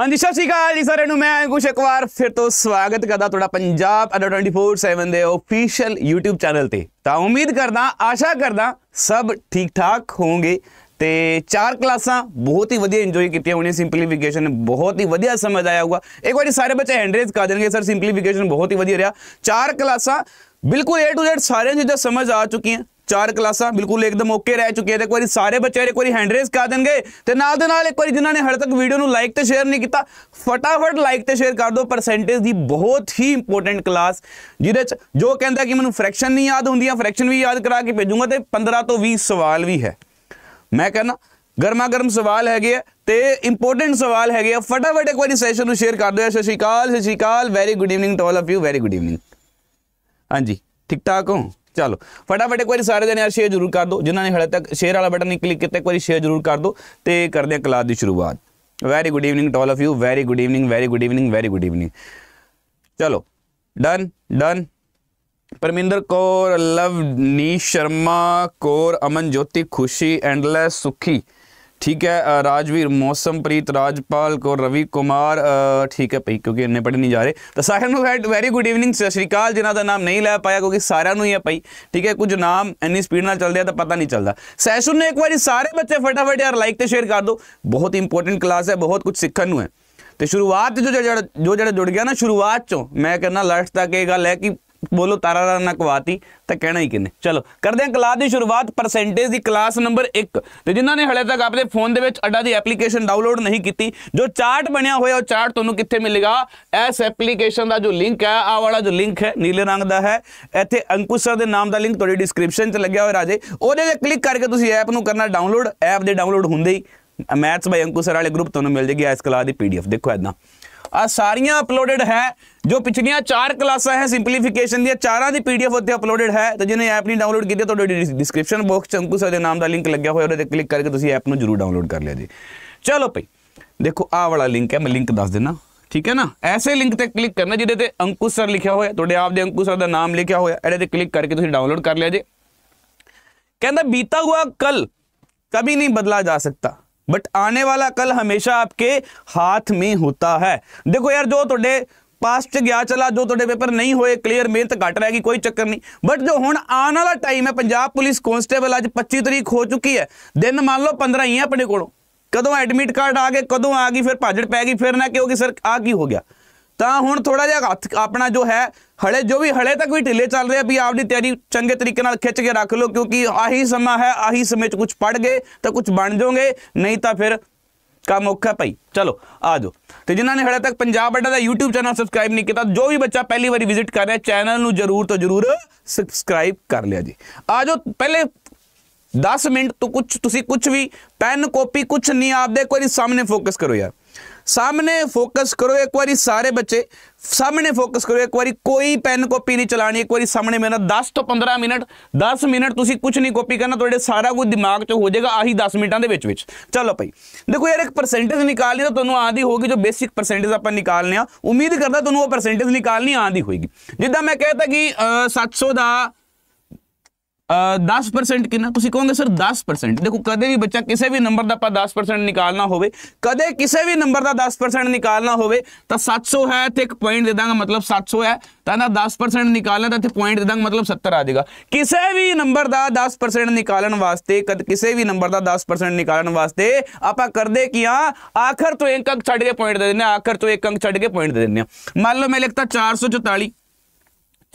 ਹਾਂਜੀ ਸਤਿ ਸ਼੍ਰੀ ਅਕਾਲ ਜੀ ਸਾਰਿਆਂ ਨੂੰ ਮੈਂ ਅੰਕੁਸ਼ ਇੱਕ ਵਾਰ ਫਿਰ ਤੋਂ ਸਵਾਗਤ ਕਰਦਾ ਤੁਹਾਡਾ ਪੰਜਾਬ ਅਡਾ 24/7 ਦੇ ਅਫੀਸ਼ੀਅਲ YouTube ਚੈਨਲ ਤੇ ਤਾਂ ਉਮੀਦ ਕਰਦਾ ਆਸ਼ਾ ਕਰਦਾ ਸਭ ਠੀਕ ਠਾਕ ਹੋਵੋਗੇ ਤੇ ਚਾਰ ਕਲਾਸਾਂ ਬਹੁਤ ਹੀ ਵਧੀਆ ਇੰਜੋਏ ਕੀਤੀਆਂ ਹੋਣੀਆਂ ਸਿੰਪਲੀਫਿਕੇਸ਼ਨ ਬਹੁਤ ਹੀ ਵਧੀਆ ਸਮਝ ਆਇਆ ਹੋਊਗਾ ਇੱਕ ਵਾਰੀ ਸਾਰੇ ਬੱਚੇ ਹੈਂਡ ਰੇਜ਼ ਕਰ ਦੇਣਗੇ ਸਰ ਸਿੰਪਲੀਫਿਕੇਸ਼ਨ ਬਹੁਤ ਹੀ ਵਧੀਆ ਰਿਹਾ ਚਾਰ ਕਲਾਸਾਂ ਬਿਲਕੁਲ A to Z ਸਾਰੇ ਜਿੱਦਾਂ ਸਮਝ ਆ ਚੁੱਕੀਆਂ ਚਾਰ ਕਲਾਸਾਂ ਬਿਲਕੁਲ ਇੱਕਦਮ ਓਕੇ ਰਹਿ ਚੁੱਕੀ ਹੈ ਤੇ ਇੱਕ ਵਾਰੀ ਸਾਰੇ ਬੱਚੇ ਇੱਕ ਵਾਰੀ ਹੈਂਡ ਰੇਸ ਕਰ ਦੇਣਗੇ ਤੇ ਨਾਲ ਦੇ ਨਾਲ ਇੱਕ ਵਾਰੀ ਜਿਨ੍ਹਾਂ ਨੇ ਹੜ ਤੱਕ ਵੀਡੀਓ ਨੂੰ ਲਾਈਕ ਤੇ ਸ਼ੇਅਰ ਨਹੀਂ ਕੀਤਾ ਫਟਾਫਟ ਲਾਈਕ ਤੇ ਸ਼ੇਅਰ ਕਰ ਦਿਓ ਪਰਸੈਂਟੇਜ ਦੀ ਬਹੁਤ ਹੀ ਇੰਪੋਰਟੈਂਟ ਕਲਾਸ ਜਿਹਦੇ ਚ ਜੋ ਕਹਿੰਦਾ ਕਿ ਮੈਨੂੰ ਫ੍ਰੈਕਸ਼ਨ ਨਹੀਂ ਯਾਦ ਹੁੰਦੀਆਂ ਫ੍ਰੈਕਸ਼ਨ ਵੀ ਯਾਦ ਕਰਾ ਕੇ ਭੇਜੂਗਾ ਤੇ 15 ਤੋਂ 20 ਸਵਾਲ ਵੀ ਹੈ ਮੈਂ ਕਹਿੰਦਾ ਗਰਮਾ ਗਰਮ ਸਵਾਲ ਹੈਗੇ ਆ ਤੇ ਇੰਪੋਰਟੈਂਟ ਸਵਾਲ ਹੈਗੇ ਆ ਫਟਾਫਟ ਇੱਕ ਵਾਰੀ ਸੈਸ਼ਨ ਨੂੰ ਸ਼ੇਅਰ ਕਰ ਦਿਓ ਸਤਿ ਸ਼੍ਰੀ ਅਕਾਲ ਸਤਿ ਸ਼੍ਰੀ ਅਕਾਲ very good evening to all of you very good evening ਹਾਂਜੀ ਠੀਕ ਠਾਕ ਹੋ ਚਲੋ ਫਟਾਫਟ ਇੱਕ ਵਾਰੀ ਸਾਰੇ ਜਣੇ ਯਾਰ ਸ਼ੇਅਰ ਜ਼ਰੂਰ ਕਰ ਦਿਓ ਜਿਨ੍ਹਾਂ ਨੇ ਹਲੇ ਤੱਕ ਸ਼ੇਅਰ ਵਾਲਾ ਬਟਨ ਨਹੀਂ ਕਲਿੱਕ ਕੀਤਾ ਇੱਕ ਵਾਰੀ ਸ਼ੇਅਰ ਜ਼ਰੂਰ ਕਰ ਦਿਓ ਤੇ ਕਰਦੇ ਹਾਂ ਕਲਾਸ ਦੀ ਸ਼ੁਰੂਆਤ very good evening to all of you very good evening very good evening very good evening ਚਲੋ ਡਨ ਡਨ ਪਰਮਿੰਦਰ ਕੌਰ ਨੀ ਸ਼ਰਮਾ ਕੌਰ ਅਮਨ ਜੋਤੀ ਖੁਸ਼ੀ ਐਂਡਲੈਸ ਸੁਖੀ ਠੀਕ ਹੈ ਰਾਜਵੀਰ ਮੌਸਮਪ੍ਰੀਤ ਰਾਜਪਾਲ ਕੋ ਰਵੀ ਕੁਮਾਰ ਠੀਕ ਹੈ ਭਈ ਕਿਉਂਕਿ ਇੰਨੇ ਪੜੇ ਨਹੀਂ ਜਾ ਰਹੇ ਤਾਂ ਸਾਰਿਆਂ ਨੂੰ ਵੈਰੀ ਗੁੱਡ ਈਵਨਿੰਗ ਸਤਿ ਸ਼੍ਰੀ ਅਕਾਲ ਜਿਨ੍ਹਾਂ ਦਾ ਨਾਮ ਨਹੀਂ ਲੈ ਪਾਇਆ ਕਿਉਂਕਿ ਸਾਰਿਆਂ ਨੂੰ ਹੀ ਹੈ ਭਈ ਠੀਕ ਹੈ ਕੁਝ ਨਾਮ ਇੰਨੀ ਸਪੀਡ ਨਾਲ ਚੱਲਦੇ ਆ ਤਾਂ ਪਤਾ ਨਹੀਂ ਚੱਲਦਾ ਸੈਸ਼ਨ ਨੇ ਇੱਕ ਵਾਰੀ ਸਾਰੇ ਬੱਚੇ ਫਟਾਫਟ ਯਾਰ ਲਾਈਕ ਤੇ ਸ਼ੇਅਰ ਕਰ ਦਿਓ ਬਹੁਤ ਇੰਪੋਰਟੈਂਟ ਕਲਾਸ ਹੈ ਬਹੁਤ ਕੁਝ ਸਿੱਖਣ ਨੂੰ ਹੈ ਤੇ ਸ਼ੁਰੂਆਤ ਜੋ ਜਿਹੜਾ ਜੋ ਜਿਹੜਾ ਜੁੜ ਗਿਆ ਨਾ ਸ਼ੁਰੂਆਤ ਚੋਂ ਮੈਂ ਕਹਿੰਦਾ ਲਾਸਟ ਤੱਕ ਇਹ ਗੱਲ ਹੈ ਕਿ ਬੋਲੋ ਤਾਰਾ ਰਾਣਾ ਕਵਾਤੀ ਤਾਂ ਕਹਿਣਾ ਹੀ ਕਿੰਨੇ ਚਲੋ ਕਰਦੇ ਹਾਂ ਕਲਾਸ ਦੀ ਸ਼ੁਰੂਆਤ ਪਰਸੈਂਟੇਜ ਦੀ ਕਲਾਸ ਨੰਬਰ 1 ਤੇ ਜਿਨ੍ਹਾਂ ਨੇ ਹਲੇ ਤੱਕ ਆਪਣੇ ਫੋਨ ਦੇ ਵਿੱਚ ਅੱਡਾ ਦੀ ਐਪਲੀਕੇਸ਼ਨ ਡਾਊਨਲੋਡ ਨਹੀਂ ਕੀਤੀ ਜੋ ਚਾਰਟ ਬਣਿਆ ਹੋਇਆ ਉਹ ਚਾਰਟ ਤੁਹਾਨੂੰ ਕਿੱਥੇ ਮਿਲੇਗਾ ਇਸ ਐਪਲੀਕੇਸ਼ਨ ਦਾ ਜੋ ਲਿੰਕ ਹੈ ਆ ਵਾਲਾ ਜੋ ਲਿੰਕ ਹੈ ਨੀਲੇ ਰੰਗ ਦਾ ਹੈ ਇੱਥੇ ਅੰਕੁਸ਼ ਸਰ ਦੇ ਨਾਮ ਦਾ ਲਿੰਕ ਤੁਹਾਡੀ ਡਿਸਕ੍ਰਿਪਸ਼ਨ 'ਚ ਲੱਗਿਆ ਹੋਇਆ ਰਾਜੇ ਉਹਦੇ ਤੇ ਕਲਿੱਕ ਕਰਕੇ ਤੁਸੀਂ ਐਪ ਨੂੰ ਕਰਨਾ ਡਾਊਨਲੋਡ ਐਪ ਦੇ ਡਾਊਨਲੋਡ ਹੁੰਦੇ ਹੀ ਮੈਥਸ ਬਾਈ ਅੰਕੁਸ਼ ਸਰ ਵਾਲੇ ਗਰੁੱਪ ਤੁਹਾਨੂੰ ਮਿਲ ਜੇਗੀ ਇਸ ਕਲਾਸ ਦੀ ਪੀਡੀਐਫ ਦੇਖੋ ਐਦਾਂ ਆ ਸਾਰੀਆਂ ਅਪਲੋਡਡ ਹੈ ਜੋ ਪਿਛਲੀਆਂ ਚਾਰ ਕਲਾਸਾਂ ਹੈ ਸਿੰਪਲੀਫਿਕੇਸ਼ਨ ਦੀਆਂ ਚਾਰਾਂ ਦੀ ਪੀਡੀਐਫ ਉੱਤੇ ਅਪਲੋਡਡ ਹੈ ਤੇ ਜਿਹਨੇ ਐਪ ਨਹੀਂ ਡਾਊਨਲੋਡ ਕੀਤੀ ਤੁਹਾਡੇ ਡਿਸਕ੍ਰਿਪਸ਼ਨ ਬਾਕਸ ਚੰਕੂ ਸਰ ਦੇ ਨਾਮ ਦਾ ਲਿੰਕ ਲੱਗਿਆ ਹੋਇਆ ਉਹਦੇ ਤੇ ਕਲਿੱਕ ਕਰਕੇ ਤੁਸੀਂ ਐਪ ਨੂੰ ਜਰੂਰ ਡਾਊਨਲੋਡ ਕਰ ਲਿਆ ਜੀ ਚਲੋ ਭਾਈ ਦੇਖੋ ਆਹ ਵਾਲਾ ਲਿੰਕ ਹੈ ਮੈਂ ਲਿੰਕ ਦੱਸ ਦਿੰਦਾ ਠੀਕ ਹੈ ਨਾ ਐਸੇ ਲਿੰਕ ਤੇ ਕਲਿੱਕ ਕਰਨਾ ਜਿਹਦੇ ਤੇ ਅੰਕੁਸ਼ ਸਰ ਲਿਖਿਆ ਹੋਇਆ ਤੁਹਾਡੇ ਆਪ ਦੇ ਅੰਕੁਸ਼ ਸਰ ਦਾ ਨਾਮ ਲਿਖਿਆ ਹੋਇਆ ਇਹਦੇ ਤੇ ਕਲਿੱਕ ਕਰਕੇ ਤੁਸੀਂ ਡਾਊਨਲੋਡ ਕਰ ਲਿਆ ਜੇ ਕਹਿੰਦਾ ਬੀਤਾ ਹੁਆ ਕੱਲ ਕਦੀ ਨਹੀਂ ਬਦਲਾ ਜਾ ਸਕਦਾ ਬਟ ਆਉਣੇ ਵਾਲਾ ਕੱਲ ਹਮੇਸ਼ਾ ਆਪਕੇ ਹੱਥ ਮੇ ਹੁੰਦਾ ਹੈ ਦੇਖੋ ਯਾਰ ਜੋ ਤੁਹਾਡੇ ਪਾਸਟ ਗਿਆ ਚਲਾ ਜੋ ਤੁਹਾਡੇ ਪੇਪਰ ਨਹੀਂ ਹੋਏ ਕਲੀਅਰ ਮਿਹਨਤ ਘਟ ਰਹੀ ਕੋਈ ਚੱਕਰ ਨਹੀਂ ਬਟ ਜੋ ਹੁਣ ਆਉਣ ਵਾਲਾ ਟਾਈਮ ਹੈ ਪੰਜਾਬ ਪੁਲਿਸ ਕਨਸਟੇਬਲ ਅੱਜ 25 ਤਰੀਕ ਹੋ ਚੁੱਕੀ ਹੈ ਦਿਨ ਮੰਨ ਲਓ 15 ਹੀ ਆ ਆਪਣੇ ਕੋਲ ਕਦੋਂ ਐਡਮਿਟ ਕਾਰਡ ਆ ਗਏ ਕਦੋਂ ਆ ਗਈ ਫਿਰ ਭਾਜੜ ਪੈ ਗਈ ਫਿਰ ਨਾ ਕਿਉਂਕਿ ਸਰ ਆ ਕੀ ਹੋ ਗਿਆ ਤਾਂ ਹੁਣ ਥੋੜਾ ਜਿਹਾ ਹੱਥ ਆਪਣਾ ਜੋ ਹੈ ਹਲੇ ਜੋ ਵੀ ਹਲੇ ਤੱਕ ਵੀ ਢਿੱਲੇ ਚੱਲ ਰਿਹਾ ਵੀ ਆਪਦੀ ਤਿਆਰੀ ਚੰਗੇ ਤਰੀਕੇ ਨਾਲ ਖਿੱਚ ਕੇ ਰੱਖ ਲਓ ਕਿਉਂਕਿ ਆਹੀ ਸਮਾਂ ਹੈ ਆਹੀ ਸਮੇਂ 'ਚ ਕੁਝ ਪੜ ਗਏ ਤਾਂ ਕੁਝ ਬਣ ਜਾਓਗੇ ਨਹੀਂ ਤਾਂ ਫਿਰ ਕੰਮ ਔਖਾ ਭਾਈ ਚਲੋ ਆ ਜਾਓ ਤੇ ਜਿਨ੍ਹਾਂ ਨੇ ਹਲੇ ਤੱਕ ਪੰਜਾਬ ਅੱਡਾ ਦਾ YouTube ਚੈਨਲ ਸਬਸਕ੍ਰਾਈਬ ਨਹੀਂ ਕੀਤਾ ਜੋ ਵੀ ਬੱਚਾ ਪਹਿਲੀ ਵਾਰੀ ਵਿਜ਼ਿਟ ਕਰ ਰਿਹਾ ਚੈਨਲ ਨੂੰ ਜਰੂਰ ਤੋਂ ਜਰੂਰ ਸਬਸਕ੍ਰਾਈਬ ਕਰ ਲਿਆ ਜੀ ਆ ਜਾਓ ਪਹਿਲੇ 10 ਮਿੰਟ ਤੋਂ ਕੁਝ ਤੁਸੀਂ ਕੁਝ ਵੀ ਪੈਨ ਕਾਪੀ ਕੁਝ ਨਹੀਂ ਆਪਦੇ ਕੋਈ ਸਾਹਮਣੇ ਫੋਕਸ ਕਰੋ ਯਾਰ ਸਾਹਮਣੇ ਫੋਕਸ ਕਰੋ ਇੱਕ ਵਾਰੀ ਸਾਰੇ ਬੱਚੇ ਸਾਹਮਣੇ ਫੋਕਸ ਕਰੋ ਇੱਕ ਵਾਰੀ ਕੋਈ ਪੈਨ ਕਾਪੀ ਨਹੀਂ ਚਲਾਣੀ ਇੱਕ ਵਾਰੀ ਸਾਹਮਣੇ ਮੇਰਾ 10 ਤੋਂ 15 ਮਿੰਟ 10 ਮਿੰਟ ਤੁਸੀਂ ਕੁਝ ਨਹੀਂ ਕਾਪੀ ਕਰਨਾ ਤੁਹਾਡੇ ਸਾਰਾ ਕੁਝ ਦਿਮਾਗ 'ਚ ਹੋ ਜਾਏਗਾ ਆਹੀ 10 ਮਿੰਟਾਂ ਦੇ ਵਿੱਚ ਵਿੱਚ ਚਲੋ ਭਾਈ ਦੇਖੋ ਯਾਰ ਇੱਕ ਪਰਸੈਂਟੇਜ ਨਿਕਾਲਣੀ ਤਾਂ ਤੁਹਾਨੂੰ ਆਂਦੀ ਹੋਗੀ ਜੋ ਬੇਸਿਕ ਪਰਸੈਂਟੇਜ ਆਪਾਂ ਨਿਕਾਲਨੇ ਆ ਉਮੀਦ ਕਰਦਾ ਤੁਹਾਨੂੰ ਉਹ ਪਰਸੈਂਟੇਜ ਨਿਕਾਲਣੀ ਆਂਦੀ ਹੋਏਗੀ ਜਿੱਦਾਂ ਮੈਂ ਕਹਿਤਾ ਕਿ 700 ਦਾ 10% ਕਿੰਨਾ ਤੁਸੀਂ ਕਹੋਗੇ ਸਰ 10% ਦੇਖੋ ਕਦੇ ਵੀ ਬੱਚਾ ਕਿਸੇ ਵੀ ਨੰਬਰ ਦਾ ਆਪਾਂ 10% ਨਿਕਾਲਣਾ ਹੋਵੇ ਕਦੇ ਕਿਸੇ ਵੀ ਨੰਬਰ ਦਾ 10% ਨਿਕਾਲਣਾ ਹੋਵੇ ਤਾਂ 700 ਹੈ ਤੇ ਇੱਕ ਪੁਆਇੰਟ ਦੇ ਦਾਂਗਾ ਮਤਲਬ 700 ਹੈ ਤਾਂ ਨਾ 10% ਨਿਕਾਲਣਾ ਤਾਂ ਇੱਥੇ ਪੁਆਇੰਟ ਦੇ ਦਾਂਗਾ ਮਤਲਬ 70 ਆ ਜਾਏਗਾ ਕਿਸੇ ਵੀ ਨੰਬਰ ਦਾ 10% ਨਿਕਾਲਣ ਵਾਸਤੇ ਕਦ ਕਿਸੇ ਵੀ ਨੰਬਰ ਦਾ 10% ਨਿਕਾਲਣ ਵਾਸਤੇ ਆਪਾਂ ਕਰਦੇ ਕੀ ਆ ਆਖਰ ਤੋਂ ਇੱਕ ਅੰਕ ਛੱਡ ਕੇ ਪੁਆਇੰਟ ਦੇ ਦਿੰਨੇ ਆ ਆਖਰ ਤੋਂ ਇੱਕ ਅੰਕ ਛੱਡ ਕੇ ਪੁਆਇੰਟ ਦੇ ਦਿੰਨੇ ਆ ਮੰਨ ਲਓ ਮੈਂ ਲਿਖਤਾ 444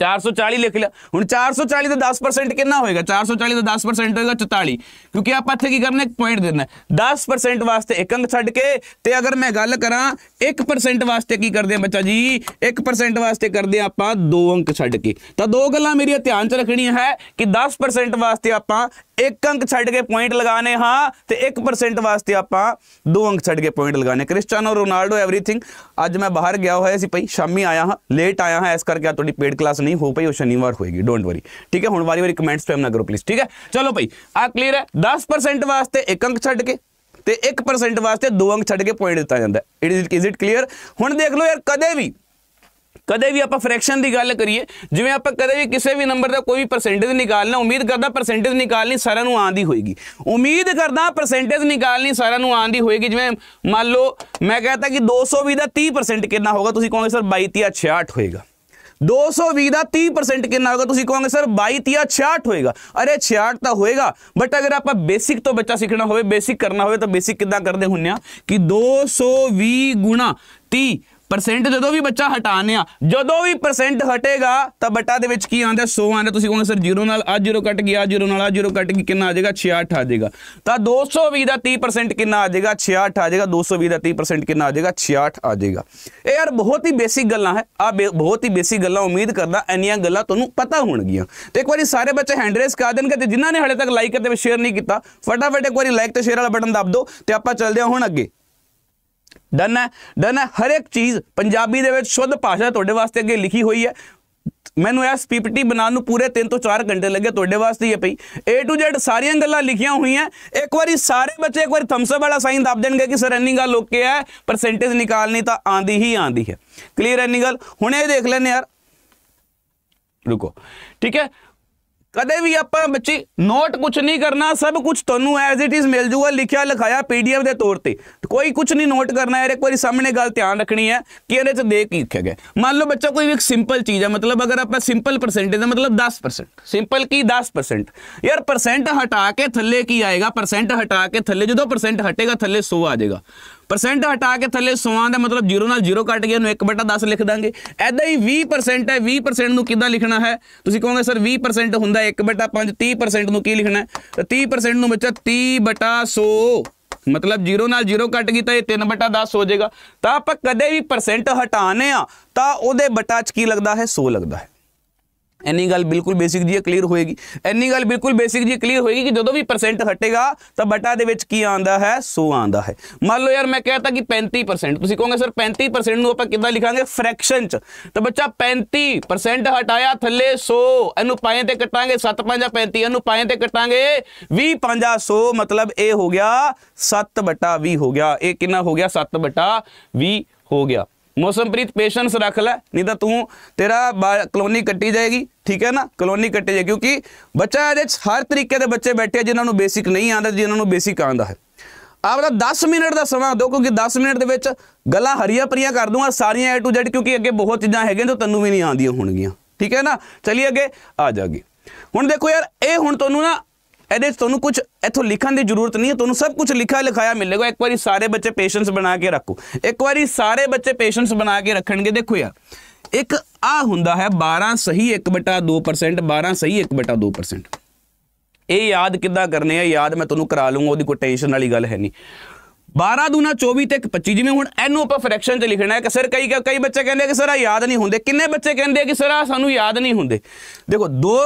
440 ਲਿਖ ਲਿਆ ਹੁਣ 440 ਦਾ 10% ਕਿੰਨਾ ਹੋਏਗਾ 440 ਦਾ 10% ਹੋਏਗਾ 44 ਕਿਉਂਕਿ ਆਪਾਂ ਇੱਥੇ ਕੀ ਕਰਨਾ ਇੱਕ ਪੁਆਇੰਟ ਦੇਣਾ 10% ਵਾਸਤੇ ਇੱਕ ਅੰਕ ਛੱਡ ਕੇ ਤੇ ਅਗਰ ਮੈਂ ਗੱਲ ਕਰਾਂ 1% ਵਾਸਤੇ ਕੀ ਕਰਦੇ ਆ ਬੱਚਾ ਜੀ 1% ਵਾਸਤੇ ਕਰਦੇ ਆ ਆਪਾਂ 2 ਅੰਕ ਛੱਡ ਕੇ ਤਾਂ ਦੋ ਗੱਲਾਂ ਮੇਰੀਆਂ ਧਿਆਨ 'ਚ ਰੱਖਣੀਆਂ ਹੈ ਕਿ 10% ਵਾਸਤੇ ਆਪਾਂ ਇੱਕ ਅੰਕ ਛੱਡ ਕੇ ਪੁਆਇੰਟ ਲਗਾਣੇ ਹਾਂ ਤੇ 1% ਵਾਸਤੇ ਆਪਾਂ ਦੋ ਅੰਕ ਛੱਡ ਕੇ ਪੁਆਇੰਟ ਲਗਾਣੇ ਕ੍ਰਿਸਟੀਆਨੋ ਰੋਨਾਲਡੋ ਐਵਰੀਥਿੰਗ ਅੱਜ ਮੈਂ ਬਾਹਰ ਗਿਆ ਹੋਇਆ ਸੀ ਭਈ ਸ਼ਾਮੀ ਆਇਆ ਹਾਂ ਲੇਟ ਆਇਆ ਹਾਂ ਇਸ ਕਰਕੇ ਤੁਹਾਡੀ ਪੇਡ ਕਲਾਸ ਨਹੀਂ ਨਹੀਂ ਹੋ ਪਈ ਉਹ ਸ਼ਨੀਵਾਰ ਹੋਏਗੀ ਡੋਨਟ ਵਰੀ ਠੀਕ ਹੈ ਹੁਣ ਵਾਰੀ ਵਾਰੀ ਕਮੈਂਟਸ ਸਪੈਮ ਨਾ ਕਰੋ ਪਲੀਜ਼ ਠੀਕ ਹੈ ਚਲੋ ਭਾਈ ਆ ਕਲੀਅਰ ਹੈ 10% ਵਾਸਤੇ ਇੱਕ ਅੰਕ ਛੱਡ ਕੇ ਤੇ 1% ਵਾਸਤੇ ਦੋ ਅੰਕ ਛੱਡ ਕੇ ਪੁਆਇੰਟ ਦਿੱਤਾ ਜਾਂਦਾ ਇਟ ਇਜ਼ ਇਟ ਕਲੀਅਰ ਹੁਣ ਦੇਖ ਲਓ ਯਾਰ ਕਦੇ ਵੀ ਕਦੇ ਵੀ ਆਪਾਂ ਫ੍ਰੈਕਸ਼ਨ ਦੀ ਗੱਲ ਕਰੀਏ ਜਿਵੇਂ ਆਪਾਂ ਕਦੇ ਵੀ ਕਿਸੇ ਵੀ ਨੰਬਰ ਦਾ ਕੋਈ ਵੀ ਪਰਸੈਂਟੇਜ ਨਿਕਾਲਣਾ ਉਮੀਦ ਕਰਦਾ ਪਰਸੈਂਟੇਜ ਨਿਕਾਲਣੀ ਸਾਰਿਆਂ ਨੂੰ ਆਂਦੀ ਹੋਏਗੀ ਉਮੀਦ ਕਰਦਾ ਪਰਸੈਂਟੇਜ ਨਿਕਾਲਣੀ ਸਾਰਿਆਂ ਨੂੰ ਆਂਦੀ ਹੋਏਗੀ ਜਿਵੇਂ ਮੰਨ ਲਓ ਮੈਂ ਕਹਤਾ ਕਿ 220 ਦਾ 30% ਕਿੰਨਾ ਹੋਗਾ ਤੁਸੀਂ ਕਹੋਗੇ ਸਰ 22 36 ਹੋਏਗਾ 220 ਦਾ 30% ਕਿੰਨਾ ਹੋਗਾ ਤੁਸੀਂ ਕਹੋਗੇ ਸਰ 22 30 66 ਹੋਏਗਾ ਅਰੇ 66 ਤਾਂ ਹੋਏਗਾ ਬਟ ਅਗਰ ਆਪਾਂ ਬੇਸਿਕ ਤੋਂ ਬੱਚਾ ਸਿੱਖਣਾ ਹੋਵੇ ਬੇਸਿਕ ਕਰਨਾ ਹੋਵੇ ਤਾਂ ਬੇਸਿਕ ਕਿੱਦਾਂ ਕਰਦੇ ਹੁੰਨੇ ਆ ਕਿ 220 30 ਪਰਸੈਂਟ ਜਦੋਂ ਵੀ ਬੱਚਾ ਹਟਾਣੇ ਆ ਜਦੋਂ ਵੀ ਪਰਸੈਂਟ ਹਟੇਗਾ ਤਾਂ ਬਟਾ ਦੇ ਵਿੱਚ ਕੀ ਆਉਂਦਾ 100 ਆਉਂਦਾ ਤੁਸੀਂ ਕਹੋਗੇ ਸਰ 0 ਨਾਲ ਆ 0 ਕੱਟ ਗਿਆ 0 ਨਾਲ ਆ 0 ਕੱਟ ਗਿਆ ਕਿੰਨਾ ਆ ਜਾਏਗਾ 66 ਆ ਜਾਏਗਾ ਤਾਂ 220 ਦਾ 30% ਕਿੰਨਾ ਆ ਜਾਏਗਾ 66 ਆ ਜਾਏਗਾ 220 ਦਾ 30% ਕਿੰਨਾ ਆ ਜਾਏਗਾ 66 ਆ ਜਾਏਗਾ ਇਹ ਯਾਰ ਬਹੁਤ ਹੀ ਬੇਸਿਕ ਗੱਲਾਂ ਹੈ ਆ ਬਹੁਤ ਹੀ ਬੇਸਿਕ ਗੱਲਾਂ ਉਮੀਦ ਕਰਦਾ ਇੰਨੀਆਂ ਗੱਲਾਂ ਤੁਹਾਨੂੰ ਪਤਾ ਹੋਣਗੀਆਂ ਤੇ ਇੱਕ ਵਾਰੀ ਸਾਰੇ ਬੱਚੇ ਹੈਂਡ ਰੇਸ ਕਰ ਦੇਣਗੇ ਤੇ ਜਿਨ੍ਹਾਂ ਨੇ ਹਲੇ ਤੱਕ ਲਾਈਕ ਅਤੇ ਸ਼ੇਅਰ ਨਹੀਂ ਕੀਤਾ ਫਟਾਫਟ ਇੱਕ ਵਾਰੀ ਲਾਈਕ ਤੇ ਸ਼ੇਅਰ ਵਾਲਾ ਬਟਨ ਦਬ ਦਿਓ ਤੇ ਆਪਾਂ ਚੱਲਦੇ ਹਾਂ ਹੁਣ ਅੱਗੇ ਡਨ ਹੈ ਡਨ ਹੈ ਹਰ ਇੱਕ ਚੀਜ਼ ਪੰਜਾਬੀ ਦੇ ਵਿੱਚ ਸ਼ੁੱਧ ਭਾਸ਼ਾ ਤੁਹਾਡੇ ਵਾਸਤੇ ਅੱਗੇ ਲਿਖੀ ਹੋਈ ਹੈ ਮੈਨੂੰ ਇਸ ਪੀਪੀਟੀ ਬਣਾਉਣ ਨੂੰ ਪੂਰੇ 3 ਤੋਂ 4 ਘੰਟੇ ਲੱਗੇ ਤੁਹਾਡੇ ਵਾਸਤੇ ਹੀ ਹੈ ਭਈ A to Z ਸਾਰੀਆਂ ਗੱਲਾਂ ਲਿਖੀਆਂ ਹੋਈਆਂ ਇੱਕ ਵਾਰੀ ਸਾਰੇ ਬੱਚੇ ਇੱਕ ਵਾਰੀ ਥੰਬਸ ਅਪ ਵਾਲਾ ਸਾਈਨ ਦੱਬ ਦੇਣਗੇ ਕਿ ਸਰ ਇੰਨੀ ਗੱਲ ਓਕੇ ਹੈ ਪਰਸੈਂਟੇਜ ਨਿਕਾਲਨੀ ਤਾਂ ਆਂਦੀ ਹੀ ਆਂਦੀ ਹੈ ਕਲੀਅਰ ਇੰਨੀ ਗੱਲ ਹੁਣ ਇਹ ਦੇਖ ਲੈਣੇ ਯਾਰ ਰੁਕੋ ਠੀਕ ਹੈ ਕਦੇ ਵੀ ਆਪਾਂ ਬੱਚੇ ਨੋਟ ਕੁਝ ਨਹੀਂ ਕਰਨਾ ਸਭ ਕੁਝ ਤੁਹਾਨੂੰ ਐਜ਼ ਇਟ ਇਜ਼ ਮਿਲ ਜੂਗਾ ਲਿਖਿਆ ਲਿਖਾਇਆ ਪੀਡੀਐਫ ਦੇ ਤੌਰ ਤੇ ਕੋਈ ਕੁਝ ਨਹੀਂ ਨੋਟ ਕਰਨਾ ਯਾਰ ਇੱਕ ਵਾਰੀ ਸਾਹਮਣੇ ਗੱਲ ਧਿਆਨ ਰੱਖਣੀ ਹੈ ਕਿ ਇਹਦੇ ਚ ਦੇ ਕੀ ਲਿਖਿਆ ਗਿਆ ਮੰਨ ਲਓ ਬੱਚਾ ਕੋਈ ਇੱਕ ਸਿੰਪਲ ਚੀਜ਼ ਹੈ ਮਤਲਬ ਅਗਰ ਆਪਾਂ ਸਿੰਪਲ ਪਰਸੈਂਟੇਜ ਦਾ ਮਤਲਬ 10% ਸਿੰਪਲ ਕੀ 10% ਯਾਰ ਪਰਸੈਂਟ ਹਟਾ ਕੇ ਥੱਲੇ ਕੀ ਆਏਗਾ ਪਰਸੈਂਟ ਹਟਾ ਕੇ ਥੱਲੇ ਜਦੋਂ ਪਰਸੈਂਟ ਹਟੇਗਾ ਥੱਲੇ 100 ਆ ਜਾਏਗਾ ਪਰਸੈਂਟ ਹਟਾ ਕੇ ਥੱਲੇ 100 ਦਾ ਮਤਲਬ 0 ਨਾਲ 0 ਕੱਟ ਗਿਆ ਉਹਨੂੰ 1/10 ਲਿਖ ਦਾਂਗੇ ਐਦਾਂ ਹੀ 20% ਹੈ 20% ਨੂੰ ਕਿੱਦਾਂ ਲਿਖਣਾ ਹੈ ਤੁਸੀਂ ਕਹੋਗੇ ਸਰ 20% ਹੁੰਦਾ 1/5 30% ਨੂੰ ਕੀ ਲਿਖਣਾ ਹੈ 30% ਨੂੰ ਬੱਚਾ 30/100 ਮਤਲਬ 0 ਨਾਲ 0 ਕੱਟ ਗਈ ਤਾਂ ਇਹ 3/10 ਹੋ ਜਾਏਗਾ ਤਾਂ ਆਪਾਂ ਕਦੇ ਵੀ ਪਰਸੈਂਟ ਹਟਾਣੇ ਆ ਤਾਂ ਉਹਦੇ ਬਟਾ ਚ ਕੀ ਲੱਗਦਾ ਹੈ 100 ਲੱਗਦਾ ਹੈ ਇੰਨੀ ਗੱਲ ਬਿਲਕੁਲ ਬੇਸਿਕ ਜੀ ਕਲੀਅਰ ਹੋਏਗੀ ਇੰਨੀ ਗੱਲ ਬਿਲਕੁਲ ਬੇਸਿਕ ਜੀ ਕਲੀਅਰ ਹੋਏਗੀ ਕਿ ਜਦੋਂ ਵੀ ਪਰਸੈਂਟ ਹਟੇਗਾ ਤਾਂ ਬਟਾ ਦੇ ਵਿੱਚ ਕੀ ਆਉਂਦਾ ਹੈ 100 ਆਉਂਦਾ ਹੈ ਮੰਨ ਲਓ ਯਾਰ ਮੈਂ ਕਹਤਾ ਕਿ 35% ਤੁਸੀਂ ਕਹੋਗੇ ਸਰ 35% ਨੂੰ ਆਪਾਂ ਕਿੱਦਾਂ ਲਿਖਾਂਗੇ ਫ੍ਰੈਕਸ਼ਨ ਚ ਤਾਂ ਬੱਚਾ 35% ਹਟਾਇਆ ਥੱਲੇ 100 ਇਹਨੂੰ ਪਾਏ ਤੇ ਕਟਾਂਗੇ 7 5 35 ਇਹਨੂੰ ਪਾਏ ਤੇ ਕਟਾਂਗੇ 20 5 100 ਮਤਲਬ ਇਹ ਹੋ ਗਿਆ 7 ਬਟਾ 20 ਹੋ ਗਿਆ ਇਹ ਕਿੰਨਾ ਹੋ ਗਿਆ 7 ਬਟਾ 20 ਹੋ ਗਿਆ ਮੌਸਮਪ੍ਰੀਤ ਪੇਸ਼ੈਂਸ ਰੱਖ ਲੈ ਨਹੀਂ ਤਾਂ ਤੂੰ ਤੇਰਾ ਕਲੋਨੀ ਕੱਟੀ ਜਾਏਗੀ ਠੀਕ ਹੈ ਨਾ ਕਲੋਨੀ ਕੱਟੀ ਜਾਏ ਕਿਉਂਕਿ ਬੱਚਾ ਇਹਦੇ ਵਿੱਚ ਹਰ ਤਰੀਕੇ ਦੇ ਬੱਚੇ ਬੈਠੇ ਆ ਜਿਨ੍ਹਾਂ ਨੂੰ ਬੇਸਿਕ ਨਹੀਂ ਆਉਂਦਾ ਜਿਨ੍ਹਾਂ ਨੂੰ ਬੇਸਿਕ ਆਉਂਦਾ ਹੈ ਆਪਦਾ 10 ਮਿੰਟ ਦਾ ਸਮਾਂ ਦਿਓ ਕਿਉਂਕਿ 10 ਮਿੰਟ ਦੇ ਵਿੱਚ ਗੱਲਾਂ ਹਰੀਆਂ ਪਰੀਆਂ ਕਰ ਦੂੰਗਾ ਸਾਰੀਆਂ A to Z ਕਿਉਂਕਿ ਅੱਗੇ ਬਹੁਤ ਚੀਜ਼ਾਂ ਹੈਗੀਆਂ ਜੋ ਤੈਨੂੰ ਵੀ ਨਹੀਂ ਆਉਂਦੀਆਂ ਹੋਣਗੀਆਂ ਠੀਕ ਹੈ ਨਾ ਚਲਿਏ ਅੱਗੇ ਆ ਜਾਗੀ ਹੁਣ ਦੇਖੋ ਯਾਰ ਇਹ ਹੁਣ ਤੁਹਾਨੂੰ ਨਾ ਇਹਦੇ ਤੁਹਾਨੂੰ ਕੁਝ ਇਥੋਂ ਲਿਖਣ ਦੀ ਜ਼ਰੂਰਤ ਨਹੀਂ ਹੈ ਤੁਹਾਨੂੰ ਸਭ ਕੁਝ ਲਿਖਾ ਲਿਖਾਇਆ ਮਿਲੇਗਾ ਇੱਕ ਵਾਰੀ ਸਾਰੇ ਬੱਚੇ ਪੇਸ਼ੈਂਸ ਬਣਾ ਕੇ ਰੱਖੋ ਇੱਕ ਵਾਰੀ ਸਾਰੇ ਬੱਚੇ ਪੇਸ਼ੈਂਸ ਬਣਾ ਕੇ ਰੱਖਣਗੇ ਦੇਖੋ ਯਾਰ ਇੱਕ ਆ ਹੁੰਦਾ ਹੈ 12 ਸਹੀ 1/2% 12 ਸਹੀ 1/2% ਇਹ ਯਾਦ ਕਿੱਦਾਂ ਕਰਨੇ ਆ ਯਾਦ ਮੈਂ ਤੁਹਾਨੂੰ ਕਰਾ ਲੂੰਗਾ ਉਹਦੀ ਕੋਈ ਟੈਨਸ਼ਨ ਵਾਲੀ ਗੱਲ ਹੈ ਨਹੀਂ 12 ਦੂਣਾ 24 ਤੇ 25 ਜਿਵੇਂ ਹੁਣ ਇਹਨੂੰ ਆਪਾਂ ਫ੍ਰੈਕਸ਼ਨ 'ਚ ਲਿਖਣਾ ਹੈ ਕਿ ਸਰ ਕਈ ਕਈ ਬੱਚੇ ਕਹਿੰਦੇ ਕਿ ਸਰ ਆ ਯਾਦ ਨਹੀਂ ਹੁੰਦੇ ਕਿੰਨੇ ਬੱਚੇ ਕਹਿੰਦੇ ਕਿ ਸਰ ਆ ਸਾਨੂੰ ਯਾਦ ਨਹੀਂ ਹੁੰਦੇ ਦੇਖੋ 2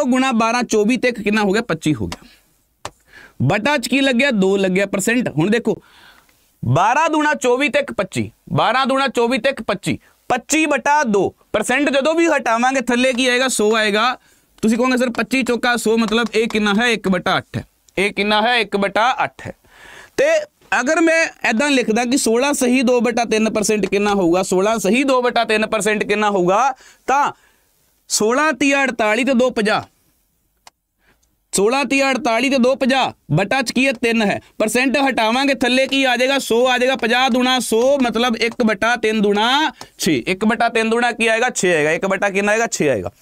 12 24 ਤੇ ਕਿੰਨਾ ਹੋ ਗਿਆ 25 ਹੋ ਗਿਆ ਬਟਾ ਚ ਕੀ ਲੱਗਿਆ 2 ਲੱਗਿਆ ਪਰਸੈਂਟ ਹੁਣ ਦੇਖੋ 12 ਦੂਣਾ 24 ਤੇ 25 12 ਦੂਣਾ 24 ਤੇ 25 25 ਬਟਾ 2 ਪਰਸੈਂਟ ਜਦੋਂ ਵੀ ਹਟਾਵਾਂਗੇ ਥੱਲੇ ਕੀ ਆਏਗਾ 100 ਆਏਗਾ ਤੁਸੀਂ ਕਹੋਗੇ ਸਰ 25 ਚੋਕਾ 100 ਮਤਲਬ ਇਹ ਕਿੰਨਾ ਹੈ 1 ਬਟਾ 8 ਹੈ ਇਹ ਕਿੰਨਾ ਹੈ 1 ਬਟਾ 8 ਹੈ ਤੇ ਅਗਰ ਮੈਂ ਐਦਾਂ ਲਿਖਦਾ ਕਿ 16 ਸਹੀ 2 ਬਟਾ 3% ਕਿੰਨਾ ਹੋਊਗਾ 16 ਸਹੀ 2 ਬਟਾ 3% ਕਿੰਨਾ ਹੋਊਗਾ ਤਾਂ 16 3 48 ਤੇ 2 50 16 ਤੇ 48 ਤੇ 2 50 ਬਟਾ ਚ ਕੀ ਹੈ 3 ਹੈ ਪਰਸੈਂਟ ਹਟਾਵਾਂਗੇ ਥੱਲੇ ਕੀ ਆ ਜਾਏਗਾ 100 ਆ ਜਾਏਗਾ 50 ਦੁਣਾ 100 ਮਤਲਬ 1 ਬਟਾ 3 ਦੁਣਾ 6 1 ਬਟਾ 3 ਦੁਣਾ ਕੀ ਆਏਗਾ 6 ਆਏਗਾ 1 ਬਟਾ ਕਿੰਨਾ ਆਏਗਾ 6 ਆਏਗਾ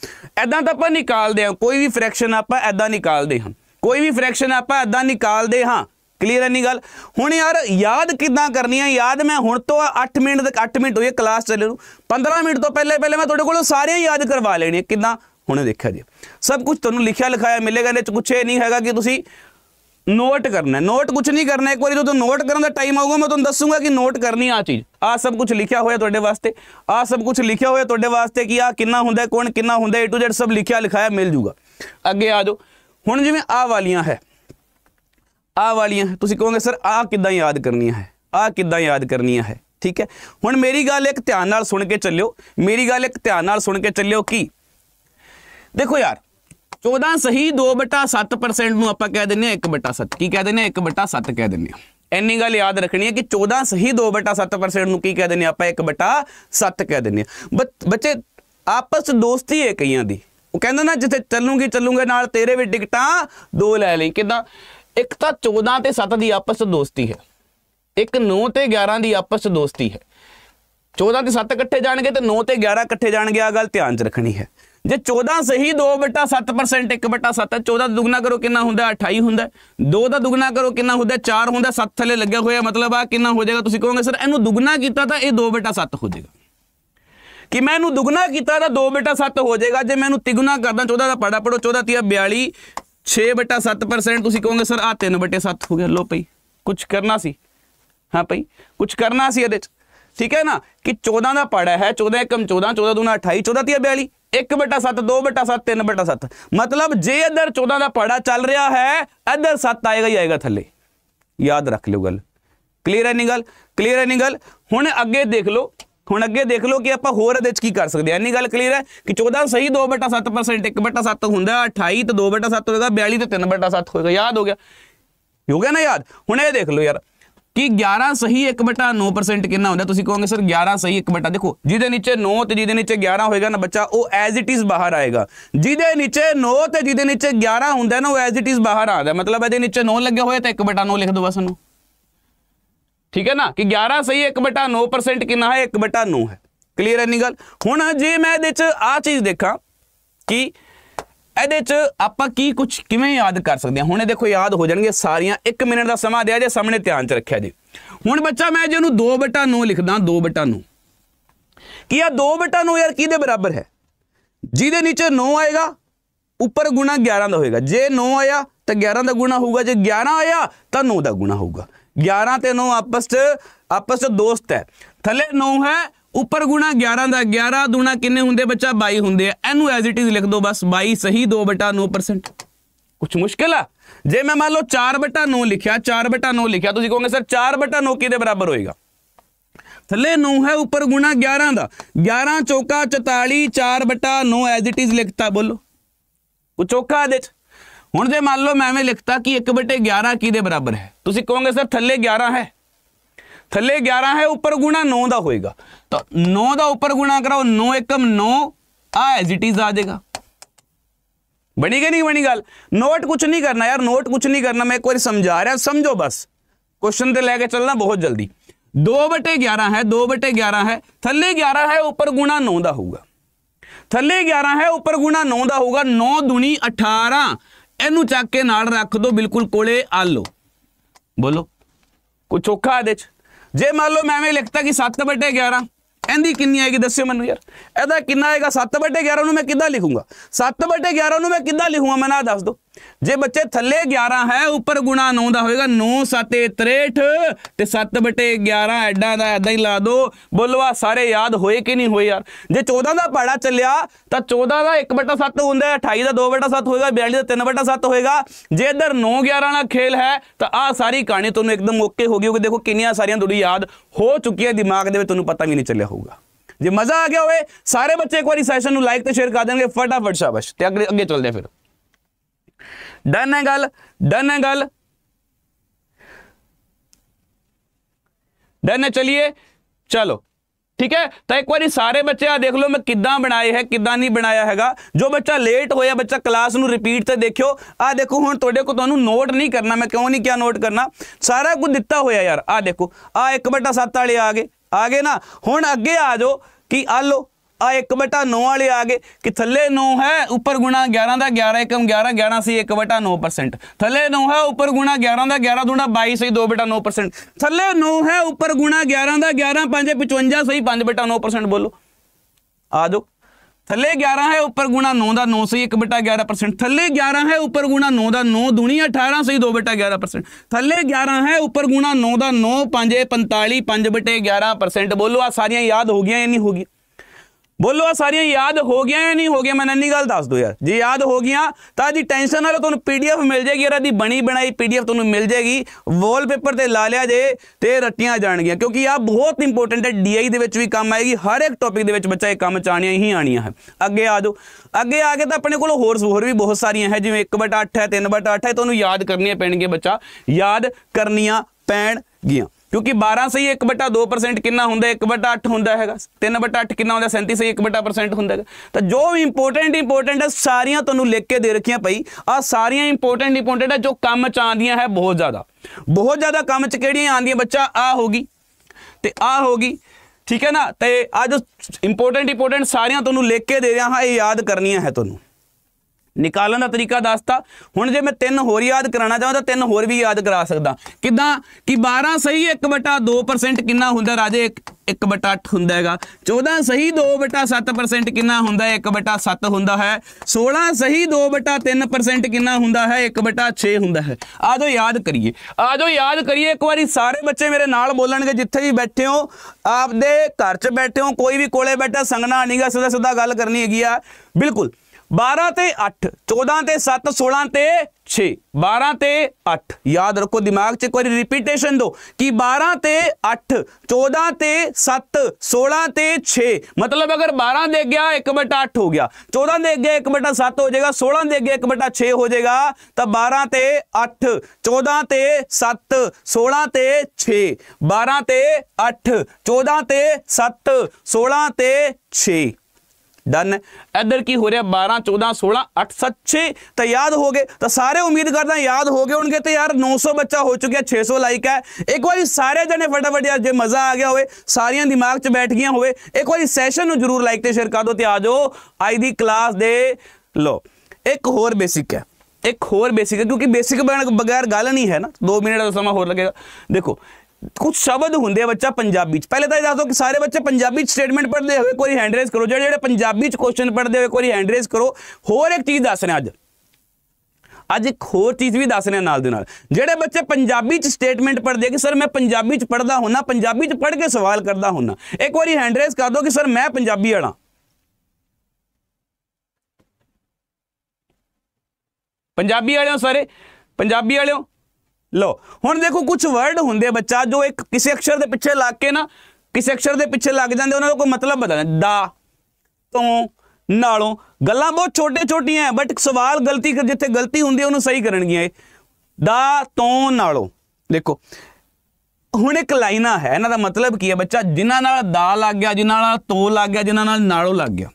ਐਦਾਂ ਤਾਂ ਆਪਾਂ ਨਿਕਾਲਦੇ ਹਾਂ ਕੋਈ ਵੀ ਫ੍ਰੈਕਸ਼ਨ ਆਪਾਂ ਐਦਾਂ ਨਿਕਾਲਦੇ ਹਾਂ ਕੋਈ ਵੀ ਫ੍ਰੈਕਸ਼ਨ ਆਪਾਂ ਐਦਾਂ ਨਿਕਾਲਦੇ ਹਾਂ ਕਲੀਅਰ ਨਹੀਂ ਗੱਲ ਹੁਣ ਯਾਰ ਯਾਦ ਕਿਦਾਂ ਕਰਨੀ ਆ ਯਾਦ ਮੈਂ ਹੁਣ ਤੋਂ 8 ਮਿੰਟ ਤੱਕ 8 ਮਿੰਟ ਹੋਏ ਕਲਾਸ ਚੱਲੇ ਨੂੰ 15 ਮਿੰਟ ਤੋਂ ਪਹਿਲੇ ਪਹਿਲੇ ਮੈਂ ਤੁਹਾਡੇ ਕੋਲੋਂ ਸਾਰੇ ਯਾਦ ਕਰਵਾ ਲੈਣੀ ਕਿਦਾਂ ਹੁਣ ਦੇਖਿਆ ਜੀ ਸਭ ਕੁਝ ਤੁਹਾਨੂੰ ਲਿਖਿਆ ਲਿਖਾਇਆ ਮਿਲੇਗਾ ਇਹਦੇ ਚ ਕੁਝ ਇਹ ਨਹੀਂ ਹੈਗਾ ਕਿ ਤੁਸੀਂ ਨੋਟ ਕਰਨਾ ਨੋਟ ਕੁਝ ਨਹੀਂ ਕਰਨਾ ਇੱਕ ਵਾਰੀ ਜਦੋਂ ਨੋਟ ਕਰਨ ਦਾ ਟਾਈਮ ਆਊਗਾ ਮੈਂ ਤੁਹਾਨੂੰ ਦੱਸੂਗਾ ਕਿ ਨੋਟ ਕਰਨੀ ਆ ਚੀਜ਼ ਆ ਸਭ ਕੁਝ ਲਿਖਿਆ ਹੋਇਆ ਤੁਹਾਡੇ ਵਾਸਤੇ ਆ ਸਭ ਕੁਝ ਲਿਖਿਆ ਹੋਇਆ ਤੁਹਾਡੇ ਵਾਸਤੇ ਕਿ ਆ ਕਿੰਨਾ ਹੁੰਦਾ ਕੌਣ ਕਿੰਨਾ ਹੁੰਦਾ ਏ ਟੂ ਜ਼ੈਡ ਸਭ ਲਿਖਿਆ ਲਿਖਾਇਆ ਮਿਲ ਜੂਗਾ ਅੱਗੇ ਆ ਜਾਓ ਹੁਣ ਜਿਵੇਂ ਆ ਵਾਲੀਆਂ ਹੈ ਆ ਵਾਲੀਆਂ ਤੁਸੀਂ ਕਹੋਗੇ ਸਰ ਆ ਕਿੱਦਾਂ ਯਾਦ ਕਰਨੀਆਂ ਹੈ ਆ ਕਿੱਦਾਂ ਯਾਦ ਕਰਨੀਆਂ ਹੈ ਠੀਕ ਹੈ ਹੁਣ ਮੇਰੀ ਗੱਲ ਇੱਕ ਧਿਆਨ ਨਾਲ ਸੁਣ ਕੇ ਚੱਲਿਓ ਮੇਰੀ ਗੱਲ ਇੱਕ ਧਿਆਨ ਨਾਲ ਸੁਣ ਕੇ ਚੱਲਿਓ ਕੀ ਦੇਖੋ ਯਾਰ 14 ਸਹੀ 2/7% ਨੂੰ ਆਪਾਂ ਕਹਿ ਦਿੰਨੇ ਆ 1/7 ਕੀ ਕਹਿ ਦਿੰਨੇ ਆ 1/7 ਕਹਿ ਦਿੰਨੇ ਆ ਇੰਨੀ ਗੱਲ ਯਾਦ ਰੱਖਣੀ ਹੈ ਕਿ 14 ਸਹੀ 2/7% ਨੂੰ ਕੀ ਕਹਿ ਦਿੰਨੇ ਆਪਾਂ 1/7 ਕਹਿ ਦਿੰਨੇ ਆ ਬੱਚੇ ਆਪਸ ਦੋਸਤੀ ਹੈ ਕਈਆਂ ਦੀ ਉਹ ਕਹਿੰਦਾ ਨਾ ਜਿੱਥੇ ਚੱਲੂਗੀ ਚੱਲੂਗੇ ਨਾਲ ਤੇਰੇ ਵੀ ਟਿਕਟਾਂ ਦੋ ਲੈ ਲਈ ਕਿਦਾਂ ਇੱਕ ਤਾਂ 14 ਤੇ 7 ਦੀ ਆਪਸ ਦੋਸਤੀ ਹੈ ਇੱਕ 9 ਤੇ 11 ਦੀ ਆਪਸ ਦੋਸਤੀ ਹੈ 14 ਤੇ 7 ਇਕੱਠੇ ਜਾਣਗੇ ਤੇ 9 ਤੇ 11 ਇਕੱਠੇ ਜਾਣਗੇ ਆ ਗੱਲ ਧਿਆਨ 'ਚ ਰੱਖਣੀ ਹੈ ਜੇ 14 ਸਹੀ 2/7% 1/7 ਹੈ 14 ਦਾ ਦੁੱਗਣਾ ਕਰੋ ਕਿੰਨਾ ਹੁੰਦਾ 28 ਹੁੰਦਾ 2 ਦਾ ਦੁੱਗਣਾ ਕਰੋ ਕਿੰਨਾ ਹੁੰਦਾ 4 ਹੁੰਦਾ 7 ਥੱਲੇ ਲੱਗਿਆ ਹੋਇਆ ਮਤਲਬ ਆ ਕਿੰਨਾ ਹੋ ਜਾਏਗਾ ਤੁਸੀਂ ਕਹੋਗੇ ਸਰ ਇਹਨੂੰ ਦੁੱਗਣਾ ਕੀਤਾ ਤਾਂ ਇਹ 2/7 ਹੋ ਜਾਏਗਾ ਕਿ ਮੈਂ ਇਹਨੂੰ ਦੁੱਗਣਾ ਕੀਤਾ ਤਾਂ 2/7 ਹੋ ਜਾਏਗਾ ਜੇ ਮੈਂ ਇਹਨੂੰ ਤਿਗੁਣਾ ਕਰਦਾ 14 ਦਾ ਪੜਾ ਪੜੋ 14 3 42 6/7% ਤੁਸੀਂ ਕਹੋਗੇ ਸਰ ਆ 3/7 ਹੋ ਗਿਆ ਲੋ ਭਈ ਕੁਝ ਕਰਨਾ ਸੀ ਹਾਂ ਭਈ ਕੁਝ ਕਰਨਾ ਸੀ ਇਹਦੇ ਚ ਠੀਕ ਹੈ ਨਾ ਕਿ 14 ਦਾ ਪੜਾ ਹੈ 14 1 14 14 2 28 14 3 42 1/7 2/7 3/7 ਮਤਲਬ ਜੇ ਇਧਰ 14 ਦਾ ਪੜਾ ਚੱਲ ਰਿਹਾ ਹੈ ਇਧਰ 7 ਆਏਗਾ ਹੀ ਆਏਗਾ ਥੱਲੇ ਯਾਦ ਰੱਖ ਲਿਓ ਗੱਲ ਕਲੀਅਰ ਹੈ ਨਹੀਂ ਗੱਲ ਕਲੀਅਰ ਹੈ ਨਹੀਂ ਗੱਲ ਹੁਣ ਅੱਗੇ ਦੇਖ ਲਓ ਹੁਣ ਅੱਗੇ ਦੇਖ ਲਓ ਕਿ ਆਪਾਂ ਹੋਰ ਇਹਦੇ ਚ ਕੀ ਕਰ ਸਕਦੇ ਆ ਇੰਨੀ ਗੱਲ ਕਲੀਅਰ ਹੈ ਕਿ 14 ਸਹੀ 2/7% 1/7 ਹੁੰਦਾ 28 ਤੇ 2/7 ਹੋਏਗਾ 42 ਤੇ 3/7 ਹੋਏਗਾ ਯਾਦ ਹੋ ਗਿਆ ਹੋ ਗਿਆ ਨਾ ਯਾਦ ਹੁਣ ਇਹ ਦੇਖ ਲਓ ਯਾਰ ਕਿ 11 ਸਹੀ 1/9% ਕਿੰਨਾ ਹੁੰਦਾ ਤੁਸੀਂ ਕਹੋਗੇ ਸਰ 11 ਸਹੀ 1 ਬਟਾ ਦੇਖੋ ਜਿਹਦੇ ਨੀਚੇ 9 ਤੇ ਜਿਹਦੇ ਨੀਚੇ 11 ਹੋਏਗਾ ਨਾ ਬੱਚਾ ਉਹ ਐਜ਼ ਇਟ ਇਜ਼ ਬਾਹਰ ਆਏਗਾ ਜਿਹਦੇ ਨੀਚੇ 9 ਤੇ ਜਿਹਦੇ ਨੀਚੇ 11 ਹੁੰਦਾ ਨਾ ਉਹ ਐਜ਼ ਇਟ ਇਜ਼ ਬਾਹਰ ਆਦਾ ਮਤਲਬ ਇਹਦੇ ਨੀਚੇ 9 ਲੱਗੇ ਹੋਏ ਤਾਂ 1/9 ਲਿਖ ਦੋ ਬਸ ਨੂੰ ਠੀਕ ਹੈ ਨਾ ਕਿ 11 ਸਹੀ 1/9% ਕਿੰਨਾ ਹੈ 1/9 ਹੈ ਕਲੀਅਰ ਹੈ ਨਹੀਂ ਗੱਲ ਹੁਣ ਜੇ ਮੈਂ ਇਹਦੇ ਚ ਆ ਚੀਜ਼ ਦੇਖਾਂ ਕਿ ਇਹਦੇ 'ਚ ਆਪਾਂ ਕੀ ਕੁਝ ਕਿਵੇਂ ਯਾਦ ਕਰ ਸਕਦੇ ਹਾਂ ਹੁਣੇ ਦੇਖੋ ਯਾਦ ਹੋ ਜਾਣਗੇ ਸਾਰੀਆਂ 1 ਮਿੰਟ ਦਾ ਸਮਾਂ ਦਿਆ ਜੇ ਸਾਹਮਣੇ ਧਿਆਨ 'ਚ ਰੱਖਿਆ ਜੀ ਹੁਣ ਬੱਚਾ ਮੈਂ ਜੇ ਉਹਨੂੰ 2/9 ਲਿਖਦਾ 2/9 ਕੀ ਆ 2/9 ਯਾਰ ਕਿਹਦੇ ਬਰਾਬਰ ਹੈ ਜਿਹਦੇ ਨੀਚੇ 9 ਆਏਗਾ ਉੱਪਰ ਗੁਣਾ 11 ਦਾ ਹੋਏਗਾ ਜੇ 9 ਆਇਆ ਤਾਂ 11 ਦਾ ਗੁਣਾ ਹੋਊਗਾ ਜੇ 11 ਆਇਆ ਤਾਂ 9 ਦਾ ਗੁਣਾ ਹੋਊਗਾ 11 ਤੇ 9 ਆਪਸ ਚ ਆਪਸ ਚ ਦੋਸਤ ਹੈ ਥੱਲੇ 9 ਹੈ ਉੱਪਰ ਗੁਣਾ 11 ਦਾ 11 ਦੁਣਾ ਕਿੰਨੇ ਹੁੰਦੇ ਬੱਚਾ 22 ਹੁੰਦੇ ਆ ਇਹਨੂੰ ਐਜ਼ ਇਟ ਇਜ਼ ਲਿਖ ਦਿਓ ਬਸ 22 ਸਹੀ 2/9% ਕੁਝ ਮੁਸ਼ਕਲ ਆ ਜੇ ਮੈਂ ਮੰਨ ਲਓ 4/9 ਲਿਖਿਆ 4/9 ਲਿਖਿਆ ਤੁਸੀਂ ਕਹੋਗੇ ਸਰ 4/9 ਕਿਹਦੇ ਬਰਾਬਰ ਹੋਏਗਾ ਥੱਲੇ 9 ਹੈ ਉੱਪਰ ਗੁਣਾ 11 ਦਾ 11 ਚੌਕਾ 44 4/9 ਐਜ਼ ਇਟ ਇਜ਼ ਲਿਖਤਾ ਬੋਲੋ ਉਹ ਚੌਕਾ ਦੇ ਚ ਹੁਣ ਜੇ ਮੰਨ ਲਓ ਮੈਂ ਐਵੇਂ ਲਿਖਤਾ ਕਿ 1/11 ਕਿਹਦੇ ਬਰਾਬਰ ਹੈ ਤੁਸੀਂ ਕਹੋਗੇ ਸਰ ਥੱਲੇ 11 ਹੈ ਥੱਲੇ 11 ਹੈ ਉੱਪਰ ਗੁਣਾ 9 ਦਾ ਹੋਏਗਾ तो 9 ਦਾ ਉੱਪਰ ਗੁਣਾ ਕਰਾਓ 9 1 9 ਆ ਐਜ਼ ਇਟ ਇਜ਼ ਆ ਜਾਏਗਾ बनी गई नहीं बनी गल नोट कुछ नहीं करना यार नोट कुछ नहीं करना मैं एक बार समझा रहा समझो बस क्वेश्चन तो लेके चलना बहुत जल्दी दो बटे ग्यारह है दो बटे ग्यारह है थले ग्यारह है उपर गुणा नौ का होगा थले ग्यारह है उपर गुणा नौ का होगा नौ दुनी अठारह इन चक के नाल रख दो बिल्कुल कोले आ लो बोलो कुछ औखा है जे मान लो मैं लिखता कि सत्त बटे ग्यारह ਇਹਦੀ ਕਿੰਨੀ ਆਏਗੀ ਦੱਸਿਓ ਮੈਨੂੰ ਯਾਰ ਇਹਦਾ ਕਿੰਨਾ ਆਏਗਾ 7/11 ਨੂੰ ਮੈਂ ਕਿੱਦਾਂ ਲਿਖੂੰਗਾ 7/11 ਨੂੰ ਮੈਂ ਕਿੱਦਾਂ ਲਿਖੂੰਗਾ ਮੈਨੂੰ ਆ ਦੱਸ ਦਿਓ ਜੇ ਬੱਚੇ ਥੱਲੇ 11 ਹੈ ਉੱਪਰ ਗੁਣਾ 9 ਦਾ ਹੋਏਗਾ 9 7 63 ਤੇ 7 ਬਟੇ 11 ਐਡਾ ਦਾ ਐਦਾਂ ਹੀ ਲਾ ਦੋ ਬੋਲਵਾ ਸਾਰੇ ਯਾਦ ਹੋਏ ਕਿ ਨਹੀਂ ਹੋਏ ਯਾਰ ਜੇ 14 ਦਾ ਪਾੜਾ ਚੱਲਿਆ ਤਾਂ 14 ਦਾ 1 7 ਹੁੰਦਾ ਹੈ 28 ਦਾ 2 7 ਹੋਏਗਾ 42 ਦਾ 3 7 ਹੋਏਗਾ ਜੇ ਇਧਰ 9 11 ਵਾਲਾ ਖੇਲ ਹੈ ਤਾਂ ਆ ਸਾਰੀ ਕਹਾਣੀ ਤੁਹਾਨੂੰ ਇੱਕਦਮ ਓਕੇ ਹੋ ਗਈ ਹੋਗੀ ਦੇਖੋ ਕਿੰਨੀਆਂ ਸਾਰੀਆਂ ਤੁਹਾਡੀ ਯਾਦ ਹੋ ਚੁੱਕੀਆਂ ਦਿਮਾਗ ਦੇ ਵਿੱਚ ਤੁਹਾਨੂੰ ਪਤਾ ਵੀ ਨਹੀਂ ਚੱਲਿਆ ਹੋਊਗਾ ਜੇ ਮਜ਼ਾ ਆ ਗਿਆ ਹੋਵੇ ਸਾਰੇ ਬੱਚੇ ਇੱਕ ਵਾਰੀ ਸੈਸ਼ਨ ਨੂੰ ਲਾਈਕ ਤੇ ਸ਼ੇਅਰ ਕਰ ਦੇਣਗੇ ਫਟਾਫਟ ਸ਼ਾਬਾਸ਼ ਤੇ ਅੱਗੇ ਅੱਗੇ ਚੱਲਦੇ ਆ ਫਿਰ ਡਨ ਹੈ ਗੱਲ ਡਨ ਹੈ ਗੱਲ ਡਨ ਹੈ ਚਲਿਏ ਚਲੋ ਠੀਕ ਹੈ ਤਾਂ ਇੱਕ ਵਾਰੀ ਸਾਰੇ ਬੱਚੇ ਆ ਦੇਖ ਲਓ ਮੈਂ ਕਿੱਦਾਂ ਬਣਾਏ ਹੈ ਕਿੱਦਾਂ ਨਹੀਂ ਬਣਾਇਆ ਹੈਗਾ ਜੋ ਬੱਚਾ ਲੇਟ ਹੋਇਆ ਬੱਚਾ ਕਲਾਸ ਨੂੰ ਰਿਪੀਟ ਤੇ ਦੇਖਿਓ ਆ ਦੇਖੋ ਹੁਣ ਤੁਹਾਡੇ ਕੋ ਤੁਹਾਨੂੰ ਨੋਟ ਨਹੀਂ ਕਰਨਾ ਮੈਂ ਕਿਉਂ ਨਹੀਂ ਕਿਹਾ ਨੋਟ ਕਰਨਾ ਸਾਰਾ ਕੁਝ ਦਿੱਤਾ ਹੋਇਆ ਯਾਰ ਆ ਦੇਖੋ ਆ 1/7 ਵਾਲੇ ਆ ਗਏ ਆ ਗਏ ਨਾ ਹੁਣ ਅੱਗੇ ਆ ਜਾਓ ਕਿ ਆ ਲਓ ਆ 1 ਬਟਾ 9 ਵਾਲੇ ਆ ਗਏ ਕਿ ਥੱਲੇ 9 ਹੈ ਉੱਪਰ ਗੁਣਾ 11 ਦਾ 11 1 11 11 ਸੀ 1 ਬਟਾ 9% ਥੱਲੇ 9 ਹੈ ਉੱਪਰ ਗੁਣਾ 11 ਦਾ 11 ਦੁਣਾ 22 ਸਹੀ 2 ਬਟਾ 9% ਥੱਲੇ 9 ਹੈ ਉੱਪਰ ਗੁਣਾ 11 ਦਾ 11 5 55 ਸਹੀ 5 ਬਟਾ 9% ਬੋਲੋ ਆ ਜੋ ਥੱਲੇ 11 ਹੈ ਉੱਪਰ ਗੁਣਾ 9 ਦਾ 9 ਸਹੀ 1 ਬਟਾ 11% ਥੱਲੇ 11 ਹੈ ਉੱਪਰ ਗੁਣਾ 9 ਦਾ 9 ਦੁਣੀ 18 ਸਹੀ 2 ਬਟਾ 11% ਥੱਲੇ 11 ਹੈ ਉੱਪਰ ਗੁਣਾ 9 ਦਾ 9 5 45 5 ਬਟੇ 11% ਬੋਲੋ ਆ ਸਾਰੀਆਂ ਯਾਦ ਹੋ ਗਈਆਂ ਜਾਂ ਨਹੀਂ ਹੋ ਗਈਆਂ ਬੋਲੋ ਆ ਸਾਰੀਆਂ ਯਾਦ ਹੋ ਗਿਆ ਜਾਂ ਨਹੀਂ ਹੋ ਗਿਆ ਮੈਨੂੰ ਨਹੀਂ ਗੱਲ ਦੱਸ ਦਿਓ ਯਾਰ ਜੇ ਯਾਦ ਹੋ ਗਿਆ ਤਾਂ ਜੀ ਟੈਨਸ਼ਨ ਨਾਲ ਤੁਹਾਨੂੰ ਪੀਡੀਐਫ ਮਿਲ ਜਾਏਗੀ ਯਾਰ ਇਹਦੀ ਬਣੀ ਬਣਾਈ ਪੀਡੀਐਫ ਤੁਹਾਨੂੰ ਮਿਲ ਜਾਏਗੀ ਵਾਲਪੇਪਰ ਤੇ ਲਾ ਲਿਆ ਜੇ ਤੇ ਰੱਟੀਆਂ ਜਾਣਗੀਆਂ ਕਿਉਂਕਿ ਆ ਬਹੁਤ ਇੰਪੋਰਟੈਂਟ ਹੈ ਡੀਆਈ ਦੇ ਵਿੱਚ ਵੀ ਕੰਮ ਆਏਗੀ ਹਰ ਇੱਕ ਟੌਪਿਕ ਦੇ ਵਿੱਚ ਬੱਚਾ ਇਹ ਕੰਮ ਚਾਣੀਆਂ ਹੀ ਆਣੀਆਂ ਹੈ ਅੱਗੇ ਆ ਜਾਓ ਅੱਗੇ ਆ ਕੇ ਤਾਂ ਆਪਣੇ ਕੋਲ ਹੋਰ ਹੋਰ ਵੀ ਬਹੁਤ ਸਾਰੀਆਂ ਹੈ ਜਿਵੇਂ 1/8 ਹੈ 3/8 ਹੈ ਤੁਹਾਨੂੰ ਯਾਦ ਕਰਨੀਆਂ ਪੈਣਗੀਆਂ ਬੱਚਾ ਯਾਦ ਕਰਨੀਆਂ ਪੈਣਗੀਆਂ ਕਿਉਂਕਿ 12 ਸਹੀ 1 ਬਟਾ 2% ਕਿੰਨਾ ਹੁੰਦਾ 1 ਬਟਾ 8 ਹੁੰਦਾ ਹੈਗਾ 3 ਬਟਾ 8 ਕਿੰਨਾ ਹੁੰਦਾ 37 ਸਹੀ 1 ਬਟਾ ਪਰਸੈਂਟ ਹੁੰਦਾ ਹੈਗਾ ਤਾਂ ਜੋ ਵੀ ਇੰਪੋਰਟੈਂਟ ਇੰਪੋਰਟੈਂਟ ਹੈ ਸਾਰੀਆਂ ਤੁਹਾਨੂੰ ਲਿਖ ਕੇ ਦੇ ਰੱਖੀਆਂ ਪਈ ਆ ਸਾਰੀਆਂ ਇੰਪੋਰਟੈਂਟ ਇੰਪੋਰਟੈਂਟ ਹੈ ਜੋ ਕੰਮ ਚ ਆਂਦੀਆਂ ਹੈ ਬਹੁਤ ਜ਼ਿਆਦਾ ਬਹੁਤ ਜ਼ਿਆਦਾ ਕੰਮ ਚ ਕਿਹੜੀਆਂ ਆਂਦੀਆਂ ਬੱਚਾ ਆ ਹੋਗੀ ਤੇ ਆ ਹੋਗੀ ਠੀਕ ਹੈ ਨਾ ਤੇ ਅੱਜ ਇੰਪੋਰਟੈਂਟ ਇੰਪੋਰਟੈਂਟ ਸਾਰੀਆਂ ਤੁਹਾਨੂੰ ਲਿਖ ਕੇ ਦੇ ਰਿਹਾ ਹਾਂ ਇਹ ਯਾਦ ਕਰਨੀਆਂ ਹੈ ਤੁਹਾਨੂੰ ਨਿਕਾਲਣ ਦਾ ਤਰੀਕਾ ਦੱਸਤਾ ਹੁਣ ਜੇ ਮੈਂ ਤਿੰਨ ਹੋਰ ਯਾਦ ਕਰਾਣਾ ਚਾਹਾਂ ਤਾਂ ਤਿੰਨ ਹੋਰ ਵੀ ਯਾਦ ਕਰਾ ਸਕਦਾ ਕਿਦਾਂ ਕਿ 12 ਸਹੀ 1/2% ਕਿੰਨਾ ਹੁੰਦਾ ਰਾਜੇ 1/8 ਹੁੰਦਾ ਹੈਗਾ 14 ਸਹੀ 2/7% ਕਿੰਨਾ ਹੁੰਦਾ ਹੈ 1/7 ਹੁੰਦਾ ਹੈ 16 ਸਹੀ 2/3% ਕਿੰਨਾ ਹੁੰਦਾ ਹੈ 1/6 ਹੁੰਦਾ ਹੈ ਆ ਜੋ ਯਾਦ ਕਰੀਏ ਆ ਜੋ ਯਾਦ ਕਰੀਏ ਇੱਕ ਵਾਰੀ ਸਾਰੇ ਬੱਚੇ ਮੇਰੇ ਨਾਲ ਬੋਲਣਗੇ ਜਿੱਥੇ ਵੀ ਬੈਠੇ ਹੋ ਆਪਦੇ ਘਰ 'ਚ ਬੈਠੇ ਹੋ ਕੋਈ ਵੀ ਕੋਲੇ ਬੈਠਾ ਸੰਗਣਾ ਨਹੀਂਗਾ ਸਿੱਧਾ ਸਿੱਧਾ ਗੱਲ ਕਰਨੀ ਹੈਗੀ ਆ ਬਿਲਕੁਲ बारह से अठ चौदह से सत्त सोलह से छे बारह से अठ याद रखो दिमाग से एक बार रिपीटेशन दो कि बारह से अठ चौदह से सत्त सोलह से छे मतलब अगर बारह दे गया एक बटा अठ हो गया चौदह दे गया एक बटा सत्त हो जाएगा सोलह दे गया एक बटा छे हो जाएगा तो बारह से अठ चौदह से सत्त सोलह से छे बारह से अठ चौदह से सत्त सोलह से छे ਡਨ ਇਧਰ ਕੀ ਹੋ ਰਿਹਾ 12 14 16 8 7 6 ਤਾਂ ਯਾਦ ਹੋ ਗਏ ਤਾਂ ਸਾਰੇ ਉਮੀਦ ਕਰਦਾ ਯਾਦ ਹੋ ਗਏ ਹੋਣਗੇ ਤੇ ਯਾਰ 900 ਬੱਚਾ ਹੋ ਚੁੱਕਿਆ 600 ਲਾਈਕ ਹੈ ਇੱਕ ਵਾਰੀ ਸਾਰੇ ਜਣੇ ਫਟਾਫਟ ਯਾਰ ਜੇ ਮਜ਼ਾ ਆ ਗਿਆ ਹੋਵੇ ਸਾਰਿਆਂ ਦਿਮਾਗ 'ਚ ਬੈਠ ਗਿਆ ਹੋਵੇ ਇੱਕ ਵਾਰੀ ਸੈਸ਼ਨ ਨੂੰ ਜਰੂਰ ਲਾਈਕ ਤੇ ਸ਼ੇਅਰ ਕਰ ਦਿਓ ਤੇ ਆ ਜਾਓ ਅੱਜ ਦੀ ਕਲਾਸ ਦੇ ਲੋ ਇੱਕ ਹੋਰ ਬੇਸਿਕ ਹੈ ਇੱਕ ਹੋਰ ਬੇਸਿਕ ਹੈ ਕਿਉਂਕਿ ਬੇਸਿਕ ਬਗੈਰ ਗੱਲ ਨਹੀਂ ਹੈ ਨਾ 2 ਮਿੰਟ ਦਾ ਸਮਾਂ ਹੋਰ ਲੱਗੇਗਾ ਦੇਖੋ ਕੁਝ ਸ਼ਬਦ ਹੁੰਦੇ ਆ ਬੱਚਾ ਪੰਜਾਬੀ ਚ ਪਹਿਲੇ ਤਾਂ ਇਹ ਦੱਸੋ ਕਿ ਸਾਰੇ ਬੱਚੇ ਪੰਜਾਬੀ ਚ ਸਟੇਟਮੈਂਟ ਪੜ੍ਹਦੇ ਹੋਏ ਕੋਈ ਹੈਂਡ ਰੇਜ਼ ਕਰੋ ਜਿਹੜੇ ਜਿਹੜੇ ਪੰਜਾਬੀ ਚ ਕੁਐਸਚਨ ਪੜ੍ਹਦੇ ਹੋਏ ਕੋਈ ਹੈਂਡ ਰੇਜ਼ ਕਰੋ ਹੋਰ ਇੱਕ ਚੀਜ਼ ਦੱਸ ਰਿਹਾ ਅੱਜ ਅੱਜ ਇੱਕ ਹੋਰ ਚੀਜ਼ ਵੀ ਦੱਸ ਰਿਹਾ ਨਾਲ ਦੇ ਨਾਲ ਜਿਹੜੇ ਬੱਚੇ ਪੰਜਾਬੀ ਚ ਸਟੇਟਮੈਂਟ ਪੜ੍ਹਦੇ ਕਿ ਸਰ ਮੈਂ ਪੰਜਾਬੀ ਚ ਪੜ੍ਹਦਾ ਹੁੰਨਾ ਪੰਜਾਬੀ ਚ ਪੜ੍ਹ ਕੇ ਸਵਾਲ ਕਰਦਾ ਹੁੰਨਾ ਇੱਕ ਵਾਰੀ ਹੈਂਡ ਰੇਜ਼ ਕਰ ਦਿਓ ਕਿ ਸਰ ਮੈਂ ਪੰਜਾਬੀ ਵਾਲਾ ਪੰਜਾਬੀ ਵਾਲਿਓ ਸਾਰੇ ਪੰਜਾਬੀ ਵਾਲਿਓ ਲੋ ਹੁਣ ਦੇਖੋ ਕੁਝ ਵਰਡ ਹੁੰਦੇ ਬੱਚਾ ਜੋ ਇੱਕ ਕਿਸੇ ਅਕਸ਼ਰ ਦੇ ਪਿੱਛੇ ਲੱਗ ਕੇ ਨਾ ਕਿਸੇ ਅਕਸ਼ਰ ਦੇ ਪਿੱਛੇ ਲੱਗ ਜਾਂਦੇ ਉਹਨਾਂ ਦਾ ਕੋਈ ਮਤਲਬ ਬਦਲਣਾ ਦਾ ਤੋਂ ਨਾਲੋਂ ਗੱਲਾਂ ਬਹੁਤ ਛੋਟੇ ਛੋਟੀਆਂ ਬਟ ਸਵਾਲ ਗਲਤੀ ਕਰ ਜਿੱਥੇ ਗਲਤੀ ਹੁੰਦੀ ਉਹਨੂੰ ਸਹੀ ਕਰਨਗੀਆਂ ਦਾ ਤੋਂ ਨਾਲੋਂ ਦੇਖੋ ਹੁਣ ਇੱਕ ਲਾਈਨਾ ਹੈ ਇਹਨਾਂ ਦਾ ਮਤਲਬ ਕੀ ਹੈ ਬੱਚਾ ਜਿਨ੍ਹਾਂ ਨਾਲ ਦਾ ਲੱਗ ਗਿਆ ਜਿਨ੍ਹਾਂ ਨਾਲ ਤੋਂ ਲੱਗ ਗਿਆ ਜਿਨ੍ਹਾਂ ਨਾਲ ਨਾਲੋਂ ਲੱਗ ਗਿਆ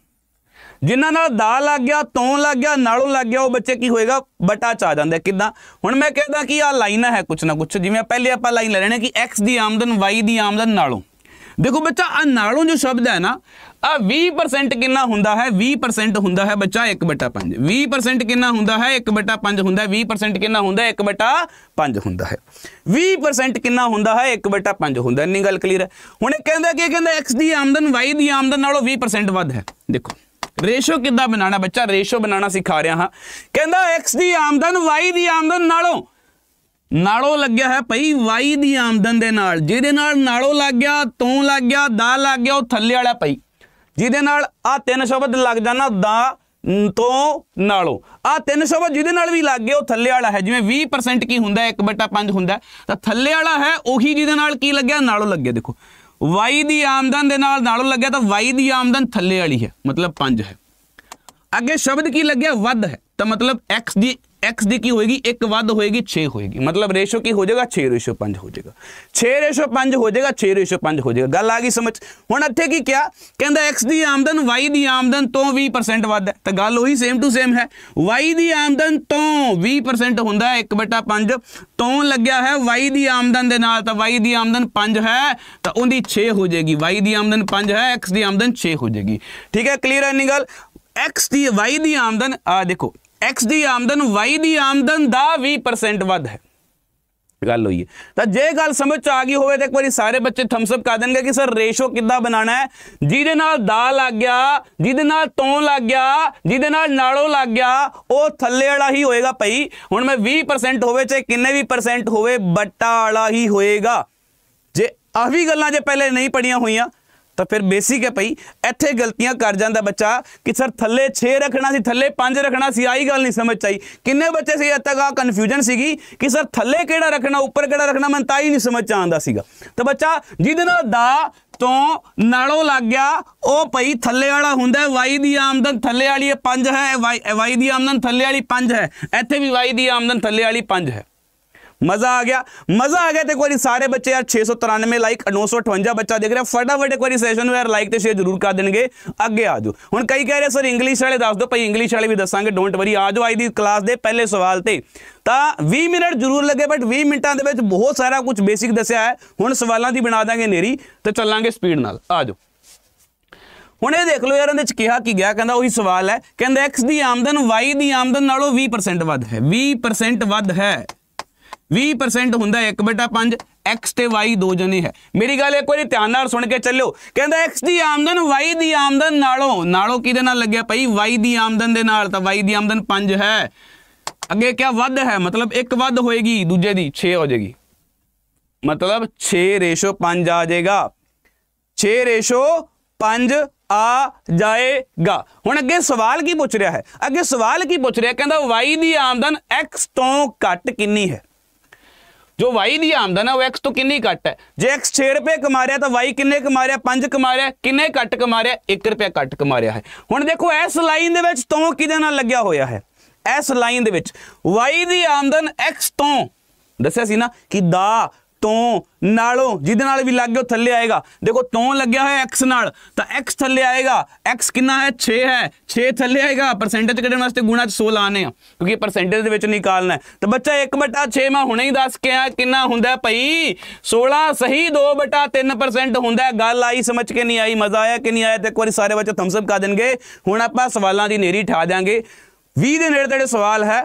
ਜਿਨ੍ਹਾਂ ਨਾਲ ਦਾ ਲੱਗ ਗਿਆ ਤੋਂ ਲੱਗ ਗਿਆ ਨਾਲੋਂ ਲੱਗ ਗਿਆ ਉਹ ਬੱਚੇ ਕੀ ਹੋਏਗਾ ਬਟਾ ਚ ਆ ਜਾਂਦਾ ਕਿਦਾਂ ਹੁਣ ਮੈਂ ਕਹਿੰਦਾ ਕਿ ਆ ਲਾਈਨਾਂ ਹੈ ਕੁਛ ਨਾ ਕੁਛ ਜਿਵੇਂ ਪਹਿਲੇ ਆਪਾਂ ਲਾਈਨ ਲੈ ਲੈਣੇ ਕਿ x ਦੀ ਆਮਦਨ y ਦੀ ਆਮਦਨ ਨਾਲੋਂ ਦੇਖੋ ਬੱਚਾ ਆ ਨਾਲੋਂ ਜੋ ਸ਼ਬਦ ਹੈ ਨਾ ਆ 20% ਕਿੰਨਾ ਹੁੰਦਾ ਹੈ 20% ਹੁੰਦਾ ਹੈ ਬੱਚਾ 1/5 20% ਕਿੰਨਾ ਹੁੰਦਾ ਹੈ 1/5 ਹੁੰਦਾ ਹੈ 20% ਕਿੰਨਾ ਹੁੰਦਾ ਹੈ 1/5 ਹੁੰਦਾ ਹੈ 20% ਕਿੰਨਾ ਹੁੰਦਾ ਹੈ 1/5 ਹੁੰਦਾ ਇੰਨੀ ਗੱਲ ਕਲੀਅਰ ਹੈ ਹੁਣ ਇਹ ਕਹਿੰਦਾ ਕਿ ਕਹਿੰਦਾ x ਦੀ ਆਮਦਨ y ਦੀ ਆਮਦਨ ਨਾਲੋਂ 20% ਵੱਧ ਹੈ ਦੇਖੋ ਰੇਸ਼ੋ ਕਿੱਦਾਂ ਬਣਾਉਣਾ ਬੱਚਾ ਰੇਸ਼ੋ ਬਣਾਉਣਾ ਸਿਖਾ ਰਿਹਾ ਹਾਂ ਕਹਿੰਦਾ x ਦੀ ਆਮਦਨ y ਦੀ ਆਮਦਨ ਨਾਲੋਂ ਨਾਲੋਂ ਲੱਗਿਆ ਹੈ ਭਈ y ਦੀ ਆਮਦਨ ਦੇ ਨਾਲ ਜਿਹਦੇ ਨਾਲ ਨਾਲੋਂ ਲੱਗ ਗਿਆ ਤੋਂ ਲੱਗ ਗਿਆ ਦਾ ਲੱਗ ਗਿਆ ਉਹ ਥੱਲੇ ਵਾਲਾ ਭਈ ਜਿਹਦੇ ਨਾਲ ਆ ਤਿੰਨ ਸ਼ਬਦ ਲੱਗ ਜਾਣਾ ਦਾ ਤੋਂ ਨਾਲੋਂ ਆ ਤਿੰਨ ਸ਼ਬਦ ਜਿਹਦੇ ਨਾਲ ਵੀ ਲੱਗ ਗਏ ਉਹ ਥੱਲੇ ਵਾਲਾ ਹੈ ਜਿਵੇਂ 20% ਕੀ ਹੁੰਦਾ 1/5 ਹੁੰਦਾ ਤਾਂ ਥੱਲੇ ਵਾਲਾ ਹੈ ਉਹੀ ਜਿਹਦੇ ਨਾਲ ਕੀ ਲੱਗਿਆ ਨਾਲੋਂ ਲੱਗੇ ਦੇਖੋ y ਦੀ ਆਮਦਨ ਦੇ ਨਾਲ ਨਾਲੋਂ ਲੱਗਿਆ ਤਾਂ y ਦੀ ਆਮਦਨ ਥੱਲੇ ਵਾਲੀ ਹੈ ਮਤਲਬ 5 ਹੈ ਅੱਗੇ ਸ਼ਬਦ ਕੀ ਲੱਗਿਆ ਵੱਧ ਹੈ ਤਾਂ ਮਤਲਬ x ਦੀ x ਦੀ ਕੀ ਹੋਏਗੀ ਇੱਕ ਵੱਧ ਹੋਏਗੀ 6 ਹੋਏਗੀ ਮਤਲਬ ਰੇਸ਼ੋ ਕੀ ਹੋ ਜਾਏਗਾ 6 ਰੇਸ਼ੋ 5 ਹੋ ਜਾਏਗਾ 6 ਰੇਸ਼ੋ 5 ਹੋ ਜਾਏਗਾ 6 ਰੇਸ਼ੋ 5 ਹੋ ਜਾਏਗਾ ਗੱਲ ਆ ਗਈ ਸਮਝ ਹੁਣ ਇੱਥੇ ਕੀ ਕਿਹਾ ਕਹਿੰਦਾ x ਦੀ ਆਮਦਨ y ਦੀ ਆਮਦਨ ਤੋਂ 20% ਵੱਧ ਹੈ ਤਾਂ ਗੱਲ ਉਹੀ ਸੇਮ ਟੂ ਸੇਮ ਹੈ y ਦੀ ਆਮਦਨ ਤੋਂ 20% ਹੁੰਦਾ ਹੈ 1/5 ਤੋਂ ਲੱਗਿਆ ਹੈ y ਦੀ ਆਮਦਨ ਦੇ ਨਾਲ ਤਾਂ y ਦੀ ਆਮਦਨ 5 ਹੈ ਤਾਂ ਉਹਦੀ 6 ਹੋ ਜਾਏਗੀ y ਦੀ ਆਮਦਨ 5 ਹੈ x ਦੀ ਆਮਦਨ 6 ਹੋ ਜਾਏਗੀ ਠੀਕ ਹੈ ਕਲੀਅਰ ਹੈ ਨਹੀਂ ਗੱਲ x ਦੀ y ਦੀ ਆਮਦਨ ਆ ਦੇਖੋ x ਦੀ ਆਮਦਨ y ਦੀ ਆਮਦਨ ਦਾ 20% ਵੱਧ ਹੈ ਗੱਲ ਹੋਈ ਹੈ ਤਾਂ ਜੇ ਗੱਲ ਸਮਝ ਚ ਆ ਗਈ ਹੋਵੇ ਤਾਂ ਇੱਕ ਵਾਰੀ ਸਾਰੇ ਬੱਚੇ ਥੰਬਸ ਅਪ ਕਰ ਦੇਣਗੇ ਕਿ ਸਰ ਰੇਸ਼ੋ ਕਿੱਦਾਂ ਬਣਾਣਾ ਹੈ ਜਿਹਦੇ ਨਾਲ ਦਾ ਲੱਗ ਗਿਆ ਜਿਹਦੇ ਨਾਲ ਤੋਂ ਲੱਗ ਗਿਆ ਜਿਹਦੇ ਨਾਲ ਨਾਲੋਂ ਲੱਗ ਗਿਆ ਉਹ ਥੱਲੇ ਵਾਲਾ ਹੀ ਹੋਏਗਾ ਭਈ ਹੁਣ ਮੈਂ 20% ਹੋਵੇ ਚਾਹੇ ਕਿੰਨੇ ਵੀ ਪਰਸੈਂਟ ਹੋਵੇ ਬਟਾ ਵਾਲਾ ਹੀ ਹੋਏਗਾ ਜੇ ਆਹ ਵੀ ਗੱਲਾਂ ਜੇ ਪਹਿਲੇ ਨਹੀਂ ਪੜੀਆਂ ਹੋਈਆਂ ਤਾਂ ਫਿਰ ਬੇਸਿਕ ਹੈ ਭਈ ਇੱਥੇ ਗਲਤੀਆਂ ਕਰ ਜਾਂਦਾ ਬੱਚਾ ਕਿ ਸਰ ਥੱਲੇ 6 ਰੱਖਣਾ ਸੀ ਥੱਲੇ 5 ਰੱਖਣਾ ਸੀ ਆਹੀ ਗੱਲ ਨਹੀਂ ਸਮਝ ਚਾਈ ਕਿੰਨੇ ਬੱਚੇ ਸੀ ਅੱਜ ਤੱਕ ਆ ਕਨਫਿਊਜ਼ਨ ਸੀਗੀ ਕਿ ਸਰ ਥੱਲੇ ਕਿਹੜਾ ਰੱਖਣਾ ਉੱਪਰ ਕਿਹੜਾ ਰੱਖਣਾ ਮੈਂ ਤਾਂ ਹੀ ਨਹੀਂ ਸਮਝ ਆਉਂਦਾ ਸੀਗਾ ਤਾਂ ਬੱਚਾ ਜਿਹਦੇ ਨਾਲ ਦਾ ਤੋਂ ਨਾਲੋਂ ਲੱਗ ਗਿਆ ਉਹ ਭਈ ਥੱਲੇ ਵਾਲਾ ਹੁੰਦਾ y ਦੀ ਆਮਦਨ ਥੱਲੇ ਵਾਲੀ 5 ਹੈ y ਦੀ ਆਮਦਨ ਥੱਲੇ ਵਾਲੀ 5 ਹੈ ਇੱਥੇ ਵੀ y ਦੀ ਆਮਦਨ ਥੱਲੇ ਵਾਲੀ 5 ਹੈ ਮਜ਼ਾ ਆ ਗਿਆ ਮਜ਼ਾ ਆ ਗਿਆ ਤੇ ਇੱਕ ਵਾਰੀ ਸਾਰੇ ਬੱਚੇ ਯਾਰ 693 ਲਾਈਕ 958 ਬੱਚਾ ਦੇਖ ਰਿਹਾ ਫਟਾਫਟ ਇੱਕ ਵਾਰੀ ਸੈਸ਼ਨ ਨੂੰ ਯਾਰ ਲਾਈਕ ਤੇ ਸ਼ੇਅਰ ਜ਼ਰੂਰ ਕਰ ਦੇਣਗੇ ਅੱਗੇ ਆ ਜਾਓ ਹੁਣ ਕਈ ਕਹਿ ਰਹੇ ਸਰ ਇੰਗਲਿਸ਼ ਵਾਲੇ ਦੱਸ ਦਿਓ ਭਾਈ ਇੰਗਲਿਸ਼ ਵਾਲੇ ਵੀ ਦੱਸਾਂਗੇ ਡੋਂਟ ਵਰੀ ਆ ਜਾਓ ਅੱਜ ਦੀ ਕਲਾਸ ਦੇ ਪਹਿਲੇ ਸਵਾਲ ਤੇ ਤਾਂ 20 ਮਿੰਟ ਜ਼ਰੂਰ ਲੱਗੇ ਬਟ 20 ਮਿੰਟਾਂ ਦੇ ਵਿੱਚ ਬਹੁਤ ਸਾਰਾ ਕੁਝ ਬੇਸਿਕ ਦੱਸਿਆ ਹੈ ਹੁਣ ਸਵਾਲਾਂ ਦੀ ਬਣਾ ਦਾਂਗੇ ਨੇਰੀ ਤੇ ਚੱਲਾਂਗੇ ਸਪੀਡ ਨਾਲ ਆ ਜਾਓ ਹੁਣ ਇਹ ਦੇਖ ਲਓ ਯਾਰ ਇਹਦੇ ਵਿੱਚ ਕਿਹਾ ਕੀ ਗਿਆ ਕਹਿੰਦਾ ਉਹੀ ਸਵਾਲ ਹੈ ਕਹਿੰਦਾ x ਦੀ ਆਮਦਨ y ਦੀ ਆਮਦਨ ਨਾਲੋਂ 20% ਵੱਧ ਹੈ 20% ਵੱਧ ਹੈ 20% ਹੁੰਦਾ 1 ਬਟਾ 5 x ਤੇ y ਦੋ ਜਣੇ ਹੈ ਮੇਰੀ ਗੱਲ ਇੱਕ ਵਾਰੀ ਧਿਆਨ ਨਾਲ ਸੁਣ ਕੇ ਚੱਲਿਓ ਕਹਿੰਦਾ x ਦੀ ਆਮਦਨ y ਦੀ ਆਮਦਨ ਨਾਲੋਂ ਨਾਲੋਂ ਕਿਹਦੇ ਨਾਲ ਲੱਗਿਆ ਭਾਈ y ਦੀ ਆਮਦਨ ਦੇ ਨਾਲ ਤਾਂ y ਦੀ ਆਮਦਨ 5 ਹੈ ਅੱਗੇ ਕਿਆ ਵੱਧ ਹੈ ਮਤਲਬ ਇੱਕ ਵੱਧ ਹੋਏਗੀ ਦੂਜੇ ਦੀ 6 ਹੋ ਜਾਏਗੀ ਮਤਲਬ 6 ਰੇਸ਼ੋ 5 ਆ ਜਾਏਗਾ 6 ਰੇਸ਼ੋ 5 ਆ ਜਾਏਗਾ ਹੁਣ ਅੱਗੇ ਸਵਾਲ ਕੀ ਪੁੱਛ ਰਿਹਾ ਹੈ ਅੱਗੇ ਸਵਾਲ ਕੀ ਪੁੱਛ ਰਿਹਾ ਕਹਿੰਦਾ y ਦੀ ਆਮਦਨ x ਤੋਂ ਘੱਟ ਕਿੰਨੀ ਹੈ ਜੋ y ਦੀ ਆਮਦਨ ਹੈ ਉਹ x ਤੋਂ ਕਿੰਨੀ ਘੱਟ ਹੈ ਜੇ x 6 ਰੁਪਏ ਕਮਾ ਰਿਹਾ ਤਾਂ y ਕਿੰਨੇ ਕਮਾ ਰਿਹਾ 5 ਕਮਾ ਰਿਹਾ ਕਿੰਨੇ ਘੱਟ ਕਮਾ ਰਿਹਾ 1 ਰੁਪਿਆ ਘੱਟ ਕਮਾ ਰਿਹਾ ਹੈ ਹੁਣ ਦੇਖੋ ਇਸ ਲਾਈਨ ਦੇ ਵਿੱਚ ਤੋਂ ਕਿਹਦੇ ਨਾਲ ਲੱਗਿਆ ਹੋਇਆ ਹੈ ਇਸ ਲਾਈਨ ਦੇ ਵਿੱਚ y ਦੀ ਆਮਦਨ x ਤੋਂ ਦੱਸਿਆ ਸੀ ਨਾ ਕਿ ਦਾ ਤੋਂ ਨਾਲੋਂ ਜਿਹਦੇ ਨਾਲ ਵੀ ਲੱਗ ਗਿਆ ਥੱਲੇ ਆਏਗਾ ਦੇਖੋ ਤੋਂ ਲੱਗਿਆ ਹੋਇਆ x ਨਾਲ ਤਾਂ x ਥੱਲੇ ਆਏਗਾ x ਕਿੰਨਾ ਹੈ 6 ਹੈ 6 ਥੱਲੇ ਆਏਗਾ ਪਰਸੈਂਟੇਜ ਕੱਢਣ ਵਾਸਤੇ ਗੁਣਾ ਚ 16 ਆਨੇ ਆ ਕਿਉਂਕਿ ਪਰਸੈਂਟੇਜ ਦੇ ਵਿੱਚ ਨਿਕਾਲਣਾ ਹੈ ਤਾਂ ਬੱਚਾ 1/6 ਮੈਂ ਹੁਣੇ ਹੀ ਦੱਸ ਕੇ ਆ ਕਿੰਨਾ ਹੁੰਦਾ ਭਈ 16 ਸਹੀ 2/3% ਹੁੰਦਾ ਗੱਲ ਆਈ ਸਮਝ ਕੇ ਨਹੀਂ ਆਈ ਮਜ਼ਾ ਆਇਆ ਕਿ ਨਹੀਂ ਆਇਆ ਤੇ ਇੱਕ ਵਾਰੀ ਸਾਰੇ ਬੱਚੇ ਥੰਬਸ ਅਪ ਕਰ ਦੇਣਗੇ ਹੁਣ ਆਪਾਂ ਸਵਾਲਾਂ ਦੀ ਨੇਰੀ ਠਾ ਦਿਆਂਗੇ 20 ਦੇ ਨੇੜੇ ਤੇੜੇ ਸਵਾਲ ਹੈ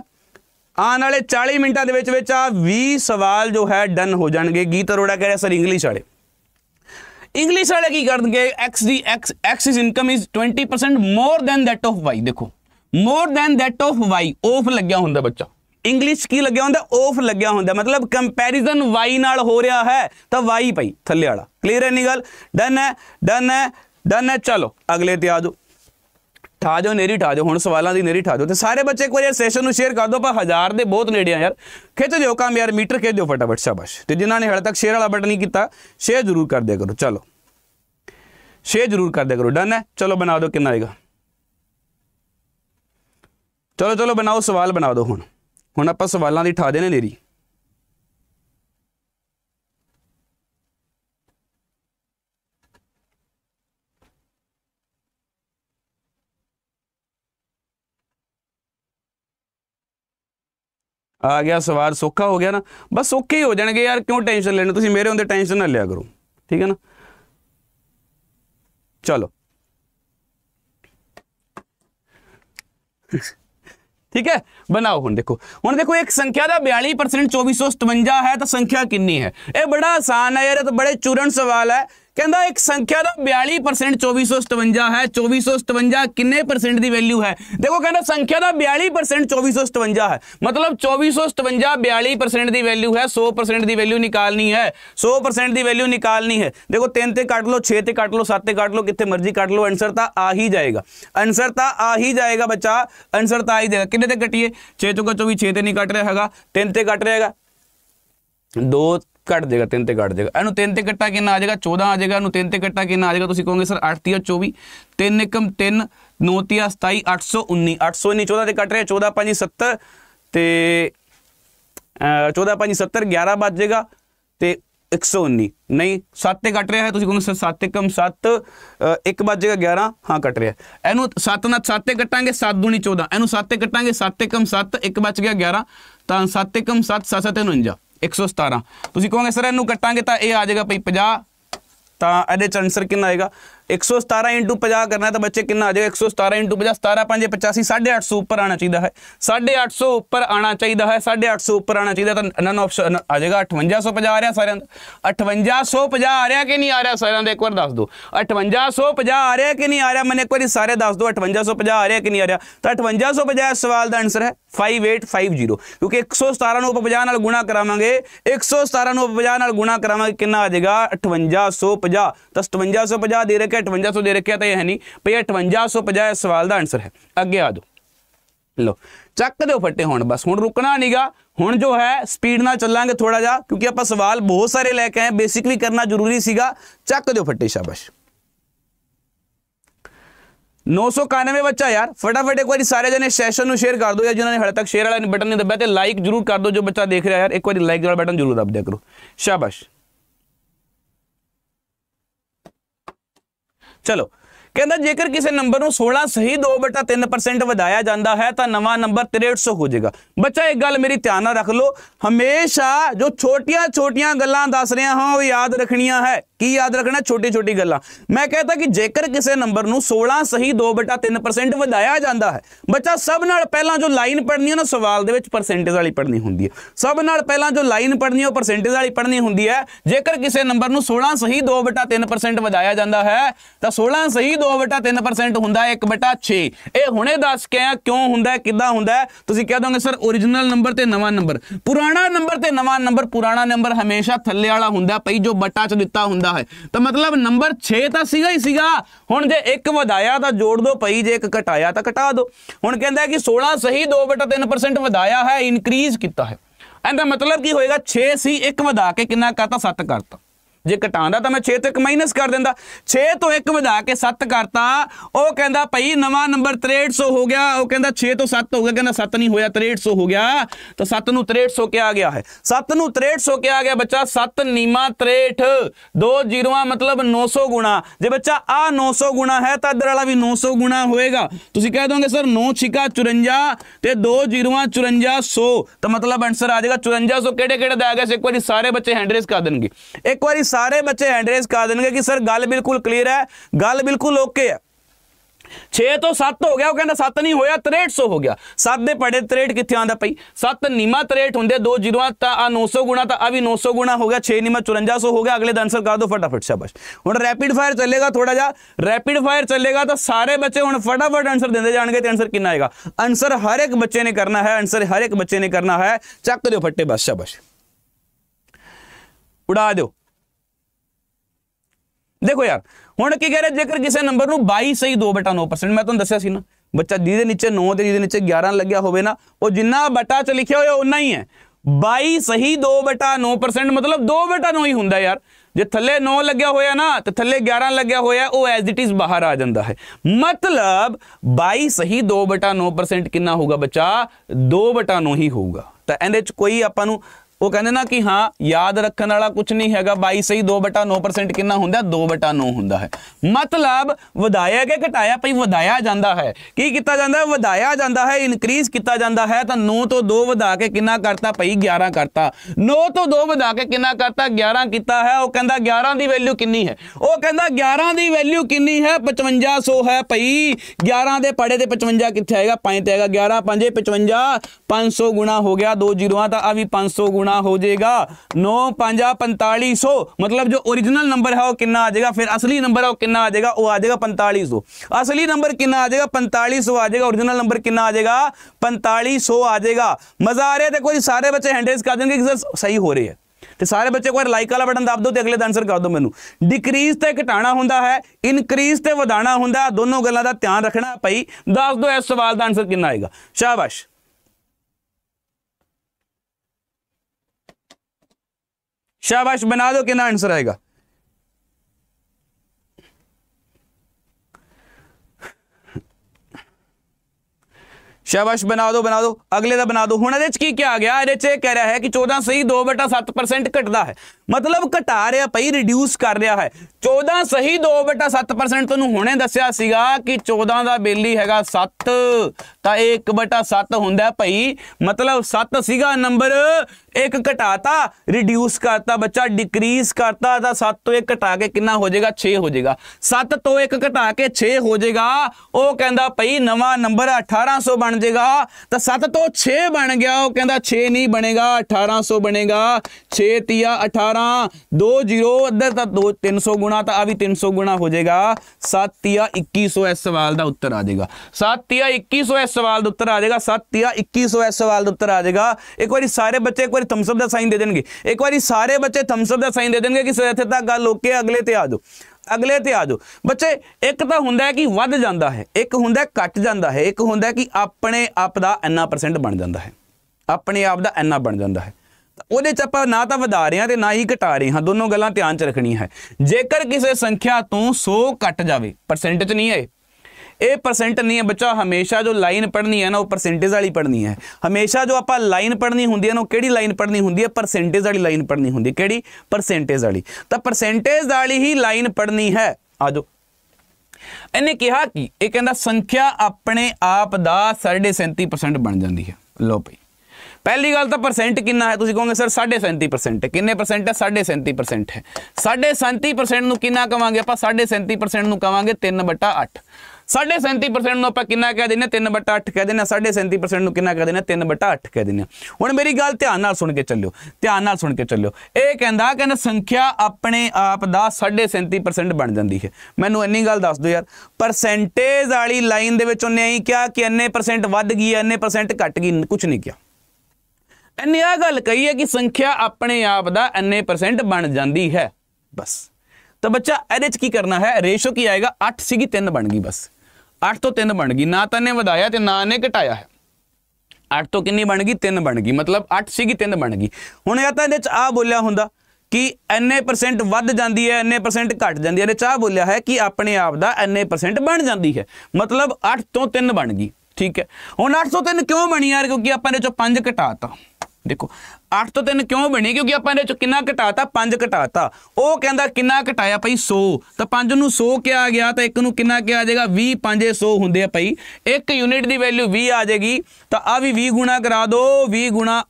ਆਉਣ ਵਾਲੇ 40 ਮਿੰਟਾਂ ਦੇ ਵਿੱਚ ਵਿੱਚ ਆ 20 ਸਵਾਲ ਜੋ ਹੈ ਡਨ ਹੋ ਜਾਣਗੇ ਗੀਤ ਅਰੋੜਾ ਕਹਿ ਰਿਹਾ ਸਰ ਇੰਗਲਿਸ਼ ਵਾਲੇ ਇੰਗਲਿਸ਼ ਵਾਲੇ ਕੀ ਕਰਨਗੇ x ਦੀ x x ਇਸ income is 20% more than that of y ਦੇਖੋ more than that of y of ਲੱਗਿਆ ਹੁੰਦਾ ਬੱਚਾ ਇੰਗਲਿਸ਼ ਕੀ ਲੱਗਿਆ ਹੁੰਦਾ ਆਫ ਲੱਗਿਆ ਹੁੰਦਾ ਮਤਲਬ ਕੰਪੈਰੀਜ਼ਨ y ਨਾਲ ਹੋ ਰਿਹਾ ਹੈ ਤਾਂ y ਪਈ ਥੱਲੇ ਵਾਲਾ ਕਲੀਅਰ ਹੈ ਨਹੀਂ ਗੱਲ ਡਨ ਹੈ ਡਨ ਹੈ ਡਨ ਹੈ ਚਲੋ ਅਗਲੇ ਤੇ ਆ ਜਾਓ ਠਾ ਦਿਓ ਨੇਰੀ ਠਾ ਦਿਓ ਹੁਣ ਸਵਾਲਾਂ ਦੀ ਨੇਰੀ ਠਾ ਦਿਓ ਤੇ ਸਾਰੇ ਬੱਚੇ ਇੱਕ ਵਾਰ ਯਾਰ ਸੈਸ਼ਨ ਨੂੰ ਸ਼ੇਅਰ ਕਰ ਦਿਓ ਆਪਾਂ ਹਜ਼ਾਰ ਦੇ ਬਹੁਤ ਨੇੜੇ ਆ ਯਾਰ ਖਿੱਚ ਦਿਓ ਕੰਮ ਯਾਰ ਮੀਟਰ ਖਿੱਚ ਦਿਓ ਫਟਾਫਟ ਸ਼ਾਬਾਸ਼ ਤੇ ਜਿਨ੍ਹਾਂ ਨੇ ਹਾਲੇ ਤੱਕ ਸ਼ੇਅਰ ਵਾਲਾ ਬਟਨ ਨਹੀਂ ਕੀਤਾ ਸ਼ੇਅਰ ਜ਼ਰੂਰ ਕਰ ਦਿਆ ਕਰੋ ਚਲੋ ਸ਼ੇਅਰ ਜ਼ਰੂਰ ਕਰ ਦਿਆ ਕਰੋ ਡਨ ਹੈ ਚਲੋ ਬਣਾ ਦਿਓ ਕਿੰਨਾ ਆਏਗਾ ਚਲੋ ਚਲੋ ਬਣਾਓ ਸਵਾਲ ਬਣਾ ਦਿਓ ਹੁਣ ਹੁਣ ਆਪਾਂ ਸਵਾਲਾਂ ਦੀ ਠਾ ਦੇਣੇ ਨੇਰੀ ਆ ਗਿਆ ਸਵਾਰ ਸੋਖਾ ਹੋ ਗਿਆ ਨਾ ਬਸ ਸੋਖੇ ਹੀ ਹੋ ਜਾਣਗੇ ਯਾਰ ਕਿਉਂ ਟੈਨਸ਼ਨ ਲੈਣੀ ਤੁਸੀਂ ਮੇਰੇ ਹੁੰਦੇ ਟੈਨਸ਼ਨ ਨਾ ਲਿਆ ਕਰੋ ਠੀਕ ਹੈ ਨਾ ਚਲੋ ਠੀਕ ਹੈ ਬਣਾਓ ਹੁਣ ਦੇਖੋ ਹੁਣ ਦੇਖੋ ਇੱਕ ਸੰਖਿਆ ਦਾ 42% 2457 ਹੈ ਤਾਂ ਸੰਖਿਆ ਕਿੰਨੀ ਹੈ ਇਹ ਬੜਾ ਆਸਾਨ ਹੈ ਯਾਰ ਇਹ ਤਾਂ ਬੜੇ ਚੂਰਨ ਸਵਾਲ ਹੈ ਕਹਿੰਦਾ ਇੱਕ ਸੰਖਿਆ ਦਾ 42% 2457 ਹੈ 2457 ਕਿੰਨੇ ਪਰਸੈਂਟ ਦੀ ਵੈਲਿਊ ਹੈ ਦੇਖੋ ਕਹਿੰਦਾ ਸੰਖਿਆ ਦਾ 42% 2457 ਹੈ ਮਤਲਬ 2457 42% ਦੀ ਵੈਲਿਊ ਹੈ 100% ਦੀ ਵੈਲਿਊ ਨਿਕਾਲਨੀ ਹੈ 100% ਦੀ ਵੈਲਿਊ ਨਿਕਾਲਨੀ ਹੈ ਦੇਖੋ 3 ਤੇ ਕੱਟ ਲਓ 6 ਤੇ ਕੱਟ ਲਓ 7 ਤੇ ਕੱਟ ਲਓ ਕਿੱਥੇ ਮਰਜ਼ੀ ਕੱਟ ਲਓ ਆਨਸਰ ਤਾਂ ਆ ਹੀ ਜਾਏਗਾ ਆਨਸਰ ਤਾਂ ਆ ਹੀ ਜਾਏਗਾ ਬੱਚਾ ਆਨਸਰ ਤਾਂ ਆ ਹੀ ਜਾਏਗਾ ਕਿੰਨੇ ਤੇ ਕੱਟੀਏ 6 ਤੋਂ 24 6 ਤੇ ਨਹੀਂ ਕੱਟ ਰਿਹਾ ਹੈਗਾ 3 ਤੇ ਕੱਟ ਰਿਹਾ ਹੈਗਾ 2 ਕੱਟ ਦੇਗਾ 3 ਤੇ ਕੱਟ ਦੇਗਾ ਇਹਨੂੰ 3 ਤੇ ਕੱਟਾ ਕਿੰਨਾ ਆ ਜਾਏਗਾ 14 ਆ ਜਾਏਗਾ ਇਹਨੂੰ 3 ਤੇ ਕੱਟਾ ਕਿੰਨਾ ਆ ਜਾਏਗਾ ਤੁਸੀਂ ਕਹੋਗੇ ਸਰ 8 3 24 3 1 3 9 3 27 819 819 14 ਤੇ ਕੱਟ ਰਿਹਾ 14 5 70 ਤੇ 14 5 70 11 ਵੱਜ ਜਾਏਗਾ ਤੇ 119 ਨਹੀਂ 7 ਤੇ ਕੱਟ ਰਿਹਾ ਹੈ ਤੁਸੀਂ ਕਹੋਗੇ ਸਰ 7 ਤੇ 7 1 ਵੱਜ ਜਾਏਗਾ 11 ਹਾਂ ਕੱਟ ਰਿਹਾ ਇਹਨੂੰ 7 ਨਾਲ 7 ਤੇ ਕੱਟਾਂਗੇ 7 2 14 ਇਹਨੂੰ 7 ਤੇ ਕੱਟਾਂਗੇ 7 ਤੇ 7 1 ਬਚ ਗਿਆ 11 ਤਾਂ 7 1 7 7 7 49 117 ਤੁਸੀਂ ਕਹੋਗੇ ਸਰ ਇਹਨੂੰ ਕੱਟਾਂਗੇ ਤਾਂ ਇਹ ਆ ਜਾਏਗਾ ਭਈ 50 ਤਾਂ ਇਹਦੇ ਚ ਆਨਸਰ ਕਿੰਨਾ ਆਏਗਾ 117 ਇੰਟੂ 50 ਕਰਨਾ ਤਾਂ ਬੱਚੇ ਕਿੰਨਾ ਆ ਜਾਏਗਾ 117 ਇੰਟੂ 50 17 5 85 850 ਉੱਪਰ ਆਣਾ ਚਾਹੀਦਾ ਹੈ 850 ਉੱਪਰ ਆਣਾ ਚਾਹੀਦਾ ਹੈ 850 ਉੱਪਰ ਆਣਾ ਚਾਹੀਦਾ ਤਾਂ ਇਹਨਾਂ ਨੂੰ ਆਪਸ਼ਨ ਆ ਜਾਏਗਾ 5850 ਆ ਰਿਹਾ ਸਾਰਿਆਂ ਦਾ 5850 ਆ ਰਿਹਾ ਕਿ ਨਹੀਂ ਆ ਰਿਹਾ ਸਾਰਿਆਂ ਦਾ ਇੱਕ ਵਾਰ ਦੱਸ ਦਿਓ 5850 ਆ ਰਿਹਾ ਕਿ ਨਹੀਂ ਆ ਰਿਹਾ ਮੈਨੂੰ ਇੱਕ ਵਾਰੀ ਸਾਰੇ ਦੱਸ ਦਿਓ 5850 ਆ ਰਿਹਾ ਕਿ ਨਹੀਂ ਆ ਰਿਹਾ ਤਾਂ 5850 ਸਵਾਲ ਦਾ ਆਨਸਰ ਹੈ 5850 ਕਿਉਂਕਿ 117 ਨੂੰ ਆਪਾਂ 50 ਨਾਲ ਗੁਣਾ ਕਰਾਵਾਂਗੇ 117 ਨੂੰ ਆਪਾਂ 50 ਨਾਲ ਗੁਣਾ ਕਰਾਵਾਂਗੇ ਕਿੰਨਾ ਆ ਜਾਏਗਾ 5850 ਤਾਂ 5850 ਦੇ ਰਹੇ ਕਿ 5800 ਦੇ ਰੱਖਿਆ ਤਾਂ ਇਹ ਹੈ ਨਹੀਂ ਭਈ 5850 ਇਸ ਸਵਾਲ ਦਾ ਆਨਸਰ ਹੈ ਅੱਗੇ ਆ ਜਾਓ ਲੋ ਚੱਕ ਦਿਓ ਫੱਟੇ ਹੁਣ ਬਸ ਹੁਣ ਰੁਕਣਾ ਨਹੀਂਗਾ ਹੁਣ ਜੋ ਹੈ ਸਪੀਡ ਨਾਲ ਚੱਲਾਂਗੇ ਥੋੜਾ ਜਿਹਾ ਕਿਉਂਕਿ ਆਪਾਂ ਸਵਾਲ ਬਹੁਤ ਸਾਰੇ ਲੈ ਕੇ ਆਏ ਬੇਸਿਕਲੀ ਕਰਨਾ ਜ਼ਰੂਰੀ ਸੀਗਾ ਚੱਕ ਦਿਓ ਫੱਟੇ ਸ਼ਾਬਾਸ਼ 991 ਬੱਚਾ ਯਾਰ ਫਟਾਫਟ ਇੱਕ ਵਾਰੀ ਸਾਰੇ ਜਣੇ ਸੈਸ਼ਨ ਨੂੰ ਸ਼ੇਅਰ ਕਰ ਦਿਓ ਜਾਂ ਜਿਨ੍ਹਾਂ ਨੇ ਹਲੇ ਤੱਕ ਸ਼ੇਅਰ ਵਾਲਾ ਬਟਨ ਨਹੀਂ ਦਬਾਇਆ ਤੇ ਲਾਈਕ ਜ਼ਰੂਰ ਕਰ ਦਿਓ ਜੋ ਬੱਚਾ ਦੇਖ ਰਿਹਾ ਯਾਰ ਇੱਕ ਵਾਰੀ ਲਾਈਕ ਵਾਲਾ ਬਟਨ ਜ਼ਰੂਰ ਦਬਾ ਦਿਆ ਕਰੋ ਸ਼ਾਬਾਸ਼ ਚਲੋ ਕਹਿੰਦਾ ਜੇਕਰ ਕਿਸੇ ਨੰਬਰ ਨੂੰ 16 ਸਹੀ 2/3% ਵਧਾਇਆ ਜਾਂਦਾ ਹੈ ਤਾਂ ਨਵਾਂ ਨੰਬਰ 6300 ਹੋ ਜਾਏਗਾ ਬੱਚਾ ਇੱਕ ਗੱਲ ਮੇਰੀ ਧਿਆਨ ਨਾਲ ਰੱਖ ਲਓ ਹਮੇਸ਼ਾ ਜੋ ਛੋਟੀਆਂ-ਛੋਟੀਆਂ ਗੱਲਾਂ ਦੱਸ ਰਿਹਾ ਹਾਂ ਉਹ ਯਾਦ ਰੱਖਣੀਆਂ ਹੈ ਕੀ ਯਾਦ ਰੱਖਣਾ ਛੋਟੀ ਛੋਟੀ ਗੱਲਾਂ ਮੈਂ ਕਹਿੰਦਾ ਕਿ ਜੇਕਰ ਕਿਸੇ ਨੰਬਰ ਨੂੰ 16 ਸਹੀ 2/3% ਵਧਾਇਆ ਜਾਂਦਾ ਹੈ ਬੱਚਾ ਸਭ ਨਾਲ ਪਹਿਲਾਂ ਜੋ ਲਾਈਨ ਪੜ੍ਹਨੀ ਹੈ ਨਾ ਸਵਾਲ ਦੇ ਵਿੱਚ ਪਰਸੈਂਟੇਜ ਵਾਲੀ ਪੜ੍ਹਨੀ ਹੁੰਦੀ ਹੈ ਸਭ ਨਾਲ ਪਹਿਲਾਂ ਜੋ ਲਾਈਨ ਪੜ੍ਹਨੀ ਹੈ ਉਹ ਪਰਸੈਂਟੇਜ ਵਾਲੀ ਪੜ੍ਹਨੀ ਹੁੰਦੀ ਹੈ ਜੇਕਰ ਕਿਸੇ ਨੰਬਰ ਨੂੰ 16 ਸਹੀ 2/3% ਵਧਾਇਆ ਜਾਂਦਾ ਹੈ ਤਾਂ 16 ਸਹੀ 2/3% ਹੁੰਦਾ ਹੈ 1/6 ਇਹ ਹੁਣੇ ਦੱਸ ਕੇ ਆ ਕਿਉਂ ਹੁੰਦਾ ਕਿੱਦਾਂ ਹੁੰਦਾ ਤੁਸੀਂ ਕਹਿ ਦੋਗੇ ਸਰ origignal ਨੰਬਰ ਤੇ ਨਵਾਂ ਨੰਬਰ ਪੁਰਾਣਾ ਨੰਬਰ ਤੇ ਨਵਾਂ ਨੰਬਰ ਪੁਰਾਣਾ ਨੰਬਰ ਹਮੇਸ਼ਾ ਥੱਲੇ ਵਾਲਾ ਹੁੰਦਾ ਪਈ ਜੋ ਬਟਾ ਚ ਦਿੱਤਾ ਹੁੰਦਾ ਹੁੰਦਾ ਹੈ ਤਾਂ ਮਤਲਬ ਨੰਬਰ 6 ਤਾਂ ਸੀਗਾ ਹੀ ਸੀਗਾ ਹੁਣ ਜੇ ਇੱਕ ਵਧਾਇਆ ਤਾਂ ਜੋੜ ਦੋ ਪਈ ਜੇ ਇੱਕ ਘਟਾਇਆ ਤਾਂ ਘਟਾ ਦੋ ਹੁਣ ਕਹਿੰਦਾ ਕਿ 16 ਸਹੀ 2/3% ਵਧਾਇਆ ਹੈ ਇਨਕਰੀਜ਼ ਕੀਤਾ ਹੈ ਇਹਦਾ ਮਤਲਬ ਕੀ ਹੋਏਗਾ 6 ਸੀ 1 ਵਧਾ ਕੇ ਕਿੰਨਾ ਕਰਤਾ 7 ਕਰਤਾ ਜੇ ਘਟਾਉਂਦਾ ਤਾਂ ਮੈਂ 6 ਤੋਂ 1 ਮਾਈਨਸ ਕਰ ਦਿੰਦਾ 6 ਤੋਂ 1 ਵਧਾ ਕੇ 7 ਕਰਤਾ ਉਹ ਕਹਿੰਦਾ ਭਈ ਨਵਾਂ ਨੰਬਰ 6300 ਹੋ ਗਿਆ ਉਹ ਕਹਿੰਦਾ 6 ਤੋਂ 7 ਹੋ ਗਿਆ ਕਹਿੰਦਾ 7 ਨਹੀਂ ਹੋਇਆ 6300 ਹੋ ਗਿਆ ਤਾਂ 7 ਨੂੰ 6300 ਕਿਹਾ ਗਿਆ ਹੈ 7 ਨੂੰ 6300 ਕਿਹਾ ਗਿਆ ਬੱਚਾ 7 ਨੀਮਾ 63 ਦੋ ਜ਼ੀਰੋਆਂ ਮਤਲਬ 900 ਗੁਣਾ ਜੇ ਬੱਚਾ ਆ 900 ਗੁਣਾ ਹੈ ਤਾਂ ਇਧਰ ਵਾਲਾ ਵੀ 900 ਗੁਣਾ ਹੋਏਗਾ ਤੁਸੀਂ ਕਹਿ ਦੋਗੇ ਸਰ 9 ਛਿਕਾ 54 ਤੇ ਦੋ ਜ਼ੀਰੋਆਂ 5400 ਤਾਂ ਮਤਲਬ ਆਨਸਰ ਆ ਜਾਏਗਾ 5400 ਕਿਹੜੇ ਕਿਹੜੇ ਦਾ ਆ ਗਿਆ ਇੱਕ ਵਾਰੀ ਸਾਰੇ ਬੱਚੇ ਹੈਂਡ ਰੇਸ ਕਰ ਦੇਣਗੇ ਇੱਕ ਵਾਰੀ ਸਾਰੇ ਬੱਚੇ ਹੈਂਡ ਰੇਜ਼ ਕਰ ਦੇਣਗੇ ਕਿ ਸਰ ਗੱਲ ਬਿਲਕੁਲ ਕਲੀਅਰ ਹੈ ਗੱਲ ਬਿਲਕੁਲ ਓਕੇ ਹੈ 6 ਤੋਂ 7 ਹੋ ਗਿਆ ਉਹ ਕਹਿੰਦਾ 7 ਨਹੀਂ ਹੋਇਆ 6300 ਹੋ ਗਿਆ 7 ਦੇ ਪੜੇ 63 ਕਿੱਥੇ ਆਂਦਾ ਪਈ 7 ਨੀਮਾ 63 ਹੁੰਦੇ ਦੋ ਜ਼ੀਰੋਆਂ ਤਾਂ ਆ 900 ਗੁਣਾ ਤਾਂ ਆ ਵੀ 900 ਗੁਣਾ ਹੋ ਗਿਆ 6 ਨੀਮਾ 5400 ਹੋ ਗਿਆ ਅਗਲੇ ਦਾ ਆਨਸਰ ਕਰ ਦਿਓ ਫਟਾਫਟ ਸ਼ਾਬਾਸ਼ ਹੁਣ ਰੈਪਿਡ ਫਾਇਰ ਚੱਲੇਗਾ ਥੋੜਾ ਜਿਹਾ ਰੈਪਿਡ ਫਾਇਰ ਚੱਲੇਗਾ ਤਾਂ ਸਾਰੇ ਬੱਚੇ ਹੁਣ ਫਟਾਫਟ ਆਨਸਰ ਦਿੰਦੇ ਜਾਣਗੇ ਤੇ ਆਨਸਰ ਕਿੰਨਾ ਆਏਗਾ ਆਨਸਰ ਹਰ ਇੱਕ ਬੱਚੇ ਨੇ ਕਰਨਾ ਹੈ ਆਨਸਰ ਹਰ ਇੱਕ ਬੱਚੇ ਨੇ ਕਰਨਾ ਹੈ ਚੱਕ ਦਿਓ ਫੱਟੇ ਬਸ ਸ਼ਾਬਾਸ਼ ਉਡਾ ਦਿਓ ਦੇਖੋ ਯਾਰ ਹੁਣ ਕੀ ਕਹਿ ਰਿਹਾ ਜੇਕਰ ਕਿਸੇ ਨੰਬਰ ਨੂੰ 22 ਸਹੀ 2 ਬਟਾ 9% ਮੈਂ ਤੁਹਾਨੂੰ ਦੱਸਿਆ ਸੀ ਨਾ ਬੱਚਾ ਜਿਹਦੇ ਨੀਚੇ 9 ਤੇ ਜਿਹਦੇ ਨੀਚੇ 11 ਲੱਗਿਆ ਹੋਵੇ ਨਾ ਉਹ ਜਿੰਨਾ ਬਟਾ ਚ ਲਿਖਿਆ ਹੋਇਆ ਉਹਨਾ ਹੀ ਹੈ 22 ਸਹੀ 2 ਬਟਾ 9% ਮਤਲਬ 2 ਬਟਾ 9 ਹੀ ਹੁੰਦਾ ਯਾਰ ਜੇ ਥੱਲੇ 9 ਲੱਗਿਆ ਹੋਇਆ ਨਾ ਤੇ ਥੱਲੇ 11 ਲੱਗਿਆ ਹੋਇਆ ਉਹ ਐਜ਼ ਇਟ ਇਜ਼ ਬਾਹਰ ਆ ਜਾਂਦਾ ਹੈ ਮਤਲਬ 22 ਸਹੀ 2 ਬਟਾ 9% ਕਿੰਨਾ ਹੋਊਗਾ ਬੱਚਾ 2 ਬਟਾ 9 ਹੀ ਹੋਊਗਾ ਤਾਂ ਇਹਦੇ ਚ ਕੋਈ ਆਪਾਂ ਨੂੰ ਉਹ ਕਹਿੰਦੇ ਨਾ ਕਿ ਹਾਂ ਯਾਦ ਰੱਖਣ ਵਾਲਾ ਕੁਝ ਨਹੀਂ ਹੈਗਾ 22 ਸਹੀ 2/9% ਕਿੰਨਾ ਹੁੰਦਾ 2/9 ਹੁੰਦਾ ਹੈ ਮਤਲਬ ਵਧਾਇਆ ਕਿ ਘਟਾਇਆ ਭਈ ਵਧਾਇਆ ਜਾਂਦਾ ਹੈ ਕੀ ਕੀਤਾ ਜਾਂਦਾ ਹੈ ਵਧਾਇਆ ਜਾਂਦਾ ਹੈ ਇਨਕਰੀਜ਼ ਕੀਤਾ ਜਾਂਦਾ ਹੈ ਤਾਂ 9 ਤੋਂ 2 ਵਧਾ ਕੇ ਕਿੰਨਾ ਕਰਤਾ ਭਈ 11 ਕਰਤਾ 9 ਤੋਂ 2 ਵਧਾ ਕੇ ਕਿੰਨਾ ਕਰਤਾ 11 ਕੀਤਾ ਹੈ ਉਹ ਕਹਿੰਦਾ 11 ਦੀ ਵੈਲਿਊ ਕਿੰਨੀ ਹੈ ਉਹ ਕਹਿੰਦਾ 11 ਦੀ ਵੈਲਿਊ ਕਿੰਨੀ ਹੈ 5500 ਹੈ ਭਈ 11 ਦੇ ਪੜੇ ਤੇ 55 ਕਿੱਥੇ ਆਏਗਾ 5 ਤੇ ਆਏਗਾ 11 5 55 500 ਗੁਣਾ ਹੋ ਗਿਆ ਦੋ ਜ਼ੀਰੋਆਂ ਤਾਂ ਆ ਵੀ 500 ਗੁਣਾ ਹੋ ਜਾਏਗਾ 95450 ਮਤਲਬ ਜੋ origignal ਨੰਬਰ ਹੈ ਉਹ ਕਿੰਨਾ ਆ ਜਾਏਗਾ ਫਿਰ ਅਸਲੀ ਨੰਬਰ ਹੈ ਉਹ ਕਿੰਨਾ ਆ ਜਾਏਗਾ ਉਹ ਆ ਜਾਏਗਾ 4500 ਅਸਲੀ ਨੰਬਰ ਕਿੰਨਾ ਆ ਜਾਏਗਾ 4500 ਆ ਜਾਏਗਾ origignal ਨੰਬਰ ਕਿੰਨਾ ਆ ਜਾਏਗਾ 4500 ਆ ਜਾਏਗਾ ਮਜ਼ਾ ਆ ਰਿਹਾ ਤੇ ਕੋਈ ਸਾਰੇ ਬੱਚੇ ਹੈਂਡਲਸ ਕਰ ਦੇਣਗੇ ਕਿ ਸਰ ਸਹੀ ਹੋ ਰਹੀ ਹੈ ਤੇ ਸਾਰੇ ਬੱਚੇ ਕੋਈ ਲਾਈਕ ਵਾਲਾ ਬਟਨ ਦਬ ਦਿਓ ਤੇ ਅਗਲੇ ਦਾ ਆਨਸਰ ਕਰ ਦਿਓ ਮੈਨੂੰ ਡਿਕਰੀਜ਼ ਤੇ ਘਟਾਣਾ ਹੁੰਦਾ ਹੈ ਇਨਕਰੀਜ਼ ਤੇ ਵਧਾਣਾ ਹੁੰਦਾ ਦੋਨੋਂ ਗੱਲਾਂ ਦਾ ਧਿਆਨ ਰੱਖਣਾ ਭਾਈ ਦੱਸ ਦਿਓ ਇਸ ਸਵਾਲ ਦਾ ਆਨਸਰ ਕਿੰਨਾ ਆਏਗਾ ਸ਼ਾਬਾਸ਼ ਸ਼ਾਬਾਸ਼ ਬਣਾ ਦਿਓ ਕਿੰਨਾ ਆਨਸਰ ਆਏਗਾ ਸ਼ਾਬਾਸ਼ ਬਣਾ ਦਿਓ ਬਣਾ ਦਿਓ ਅਗਲੇ ਦਾ ਬਣਾ ਦਿਓ ਹੁਣ ਇਹਦੇ ਚ ਕੀ ਕਿਹਾ ਗਿਆ ਇਹਦੇ ਚ ਇਹ ਕਹਿ ਰਿਹਾ ਹੈ ਕਿ 14 ਸਹੀ 2/7% ਘਟਦਾ ਹੈ ਮਤਲਬ ਘਟਾ ਰਿਹਾ ਪਈ ਰਿਡਿਊਸ ਕਰ ਰਿਹਾ ਹੈ 14 ਸਹੀ 2/7% ਤੁਹਾਨੂੰ ਹੁਣੇ ਦੱਸਿਆ ਸੀਗਾ ਕਿ 14 ਦਾ ਬੇਲੀ ਹੈਗਾ 7 ਤਾਂ ਇਹ 1/7 ਹੁੰਦਾ ਭਈ ਮਤਲਬ 7 ਸੀਗਾ ਨੰਬਰ 1 ਘਟਾਤਾ ਰਿਡਿਊਸ ਕਰਤਾ ਬੱਚਾ ਡਿਕਰੀਸ ਕਰਤਾ ਤਾਂ 7 ਤੋਂ 1 ਘਟਾ ਕੇ ਕਿੰਨਾ ਹੋ ਜਾਏਗਾ 6 ਹੋ ਜਾਏਗਾ 7 ਤੋਂ 1 ਘਟਾ ਕੇ 6 ਹੋ ਜਾਏਗਾ ਉਹ ਕਹਿੰਦਾ ਭਈ ਨਵਾਂ ਨੰਬਰ 1800 ਬਣ ਜਾਏਗਾ ਤਾਂ 7 ਤੋਂ 6 ਬਣ ਗਿਆ ਉਹ ਕਹਿੰਦਾ 6 ਨਹੀਂ ਬਣੇਗਾ 1800 ਬਣੇਗਾ 6 ਤੀਆ 18 बारह दो जीरो दो तीन सौ गुणा तो अभी तीन सौ गुणा हो जाएगा सत्त या इक्की सौ इस सवाल का उत्तर आ जाएगा सत्त या इक्की सौ इस सवाल का उत्तर आ जाएगा सत्त या इक्की सौ इस सवाल का उत्तर आ जाएगा एक बार सारे बच्चे एक बार थम्सअप का साइन दे देंगे एक बार सारे बच्चे थम्सअप का साइन दे देंगे कि सर इतने तक गल होके अगले तो आ जाओ ਅਗਲੇ ਤੇ ਆ ਜਾਓ ਬੱਚੇ एक ਤਾਂ ਹੁੰਦਾ ਕਿ ਵੱਧ ਜਾਂਦਾ ਹੈ ਇੱਕ ਹੁੰਦਾ ਘਟ ਜਾਂਦਾ ਹੈ ਇੱਕ ਹੁੰਦਾ ਕਿ ਆਪਣੇ ਆਪ ਦਾ ਇੰਨਾ ਪਰਸੈਂਟ बन जाता है ਆਪਣੇ ਆਪ ਦਾ ਇੰਨਾ ਬਣ ਜਾਂਦਾ ਹੈ ਉਹਦੇ ਚ ਆਪਾਂ ਨਾ ਤਾਂ ਵਧਾ ਰਹੇ ਹਾਂ ਤੇ ਨਾ ਹੀ ਘਟਾ ਰਹੇ ਹਾਂ ਦੋਨੋਂ ਗੱਲਾਂ ਧਿਆਨ ਚ ਰੱਖਣੀ ਹੈ ਜੇਕਰ ਕਿਸੇ ਸੰਖਿਆ ਤੋਂ 100 ਕੱਟ ਜਾਵੇ ਪਰਸੈਂਟੇਜ ਨਹੀਂ ਹੈ ਇਹ ਪਰਸੈਂਟ ਨਹੀਂ ਹੈ ਬੱਚਾ ਹਮੇਸ਼ਾ ਜੋ ਲਾਈਨ ਪੜ੍ਹਨੀ ਹੈ ਨਾ ਉਹ ਪਰਸੈਂਟੇਜ ਵਾਲੀ ਪੜ੍ਹਨੀ ਹੈ ਹਮੇਸ਼ਾ ਜੋ ਆਪਾਂ ਲਾਈਨ ਪੜ੍ਹਨੀ ਹੁੰਦੀ ਹੈ ਨਾ ਉਹ ਕਿਹੜੀ ਲਾਈਨ ਪੜ੍ਹਨੀ ਹੁੰਦੀ ਹੈ ਪਰਸੈਂਟੇਜ ਵਾਲੀ ਲਾਈਨ ਪੜ੍ਹਨੀ ਹੁੰਦੀ ਹੈ ਕਿਹੜੀ ਪਰਸੈਂਟੇਜ ਵਾਲੀ ਤਾਂ ਪਰਸੈਂਟੇਜ ਵਾਲੀ ਹੀ ਲਾਈਨ ਪੜ੍ਹਨੀ ਹੈ ਆਜੋ ਇਹਨੇ ਕਿਹਾ ਕਿ ਇਹ ਕਹਿੰਦਾ ਸੰਖਿਆ ਆਪਣੇ ਆਪ ਦਾ 37.5% ਬਣ ਜਾਂਦੀ ਹੈ ਲੋ ਭਾਈ ਪਹਿਲੀ ਗੱਲ ਤਾਂ ਪਰਸੈਂਟ ਕਿੰਨਾ ਹੈ ਤੁਸੀਂ ਕਹੋਗੇ ਸਰ 37% ਕਿੰਨੇ ਪਰਸੈਂਟ ਹੈ 37% ਹੈ 37% ਨੂੰ ਕਿੰਨਾ ਕਵਾਂਗੇ ਆਪਾਂ 37% ਨੂੰ ਕਵਾਂਗੇ 3/8 37% ਨੂੰ ਆਪਾਂ ਕਿੰਨਾ ਕਹਿ ਦਿੰਨੇ 3/8 ਕਹਿ ਦਿੰਨੇ 37% ਨੂੰ ਕਿੰਨਾ ਕਹਿ ਦਿੰਨੇ 3/8 ਕਹਿ ਦਿੰਨੇ ਹੁਣ ਮੇਰੀ ਗੱਲ ਧਿਆਨ ਨਾਲ ਸੁਣ ਕੇ ਚੱਲਿਓ ਧਿਆਨ ਨਾਲ ਸੁਣ ਕੇ ਚੱਲਿਓ ਇਹ ਕਹਿੰਦਾ ਕਹਿੰਦਾ ਸੰਖਿਆ ਆਪਣੇ ਆਪ ਦਾ 37% ਬਣ ਜਾਂਦੀ ਹੈ ਮੈਨੂੰ ਇੰਨੀ ਗੱਲ ਦੱਸ ਦਿਓ ਯਾਰ ਪਰਸੈਂਟੇਜ ਵਾਲੀ ਲਾਈਨ ਦੇ ਵਿੱਚ ਉਹਨੇ ਐਂ ਕਿਹਾ ਕਿ ਇੰਨੇ ਪਰਸੈਂਟ ਵੱਧ ਗਈ ਐ ਇੰਨੇ ਪਰਸੈਂਟ ਘਟ ਗਈ ਕੁਝ ਨਹੀਂ ਕਿਹਾ ਇਹਨੇ ਆ ਗੱਲ ਕਹੀ ਹੈ ਕਿ ਸੰਖਿਆ ਆਪਣੇ ਆਪ ਦਾ ਐਨੇ ਪਰਸੈਂਟ ਬਣ ਜਾਂਦੀ ਹੈ ਬਸ ਤਾਂ ਬੱਚਾ ਇਹਦੇ ਚ ਕੀ ਕਰਨਾ ਹੈ ਰੇਸ਼ੋ ਕੀ ਆਏਗਾ 8 ਸੀਗੀ 3 ਬਣ ਗਈ ਬਸ 8 ਤੋਂ 3 ਬਣ ਗਈ ਨਾ ਤਾਂ ਨੇ ਵਧਾਇਆ ਤੇ ਨਾ ਨੇ ਘਟਾਇਆ ਹੈ 8 ਤੋਂ ਕਿੰਨੀ ਬਣ ਗਈ 3 ਬਣ ਗਈ ਮਤਲਬ 8 ਸੀਗੀ 3 ਬਣ ਗਈ ਹੁਣ ਜਾਂ ਤਾਂ ਇਹਦੇ ਚ ਆ ਬੋਲਿਆ ਹੁੰਦਾ ਕਿ ਐਨੇ ਪਰਸੈਂਟ ਵੱਧ ਜਾਂਦੀ ਹੈ ਐਨੇ ਪਰਸੈਂਟ ਘਟ ਜਾਂਦੀ ਹੈ ਇਹਦੇ ਚ ਆ ਬੋਲਿਆ ਹੈ ਕਿ ਆਪਣੇ ਆਪ ਦਾ ਐਨੇ ਪਰਸੈਂਟ ਬਣ ਜਾਂਦੀ ਹੈ ਮਤਲਬ 8 ਤੋਂ 3 ਬਣ ਗਈ ਠੀਕ ਹੈ ਹੁਣ 803 ਤੋਂ 3 ਕਿਉਂ ਬਣੀ ਯਾਰ ਕਿਉਂਕਿ ਆਪਾਂ ਇਹਦੇ ਚੋਂ 5 ਘਟਾਤਾ ਦੇਖੋ 8 ਤੋਂ 3 ਕਿਉਂ ਬਣੇ ਕਿਉਂਕਿ ਆਪਾਂ ਇਹਦੇ ਚ ਕਿੰਨਾ ਘਟਾਤਾ 5 ਘਟਾਤਾ ਉਹ ਕਹਿੰਦਾ ਕਿੰਨਾ ਘਟਾਇਆ ਭਈ 100 ਤਾਂ 5 ਨੂੰ 100 ਕਿਹਾ ਗਿਆ ਤਾਂ 1 ਨੂੰ ਕਿੰਨਾ ਕਿਹਾ ਜਾਏਗਾ 20 500 100 ਹੁੰਦੇ ਆ ਭਈ 1 ਯੂਨਿਟ ਦੀ ਵੈਲਿਊ 20 ਆ ਜਾਏਗੀ ਤਾਂ ਆ ਵੀ 20 ਗੁਣਾ ਕਰਾ ਦਿਓ 20 ਗੁਣਾ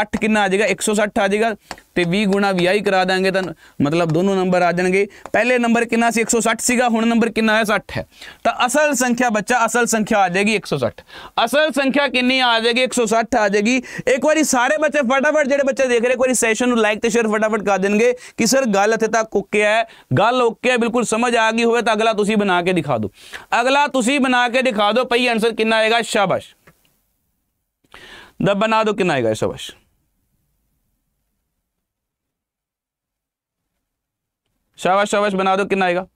8 ਕਿੰਨਾ ਆ ਜਾਏਗਾ 160 ਆ ਜਾਏਗਾ ਤੇ 20 ਗੁਣਾ VI ਕਰਾ ਦਾਂਗੇ ਤਾਂ ਮਤਲਬ ਦੋਨੋਂ ਨੰਬਰ ਆ ਜਾਣਗੇ ਪਹਿਲੇ ਨੰਬਰ ਕਿੰਨਾ ਸੀ 160 ਸੀਗਾ ਹੁਣ ਨੰਬਰ ਕਿੰਨਾ ਆਇਆ 60 ਹੈ ਤਾਂ ਅਸਲ ਸੰਖਿਆ ਬੱਚਾ ਅਸਲ ਸੰਖਿਆ ਆ ਜਾਏਗੀ 160 ਅਸਲ ਸੰਖਿਆ ਕਿੰਨੀ ਆ ਜਾਏਗੀ 160 ਆ ਜਾਏਗੀ ਇੱਕ ਵਾਰੀ ਸਾਰੇ ਬੱਚੇ ਫਟਾਫਟ ਜਿਹੜੇ ਬੱਚੇ ਦੇਖ ਰਹੇ ਇੱਕ ਵਾਰੀ ਸੈਸ਼ਨ ਨੂੰ ਲਾਈਕ ਤੇ ਸ਼ੇਅਰ ਫਟਾਫਟ ਕਰ ਦੇਣਗੇ ਕਿ ਸਰ ਗੱਲ ਇੱਥੇ ਤੱਕ ਓਕੇ ਹੈ ਗੱਲ ਓਕੇ ਹੈ ਬਿਲਕੁਲ ਸਮਝ ਆ ਗਈ ਹੋਵੇ ਤਾਂ ਅਗਲਾ ਤੁਸੀਂ ਬਣਾ ਕੇ ਦਿਖਾ ਦਿਓ ਅਗਲਾ ਤੁਸੀਂ ਬਣਾ ਕੇ ਦਿਖਾ ਦਿਓ ਪਈ ਆਨਸਰ ਕਿੰਨਾ ਆਏਗਾ ਸ਼ਾਬਾਸ਼ ਦਾ ਬਣਾ ਦਿਓ ਕਿੰਨਾ ਆਏਗਾ ਸ਼ਾਬਾਸ਼ शाबाश शाबाश बना दो कितना आएगा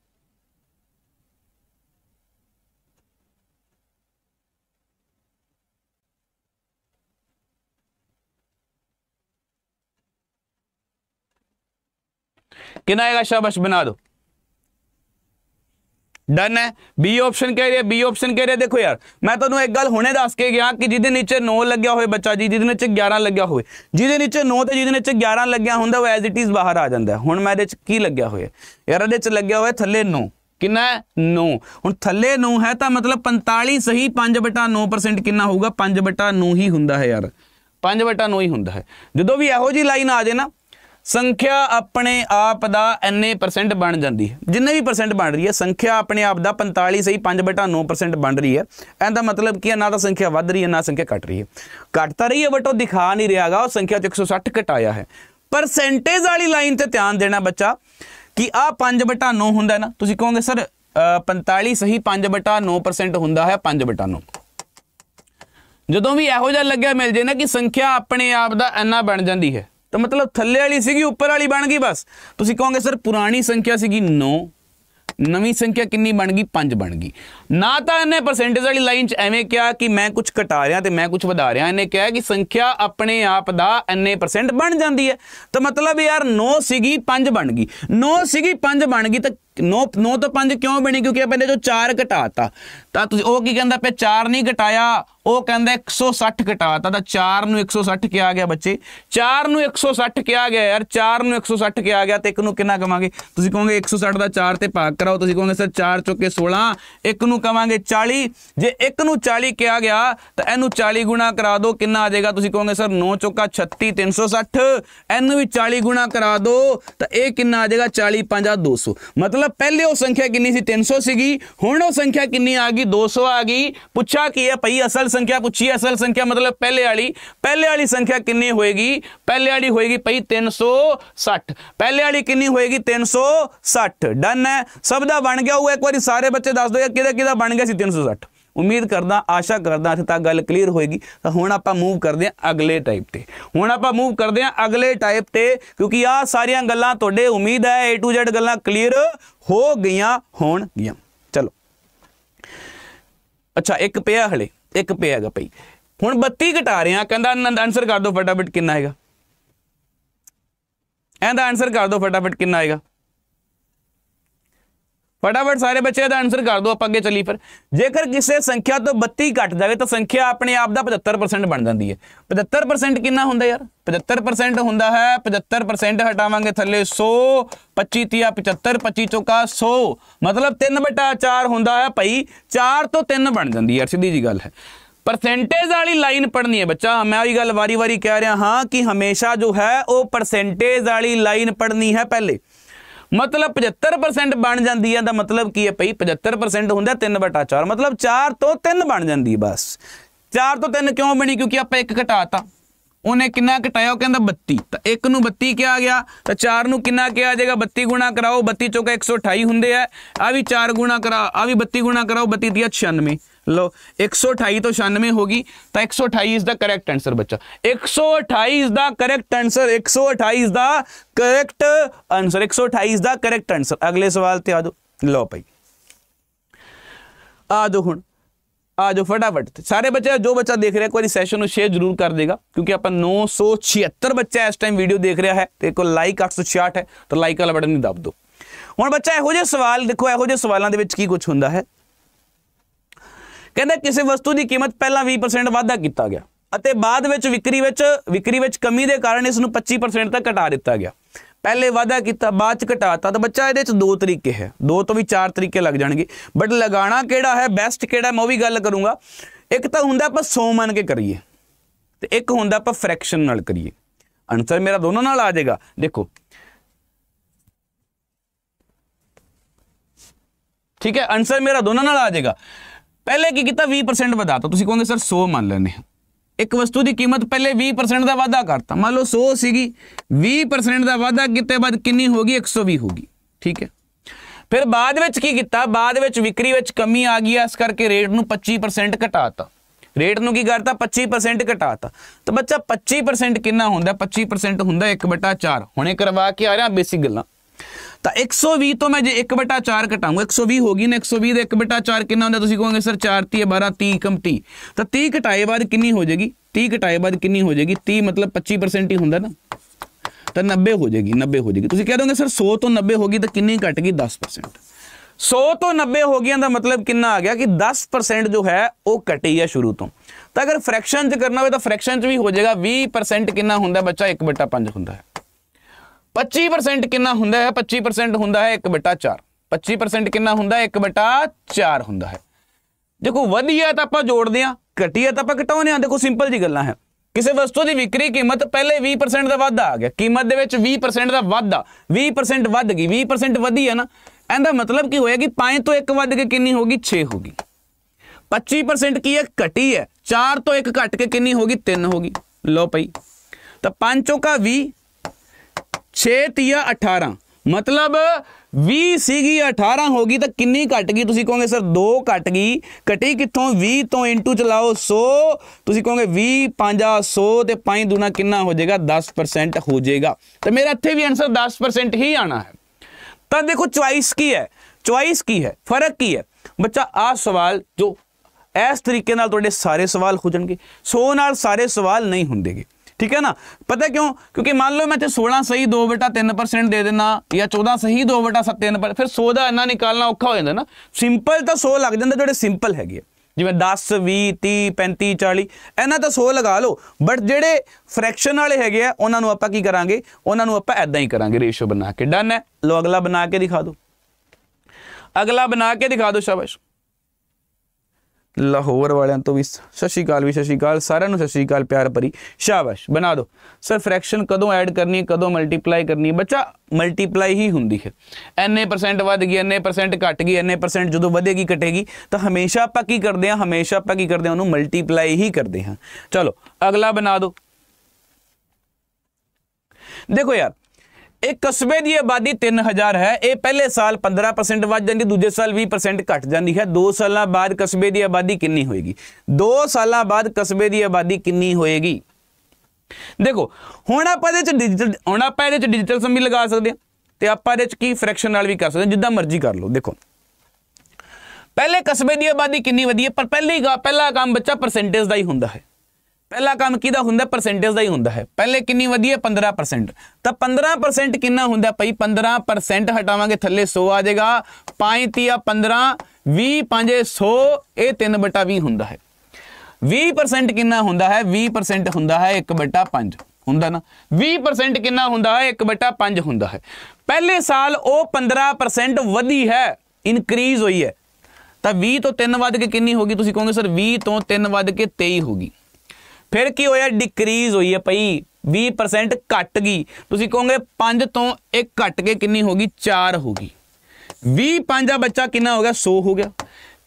कितना आएगा शाबाश बना दो ਡਨ ਹੈ ਬੀ ਆਪਸ਼ਨ ਕਹਿ ਰਿਹਾ ਬੀ ਆਪਸ਼ਨ ਕਹਿ ਰਿਹਾ ਦੇਖੋ ਯਾਰ ਮੈਂ ਤੁਹਾਨੂੰ ਇੱਕ ਗੱਲ ਹੁਣੇ ਦੱਸ ਕੇ ਗਿਆ ਕਿ ਜਿਹਦੇ ਨੀਚੇ 9 ਲੱਗਿਆ ਹੋਵੇ ਬੱਚਾ ਜੀ ਜਿਹਦੇ ਵਿੱਚ 11 ਲੱਗਿਆ ਹੋਵੇ ਜਿਹਦੇ ਨੀਚੇ 9 ਤੇ ਜਿਹਦੇ ਵਿੱਚ 11 ਲੱਗਿਆ ਹੁੰਦਾ ਉਹ ਐਜ਼ ਇਟ ਇਜ਼ ਬਾਹਰ ਆ ਜਾਂਦਾ ਹੁਣ ਮੈਂ ਇਹਦੇ ਵਿੱਚ ਕੀ ਲੱਗਿਆ ਹੋਇਆ ਯਾਰ ਇਹਦੇ ਵਿੱਚ ਲੱਗਿਆ ਹੋਇਆ ਥੱਲੇ 9 ਕਿੰਨਾ ਹੈ 9 ਹੁਣ ਥੱਲੇ 9 ਹੈ ਤਾਂ ਮਤਲਬ 45 ਸਹੀ 5/9% ਕਿੰਨਾ ਹੋਊਗਾ 5/9 ਹੀ ਹੁੰਦਾ ਹੈ ਯਾਰ 5/9 ਹੀ ਹੁੰਦਾ ਹੈ ਜਦੋਂ ਵੀ ਇਹੋ ਜੀ ਲਾਈਨ ਆ ਜੇ ਨਾ ਸੰਖਿਆ ਆਪਣੇ ਆਪ ਦਾ ਐਨੇ ਪਰਸੈਂਟ ਬਣ ਜਾਂਦੀ ਹੈ ਜਿੰਨੇ ਵੀ ਪਰਸੈਂਟ ਬਣ ਰਹੀ ਹੈ ਸੰਖਿਆ ਆਪਣੇ ਆਪ ਦਾ 45 ਸਹੀ 5/9% ਬਣ ਰਹੀ ਹੈ ਇਹਦਾ ਮਤਲਬ ਕੀ ਹੈ ਨਾ ਤਾਂ ਸੰਖਿਆ ਵੱਧ ਰਹੀ ਹੈ ਨਾ ਸੰਖਿਆ ਘਟ ਰਹੀ ਹੈ ਘਟਦਾ ਰਹੀ ਹੈ ਬਟ ਉਹ ਦਿਖਾ ਨਹੀਂ ਰਿਹਾਗਾ ਉਹ ਸੰਖਿਆ ਚ 160 ਘਟਾਇਆ ਹੈ ਪਰਸੈਂਟੇਜ ਵਾਲੀ ਲਾਈਨ ਤੇ ਧਿਆਨ ਦੇਣਾ ਬੱਚਾ ਕਿ ਆ 5/9 ਹੁੰਦਾ ਨਾ ਤੁਸੀਂ ਕਹੋਗੇ ਸਰ 45 ਸਹੀ 5/9% ਹੁੰਦਾ ਹੈ 5/9 ਜਦੋਂ ਵੀ ਇਹੋ ਜਿਹਾ ਲੱਗਿਆ ਮਿਲ ਜੇ ਨਾ ਕਿ ਸੰਖਿਆ ਆਪਣੇ ਆਪ ਦਾ ਐਨਾ ਬਣ ਜਾਂਦੀ ਹੈ ਤਾਂ ਮਤਲਬ ਥੱਲੇ ਵਾਲੀ ਸੀਗੀ ਉੱਪਰ ਵਾਲੀ ਬਣ ਗਈ ਬਸ ਤੁਸੀਂ ਕਹੋਗੇ ਸਰ ਪੁਰਾਣੀ ਸੰਖਿਆ ਸੀਗੀ 9 ਨਵੀਂ ਸੰਖਿਆ ਕਿੰਨੀ ਬਣ ਗਈ 5 ਬਣ ਗਈ ਨਾ ਤਾਂ ਇਹਨੇ ਪਰਸੈਂਟੇਜ ਵਾਲੀ ਲਾਈਨ 'ਚ ਐਵੇਂ ਕਿਹਾ ਕਿ ਮੈਂ ਕੁਝ ਘਟਾ ਰਿਹਾ ਤੇ ਮੈਂ ਕੁਝ ਵਧਾ ਰਿਹਾ ਇਹਨੇ ਕਿਹਾ ਕਿ ਸੰਖਿਆ ਆਪਣੇ ਆਪ ਦਾ ਐਨੇ ਪਰਸੈਂਟ ਬਣ ਜਾਂਦੀ ਹੈ ਤਾਂ ਮਤਲਬ ਯਾਰ 9 ਸੀਗੀ 5 ਬਣ ਗਈ 9 ਸੀਗੀ 5 ਬਣ ਗਈ ਤਾਂ 9 9 ਤੋਂ 5 ਕਿਉਂ ਬਣੇ ਕਿਉਂਕਿ ਆਪਾਂ ਨੇ ਜੋ 4 ਘਟਾਤਾ ਤਾਂ ਤੁਸੀਂ ਉਹ ਕੀ ਕਹਿੰਦਾ ਪਏ 4 ਨਹੀਂ ਘਟਾਇਆ ਉਹ ਕਹਿੰਦਾ 160 ਘਟਾਤਾ ਤਾਂ 4 ਨੂੰ 160 ਕਿਹਾ ਗਿਆ ਬੱਚੇ 4 ਨੂੰ 160 ਕਿਹਾ ਗਿਆ ਯਾਰ 4 ਨੂੰ 160 ਕਿਹਾ ਗਿਆ ਤੇ ਇੱਕ ਨੂੰ ਕਿੰਨਾ ਕਵਾਂਗੇ ਤੁਸੀਂ ਕਹੋਗੇ 160 ਦਾ 4 ਤੇ ਭਾਗ ਕਰਾਓ ਤੁਸੀਂ ਕਹੋਗੇ ਸਰ 4 ਚੁੱਕੇ 16 ਇੱਕ ਨੂੰ ਕਵਾਂਗੇ 40 ਜੇ ਇੱਕ ਨੂੰ 40 ਕਿਹਾ ਗਿਆ ਤਾਂ ਇਹਨੂੰ 40 ਗੁਣਾ ਕਰਾ ਦਿਓ ਕਿੰਨਾ ਆ ਜਾਏਗਾ ਤੁਸੀਂ ਕਹੋਗੇ ਸਰ 9 ਚੁੱਕਾ 36 360 ਇਹਨੂੰ ਵੀ 40 ਗੁਣਾ ਕਰਾ ਦਿਓ ਤਾਂ ਇਹ ਕਿੰਨਾ ਆ ਜਾਏਗਾ 40 5 200 ਮਤਲਬ ਪਹਿਲੇ ਉਹ ਸੰਖਿਆ ਕਿੰਨੀ ਸੀ 300 ਸੀਗੀ ਹੁਣ ਉਹ ਸੰਖਿਆ ਕਿੰਨੀ ਆ ਗਈ 200 ਆ ਗਈ ਪੁੱਛਾ ਕੀ ਹੈ ਭਈ ਅਸਲ ਸੰਖਿਆ ਪੁੱਛੀ ਅਸਲ ਸੰਖਿਆ ਮਤਲਬ ਪਹਿਲੇ ਵਾਲੀ ਪਹਿਲੇ ਵਾਲੀ ਸੰਖਿਆ ਕਿੰਨੀ ਹੋਏਗੀ ਪਹਿਲੇ ਵਾਲੀ ਹੋਏਗੀ ਭਈ 360 ਪਹਿਲੇ ਵਾਲੀ ਕਿੰਨੀ ਹੋਏਗੀ 360 ਡਨ ਹੈ ਸਭ ਦਾ ਬਣ ਗਿਆ ਹੋਊ ਇੱਕ ਵਾਰੀ ਸਾਰੇ ਬੱਚੇ ਦੱਸ ਦਿਓ ਕਿਹਦਾ ਕਿਹਦਾ ਬਣ ਗਿਆ ਸੀ 360 ਉਮੀਦ ਕਰਦਾ ਆਸ਼ਾ ਕਰਦਾ ਇੱਥੇ ਤੱਕ ਗੱਲ ਕਲੀਅਰ ਹੋਏਗੀ ਤਾਂ ਹੁਣ ਆਪਾਂ ਮੂਵ ਕਰਦੇ ਹਾਂ ਅਗਲੇ ਟਾਈਪ ਤੇ ਹੁਣ ਆਪਾਂ ਮੂਵ ਕਰਦੇ ਹਾਂ ਅਗਲੇ ਟਾਈਪ ਤੇ ਕਿਉਂਕਿ ਆ ਸਾਰੀਆਂ ਗੱਲਾਂ ਤੁਹਾਡੇ ਉਮੀਦ ਹੈ A to Z ਗੱਲਾਂ ਕਲੀਅਰ ਹੋ ਗਈਆਂ ਹੋਣਗੀਆਂ ਚਲੋ ਅੱਛਾ ਇੱਕ ਪਿਆ ਹਲੇ ਇੱਕ ਪਿਆ ਗਾ ਭਈ ਹੁਣ 32 ਘਟਾ ਰਿਆਂ ਕਹਿੰਦਾ ਆਨਸਰ ਕਰ ਦਿਓ ਫਟਾਫਟ ਕਿੰਨਾ ਹੈਗਾ ਇਹਦਾ ਆਨਸਰ ਕਰ ਦਿਓ ਫਟਾਫਟ ਕਿੰਨਾ ਆਏਗਾ ਫਟਾਫਟ ਸਾਰੇ ਬੱਚੇ ਦਾ ਆਨਸਰ ਕਰ ਦਿਓ ਆਪਾਂ ਅੱਗੇ ਚੱਲੀ ਫਿਰ ਜੇਕਰ ਕਿਸੇ ਸੰਖਿਆ ਤੋਂ 32 ਘਟ ਜਾਵੇ ਤਾਂ ਸੰਖਿਆ ਆਪਣੇ ਆਪ ਦਾ 75% ਬਣ ਜਾਂਦੀ ਹੈ 75% ਕਿੰਨਾ ਹੁੰਦਾ ਯਾਰ 75% ਹੁੰਦਾ ਹੈ 75% ਹਟਾਵਾਂਗੇ ਥੱਲੇ 100 25 30 75 25 ਚੋਕਾ 100 ਮਤਲਬ 3/4 ਹੁੰਦਾ ਹੈ ਭਾਈ 4 ਤੋਂ 3 ਬਣ ਜਾਂਦੀ ਹੈ ਸਿੱਧੀ ਜੀ ਗੱਲ ਹੈ ਪਰਸੈਂਟੇਜ ਵਾਲੀ ਲਾਈਨ ਪੜਨੀ ਹੈ ਬੱਚਾ ਮੈਂ वही ਗੱਲ ਵਾਰੀ-ਵਾਰੀ ਕਹਿ ਰਿਹਾ ਹਾਂ ਕਿ ਹਮੇਸ਼ਾ ਜੋ ਹੈ ਉਹ ਪਰਸੈਂਟੇਜ ਵਾਲੀ ਲਾਈਨ ਪੜਨੀ ਹੈ ਪਹਿਲੇ ਮਤਲਬ 75% ਬਣ ਜਾਂਦੀ ਹੈ ਦਾ ਮਤਲਬ ਕੀ ਹੈ ਭਈ 75% ਹੁੰਦਾ 3/4 ਮਤਲਬ 4 ਤੋਂ 3 ਬਣ ਜਾਂਦੀ ਹੈ ਬਸ 4 ਤੋਂ 3 ਕਿਉਂ ਬਣੀ ਕਿਉਂਕਿ ਆਪਾਂ ਇੱਕ ਘਟਾਤਾ ਉਹਨੇ ਕਿੰਨਾ ਘਟਾਇਆ ਉਹ ਕਹਿੰਦਾ 32 ਤਾਂ 1 ਨੂੰ 32 ਕਿਹਾ ਗਿਆ ਤਾਂ 4 ਨੂੰ ਕਿੰਨਾ ਕਿਹਾ ਜਾਏਗਾ 32 ਗੁਣਾ ਕਰਾਓ 32 ਚੋਕਾ 128 ਹੁੰਦੇ ਆ ਆ ਵੀ 4 ਗੁਣਾ ਕਰਾ ਆ ਵੀ 32 ਗੁਣਾ ਕਰਾਓ 32 ਦੀ 96 ਲੋ 128 ਤੋਂ 96 ਹੋ ਗਈ ਤਾਂ 128 ਇਸ ਦਾ ਕਰੈਕਟ ਆਨਸਰ ਬੱਚਾ 128 ਇਸ ਦਾ ਕਰੈਕਟ ਆਨਸਰ 128 ਦਾ ਕਰੈਕਟ ਆਨਸਰ 128 ਦਾ ਕਰੈਕਟ ਆਨਸਰ ਅਗਲੇ ਸਵਾਲ ਤੇ ਆ ਲੋ ਭਾਈ ਆ ਹੁਣ ਆ ਫਟਾਫਟ ਸਾਰੇ ਬੱਚੇ ਜੋ ਬੱਚਾ ਦੇਖ ਰਿਹਾ ਇੱਕ ਵਾਰੀ ਸੈਸ਼ਨ ਨੂੰ ਸ਼ੇਅਰ ਜ਼ਰੂਰ ਕਰ ਦੇਗਾ ਕਿਉਂਕਿ ਆਪਾਂ 976 ਬੱਚਾ ਇਸ ਟਾਈਮ ਵੀਡੀਓ ਦੇਖ ਰਿਹਾ ਹੈ ਤੇ ਕੋ ਲਾਈਕ 866 ਹੈ ਤਾਂ ਲਾਈਕ ਵਾਲਾ ਬਟਨ ਨਹੀਂ ਦਬ ਦਿਓ ਹੁਣ ਬੱਚਾ ਇਹੋ ਜਿਹੇ ਸਵਾਲ ਦੇਖੋ ਇਹੋ ਜਿਹੇ ਸਵਾਲਾਂ ਦੇ ਵਿੱਚ ਕੀ ਕੁਝ ਹੁੰਦਾ ਹੈ ਕਹਿੰਦਾ ਕਿਸੇ ਵਸਤੂ ਦੀ ਕੀਮਤ ਪਹਿਲਾਂ 20% ਵਾਧਾ ਕੀਤਾ ਗਿਆ ਅਤੇ ਬਾਅਦ ਵਿੱਚ ਵਿਕਰੀ ਵਿੱਚ ਵਿਕਰੀ ਵਿੱਚ ਕਮੀ ਦੇ ਕਾਰਨ ਇਸ ਨੂੰ 25% ਤੱਕ ਘਟਾ ਦਿੱਤਾ ਗਿਆ ਪਹਿਲੇ ਵਾਧਾ ਕੀਤਾ ਬਾਅਦ ਚ ਘਟਾਤਾ ਤਾਂ ਬੱਚਾ ਇਹਦੇ ਚ ਦੋ ਤਰੀਕੇ ਹੈ ਦੋ ਤੋਂ ਵੀ ਚਾਰ ਤਰੀਕੇ ਲੱਗ ਜਾਣਗੇ ਬਟ ਲਗਾਣਾ ਕਿਹੜਾ ਹੈ ਬੈਸਟ ਕਿਹੜਾ ਮੈਂ ਉਹ ਵੀ ਗੱਲ ਕਰੂੰਗਾ ਇੱਕ ਤਾਂ ਹੁੰਦਾ ਆਪਾਂ ਸੌ ਮੰਨ ਕੇ ਕਰੀਏ ਤੇ ਇੱਕ ਹੁੰਦਾ ਆਪਾਂ ਫ੍ਰੈਕਸ਼ਨ ਨਾਲ ਕਰੀਏ ਆਨਸਰ ਮੇਰਾ ਦੋਨੋਂ ਨਾਲ ਆ ਜਾਏਗਾ ਦੇਖੋ ਠੀਕ ਹੈ ਆਨਸਰ ਮੇਰਾ ਦੋਨੋਂ ਨਾਲ ਆ ਜਾਏਗਾ ਪਹਿਲੇ ਕੀ ਕੀਤਾ 20% ਵਧਾਤਾ ਤੁਸੀਂ ਕਹੋਗੇ ਸਰ 100 ਮੰਨ ਲੈਨੇ ਇੱਕ ਵਸਤੂ ਦੀ ਕੀਮਤ ਪਹਿਲੇ 20% ਦਾ ਵਾਧਾ ਕਰਤਾ ਮੰਨ ਲਓ 100 ਸੀਗੀ 20% ਦਾ ਵਾਧਾ ਕੀਤੇ ਬਾਅਦ ਕਿੰਨੀ ਹੋਗੀ 120 ਹੋਗੀ ਠੀਕ ਹੈ ਫਿਰ ਬਾਅਦ ਵਿੱਚ ਕੀ ਕੀਤਾ ਬਾਅਦ ਵਿੱਚ ਵਿਕਰੀ ਵਿੱਚ ਕਮੀ ਆ ਗਈ ਇਸ ਕਰਕੇ ਰੇਟ ਨੂੰ 25% ਘਟਾਤਾ ਰੇਟ ਨੂੰ ਕੀ ਕਰਤਾ 25% ਘਟਾਤਾ ਤਾਂ ਬੱਚਾ 25% ਕਿੰਨਾ ਹੁੰਦਾ 25% ਹੁੰਦਾ 1/4 ਹੁਣੇ ਕਰਵਾ ਕੇ ਆ ਰਿਹਾ ਬੇਸਿਕ ਗੱਲਾਂ ਤਾਂ 120 ਤੋਂ ਮੈਂ ਜੇ 1/4 ਘਟਾਉਂਗਾ 120 ਹੋ ਗਈ ਨਾ 120 ਦੇ 1/4 ਕਿੰਨਾ ਹੁੰਦਾ ਤੁਸੀਂ ਕਹੋਗੇ ਸਰ 4 30 12 30 ਕਮਟੀ ਤਾਂ 30 ਘਟਾਏ ਬਾਅਦ ਕਿੰਨੀ ਹੋ ਜਾਏਗੀ 30 ਘਟਾਏ ਬਾਅਦ ਕਿੰਨੀ ਹੋ ਜਾਏਗੀ 30 ਮਤਲਬ 25% ਹੀ ਹੁੰਦਾ ਨਾ ਤਾਂ 90 ਹੋ ਜਾਏਗੀ 90 ਹੋ ਜਾਏਗੀ ਤੁਸੀਂ ਕਹਿ ਦੋਗੇ ਸਰ 100 ਤੋਂ 90 ਹੋ ਗਈ ਤਾਂ ਕਿੰਨੀ ਘਟ ਗਈ 10% 100 ਤੋਂ 90 ਹੋ ਗਿਆ ਦਾ ਮਤਲਬ ਕਿੰਨਾ ਆ ਗਿਆ ਕਿ 10% ਜੋ ਹੈ ਉਹ ਘਟੀ ਹੈ ਸ਼ੁਰੂ ਤੋਂ ਤਾਂ ਅਗਰ ਫ੍ਰੈਕਸ਼ਨ ਚ ਕਰਨਾ ਹੋਵੇ ਤਾਂ ਫ੍ਰੈਕਸ਼ਨ ਚ ਵੀ ਹੋ ਜਾਏਗਾ 20% ਕਿੰਨਾ ਹੁੰਦਾ ਬੱਚਾ 1/5 ਹੁੰਦਾ ਹੈ 25% ਕਿੰਨਾ ਹੁੰਦਾ ਹੈ 25% ਹੁੰਦਾ ਹੈ 1/4 25% ਕਿੰਨਾ ਹੁੰਦਾ ਹੈ 1/4 ਹੁੰਦਾ ਹੈ ਦੇਖੋ ਵਧੀਆ ਤਾਂ ਆਪਾਂ ਜੋੜਦੇ ਆ ਘਟਿਆ ਤਾਂ ਆਪਾਂ ਘਟਾਉਂਦੇ ਆ ਦੇਖੋ ਸਿੰਪਲ ਜੀ ਗੱਲਾਂ ਹੈ ਕਿਸੇ ਵਸਤੂ ਦੀ ਵਿਕਰੀ ਕੀਮਤ ਪਹਿਲੇ 20% ਦਾ ਵਾਧਾ ਆ ਗਿਆ ਕੀਮਤ ਦੇ ਵਿੱਚ 20% ਦਾ ਵਾਧਾ 20% ਵੱਧ ਗਈ 20% ਵਧੀ ਹੈ ਨਾ ਇਹਦਾ ਮਤਲਬ ਕੀ ਹੋਇਆ ਕਿ 5 ਤੋਂ 1 ਵੱਧ ਕੇ ਕਿੰਨੀ ਹੋਗੀ 6 ਹੋਗੀ 25% ਕੀ ਹੈ ਘਟੀ ਹੈ 4 ਤੋਂ 1 ਘਟ ਕੇ ਕਿੰਨੀ ਹੋਗੀ 3 ਹੋਗੀ ਲਓ ਭਾਈ ਤਾਂ 5 ਚੋਕਾ 20 6 3 18 ਮਤਲਬ 20 ਸੀਗੀ 18 ਹੋ ਗਈ ਤਾਂ ਕਿੰਨੀ ਘਟ ਗਈ ਤੁਸੀਂ ਕਹੋਗੇ ਸਰ 2 ਘਟ ਗਈ ਕਟੀ ਕਿੱਥੋਂ 20 ਤੋਂ ਇੰਟੂ ਚਲਾਓ 100 ਤੁਸੀਂ ਕਹੋਗੇ 20 5 100 ਤੇ 5 ਦੂਣਾ ਕਿੰਨਾ ਹੋ ਜਾਏਗਾ 10% ਹੋ ਜਾਏਗਾ ਤੇ ਮੇਰਾ ਇੱਥੇ ਵੀ ਆਨਸਰ 10% ਹੀ ਆਣਾ ਹੈ ਤਾਂ ਦੇਖੋ ਚੁਆਇਸ ਕੀ ਹੈ ਚੁਆਇਸ ਕੀ ਹੈ ਫਰਕ ਕੀ ਹੈ ਬੱਚਾ ਆ ਸਵਾਲ ਜੋ ਇਸ ਤਰੀਕੇ ਨਾਲ ਤੁਹਾਡੇ ਸਾਰੇ ਸਵਾਲ ਹੋ ਜਾਣਗੇ 100 ਨਾਲ ਸਾਰੇ ਸਵਾਲ ਨਹੀਂ ਹੁੰਦੇਗੇ ਠੀਕ ਹੈ ਨਾ ਪਤਾ ਕਿਉਂ ਕਿਉਂਕਿ ਮੰਨ ਲਓ ਮੈਂ ਇੱਥੇ 16 ਸਹੀ 2/3% ਦੇ ਦੇਣਾ ਜਾਂ 14 ਸਹੀ 2/7 ਫਿਰ 100 ਦਾ ਇੰਨਾ ਨਿਕਾਲਣਾ ਔਖਾ ਹੋ ਜਾਂਦਾ ਨਾ ਸਿੰਪਲ ਤਾਂ 100 ਲੱਗ ਜਾਂਦਾ ਜਿਹੜੇ ਸਿੰਪਲ ਹੈਗੇ ਜਿਵੇਂ 10 20 30 35 40 ਇਹਨਾਂ ਤਾਂ 100 ਲਗਾ ਲਓ ਬਟ ਜਿਹੜੇ ਫ੍ਰੈਕਸ਼ਨ ਵਾਲੇ ਹੈਗੇ ਆ ਉਹਨਾਂ ਨੂੰ ਆਪਾਂ ਕੀ ਕਰਾਂਗੇ ਉਹਨਾਂ ਨੂੰ ਆਪਾਂ ਐਦਾਂ ਹੀ ਕਰਾਂਗੇ ਰੇਸ਼ੋ ਬਣਾ ਕੇ ਡਨ ਹੈ ਲੋ ਅਗਲਾ ਬਣਾ ਕੇ ਦਿਖਾ ਦਿਓ ਅਗਲਾ ਬਣਾ ਕੇ ਦਿਖਾ ਦਿਓ ਸ਼ਾਬਾਸ਼ ਲਾਹੌਰ ਵਾਲਿਆਂ ਤੋਂ ਵੀ ਸਤਿ ਸ਼੍ਰੀ ਅਕਾਲ ਵੀ ਸਤਿ ਸ਼੍ਰੀ ਅਕਾਲ ਸਾਰਿਆਂ ਨੂੰ ਸਤਿ ਸ਼੍ਰੀ ਅਕਾਲ ਪਿਆਰ ਭਰੀ ਸ਼ਾਬਾਸ਼ ਬਣਾ ਦਿਓ ਸਰ ਫ੍ਰੈਕਸ਼ਨ ਕਦੋਂ ਐਡ ਕਰਨੀ ਹੈ ਕਦੋਂ ਮਲਟੀਪਲਾਈ ਕਰਨੀ ਹੈ ਬੱਚਾ ਮਲਟੀਪਲਾਈ ਹੀ ਹੁੰਦੀ ਹੈ ਐਨੇ ਪਰਸੈਂਟ ਵੱਧ ਗਈ ਐਨੇ ਪਰਸੈਂਟ ਘਟ ਗਈ ਐਨੇ ਪਰਸੈਂਟ ਜਦੋਂ ਵਧੇਗੀ ਘਟੇਗੀ ਤਾਂ ਹਮੇਸ਼ਾ ਆਪਾਂ ਕੀ ਕਰਦੇ ਹਾਂ ਹਮੇਸ਼ਾ ਆਪਾਂ ਕੀ ਕਰਦੇ ਹਾਂ ਉਹਨੂੰ ਮਲਟੀਪਲਾਈ ਹੀ ਕਰਦੇ ਹਾਂ ਚਲੋ ਅਗਲਾ ਬਣਾ ਦਿਓ ਦੇਖੋ ਯਾਰ ਇਹ ਕਸਬੇ ਦੀ ਆਬਾਦੀ 3000 ਹੈ ਇਹ ਪਹਿਲੇ ਸਾਲ 15% ਵੱਧ ਜਾਂਦੀ ਦੂਜੇ ਸਾਲ 20% ਘਟ ਜਾਂਦੀ ਹੈ 2 ਸਾਲਾਂ ਬਾਅਦ ਕਸਬੇ ਦੀ ਆਬਾਦੀ ਕਿੰਨੀ ਹੋਏਗੀ 2 ਸਾਲਾਂ ਬਾਅਦ ਕਸਬੇ ਦੀ ਆਬਾਦੀ ਕਿੰਨੀ ਹੋਏਗੀ ਦੇਖੋ ਹੁਣ ਆਪਾਂ ਇਹਦੇ ਚ ਡਿਜੀਟਲ ਹੁਣ ਆਪਾਂ ਇਹਦੇ ਚ ਡਿਜੀਟਲ ਸਮ ਵੀ ਲਗਾ ਸਕਦੇ ਹਾਂ ਤੇ ਆਪਾਂ ਇਹਦੇ ਚ ਕੀ ਫ੍ਰੈਕਸ਼ਨ ਨਾਲ ਵੀ ਕਰ ਸਕਦੇ ਜਿੱਦਾਂ ਮਰਜ਼ੀ ਕਰ ਲਓ ਦੇਖੋ ਪਹਿਲੇ ਕਸਬੇ ਦੀ ਆਬਾਦੀ ਕਿੰਨੀ ਵਧੀ ਹੈ ਪਰ ਪਹਿਲੀ ਪਹਿਲਾ ਕੰਮ ਬੱਚਾ ਪਰਸੈਂਟੇਜ ਦਾ ਹੀ ਹੁੰਦਾ ਹੈ ਪਹਿਲਾ ਕੰਮ ਕਿਹਦਾ ਹੁੰਦਾ ਪਰਸੈਂਟੇਜ ਦਾ ਹੀ ਹੁੰਦਾ ਹੈ ਪਹਿਲੇ ਕਿੰਨੀ ਵਧੀ ਹੈ 15% ਤਾਂ 15% ਕਿੰਨਾ ਹੁੰਦਾ ਭਈ 15% ਹਟਾਵਾਂਗੇ ਥੱਲੇ 100 ਆ ਜਾਏਗਾ 5 3 15 20 5 100 ਇਹ 3/20 ਹੁੰਦਾ ਹੈ 20% ਕਿੰਨਾ ਹੁੰਦਾ ਹੈ 20% ਹੁੰਦਾ ਹੈ 1/5 ਹੁੰਦਾ ਨਾ 20% ਕਿੰਨਾ ਹੁੰਦਾ ਹੈ 1/5 ਹੁੰਦਾ ਹੈ ਪਹਿਲੇ ਸਾਲ ਉਹ 15% ਵਧੀ ਹੈ ਇਨਕਰੀਜ਼ ਹੋਈ ਹੈ ਤਾਂ 20 ਤੋਂ 3 ਵੱਧ ਕੇ ਕਿੰਨੀ ਹੋਗੀ ਤੁਸੀਂ ਕਹੋਗੇ ਸਰ 20 ਤੋਂ 3 ਵੱਧ ਕੇ 23 ਹੋਗੀ फिर की हो डिक्रीज हुई है पई भी प्रसेंट घट गई तुम कहो पं तो एक घट के कि होगी चार होगी भी बच्चा कि हो गया सौ हो गया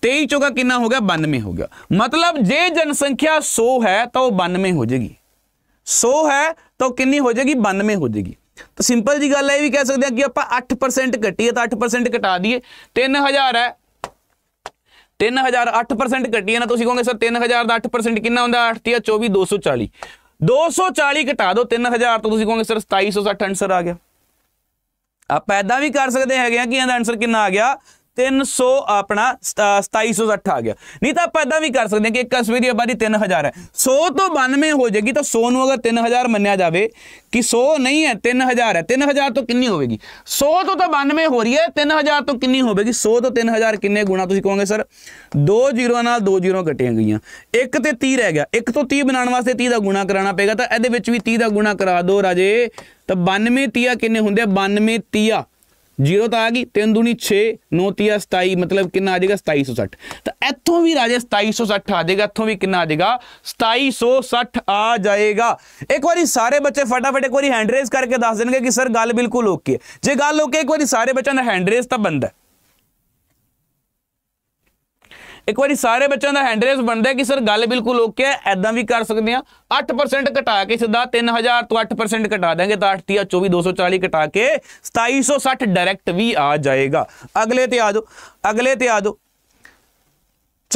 तेई चौगा कि हो गया बानवे हो गया मतलब जे जनसंख्या सौ है तो वह बानवे हो जाएगी सौ है तो कि हो जाएगी बानवे हो जाएगी तो सिंपल जी गल कह सकते हैं कि आप अठ परसेंट घटीए तो अठ परसेंट घटा दीए तीन हज़ार है 3008% ਘਟੀ ਹੈ ਨਾ ਤੁਸੀਂ ਕਹੋਗੇ ਸਰ 3000 ਦਾ 8% ਕਿੰਨਾ ਹੁੰਦਾ 8 3 24 240 240 ਘਟਾ ਦਿਓ 3000 ਤੋਂ ਤੁਸੀਂ ਕਹੋਗੇ ਸਰ 2760 ਆਨਸਰ ਆ ਗਿਆ ਆਪਾਂ ਐਦਾਂ ਵੀ ਕਰ ਸਕਦੇ ਹੈਗੇ ਆ ਕਿ ਇਹਦਾ ਆਨਸਰ ਕਿੰਨਾ ਆ ਗਿਆ 300 ਆਪਣਾ 2760 ਆ ਗਿਆ ਨਹੀਂ ਤਾਂ ਆਪਾਂ ਇਦਾਂ ਵੀ ਕਰ ਸਕਦੇ ਹਾਂ ਕਿ ਇੱਕ ਕਸਬੇ ਦੀ ਆਬਾਦੀ 3000 ਹੈ 100 ਤੋਂ 92 ਹੋ ਜਾਏਗੀ ਤਾਂ 100 ਨੂੰ ਅਗਰ 3000 ਮੰਨਿਆ ਜਾਵੇ ਕਿ 100 ਨਹੀਂ ਹੈ 3000 ਹੈ 3000 ਤੋਂ ਕਿੰਨੀ ਹੋਵੇਗੀ 100 ਤੋਂ ਤਾਂ 92 ਹੋ ਰਹੀ ਹੈ 3000 ਤੋਂ ਕਿੰਨੀ ਹੋਵੇਗੀ 100 ਤੋਂ 3000 ਕਿੰਨੇ ਗੁਣਾ ਤੁਸੀਂ ਕਹੋਗੇ ਸਰ ਦੋ ਜ਼ੀਰੋਆਂ ਨਾਲ ਦੋ ਜ਼ੀਰੋ ਘਟੀਆਂ ਗਈਆਂ ਇੱਕ ਤੇ 30 ਰਹਿ ਗਿਆ ਇੱਕ ਤੋਂ 30 ਬਣਾਉਣ ਵਾਸਤੇ 30 ਦਾ ਗੁਣਾ ਕਰਾਉਣਾ ਪਏਗਾ ਤਾਂ ਇਹਦੇ ਵਿੱਚ ਵੀ 30 ਦਾ ਗੁਣਾ ਕਰਾ ਦਿਓ ਰਾਜੇ ਤਾਂ 92 30 ਕਿੰਨੇ ਹੁੰਦੇ 92 30 ਜ਼ੀਰੋ ਤਾਂ ਆ ਗਈ 3 ਦੂਣੀ 6 9 ਤੀਆ 27 ਮਤਲਬ ਕਿੰਨਾ ਆ ਜਾਏਗਾ 2760 ਤਾਂ ਇੱਥੋਂ ਵੀ ਰਾਜੇ 2760 ਆ ਜਾਏਗਾ ਇੱਥੋਂ ਵੀ ਕਿੰਨਾ ਆ ਜਾਏਗਾ 2760 ਆ ਜਾਏਗਾ ਇੱਕ ਵਾਰੀ ਸਾਰੇ ਬੱਚੇ ਫਟਾਫਟ ਇੱਕ ਵਾਰੀ ਹੈਂਡ ਰੇਜ਼ ਕਰਕੇ ਦੱਸ ਦੇਣਗੇ ਕਿ ਸਰ ਗੱਲ ਬਿਲਕੁਲ ਓਕੇ ਜੇ ਗੱਲ ਓਕੇ ਇੱਕ ਵਾਰੀ ਸਾਰੇ ਬੱਚਿਆਂ ਦਾ ਹੈਂਡ ਰੇਜ਼ ਤਾਂ ਬੰਦ ਹੈ ਇੱਕ ਵਾਰੀ ਸਾਰੇ ਬੱਚਿਆਂ ਦਾ ਹੈਂਡਰੇਸ ਬਣਦਾ ਹੈ ਕਿ ਸਰ ਗੱਲ ਬਿਲਕੁਲ ਓਕੇ ਹੈ ਐਦਾਂ ਵੀ ਕਰ ਸਕਦੇ ਆ 8% ਘਟਾ ਕੇ ਸਿੱਧਾ 3000 ਤੋਂ 8% ਘਟਾ ਦਾਂਗੇ ਤਾਂ 8 3 24 240 ਘਟਾ ਕੇ 2760 ਡਾਇਰੈਕਟ ਵੀ ਆ ਜਾਏਗਾ ਅਗਲੇ ਤੇ ਆ ਜਾਓ ਅਗਲੇ ਤੇ ਆ ਜਾਓ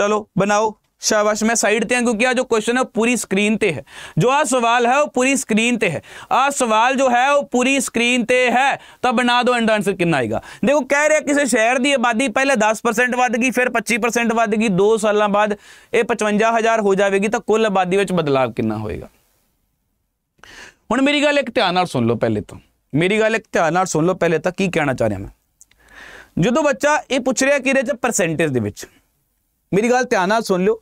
ਚਲੋ ਬਣਾਓ ਸ਼ਾਬਾਸ਼ ਮੈਂ ਸਾਈਡ ਤੇ हैं ਕਿਉਂਕਿ ਆ ਜੋ ਕੁਐਸਚਨ ਹੈ ਪੂਰੀ ਸਕਰੀਨ ਤੇ ਹੈ ਜੋ ਆ ਸਵਾਲ ਹੈ ਉਹ ਪੂਰੀ ਸਕਰੀਨ ਤੇ ਹੈ ਆ ਸਵਾਲ ਜੋ ਹੈ ਉਹ ਪੂਰੀ ਸਕਰੀਨ ਤੇ ਹੈ ਤਾਂ ਬਣਾ ਦਿਓ ਐਂਡ ਆਨਸਰ ਕਿੰਨਾ ਆਏਗਾ ਦੇਖੋ ਕਹਿ ਰਿਹਾ ਕਿਸੇ ਸ਼ਹਿਰ ਦੀ ਆਬਾਦੀ ਪਹਿਲੇ 10% ਵੱਧ ਗਈ ਫਿਰ 25% ਵੱਧ ਗਈ 2 ਸਾਲਾਂ ਬਾਅਦ ਇਹ 55000 ਹੋ ਜਾਵੇਗੀ ਤਾਂ ਕੁੱਲ ਆਬਾਦੀ ਵਿੱਚ ਬਦਲਾਅ ਕਿੰਨਾ ਹੋਏਗਾ ਹੁਣ ਮੇਰੀ ਗੱਲ ਇੱਕ ਧਿਆਨ ਨਾਲ ਸੁਣ ਲਓ ਪਹਿਲੇ ਤਾਂ ਮੇਰੀ ਗੱਲ ਇੱਕ ਧਿਆਨ ਨਾਲ ਸੁਣ ਲਓ ਪਹਿਲੇ ਤਾਂ ਕੀ ਕਹਿਣਾ ਚਾਹ ਰਿਹਾ ਮੈਂ ਜਦੋਂ ਬੱਚਾ ਇਹ ਪੁੱਛ ਰਿਹਾ ਕਿ ਇਹਦੇ ਚ ਪਰਸੈਂਟੇਜ ਦੇ ਵਿੱਚ ਮੇਰੀ ਗੱਲ ਧਿਆਨ ਨਾਲ ਸੁਣ ਲਿਓ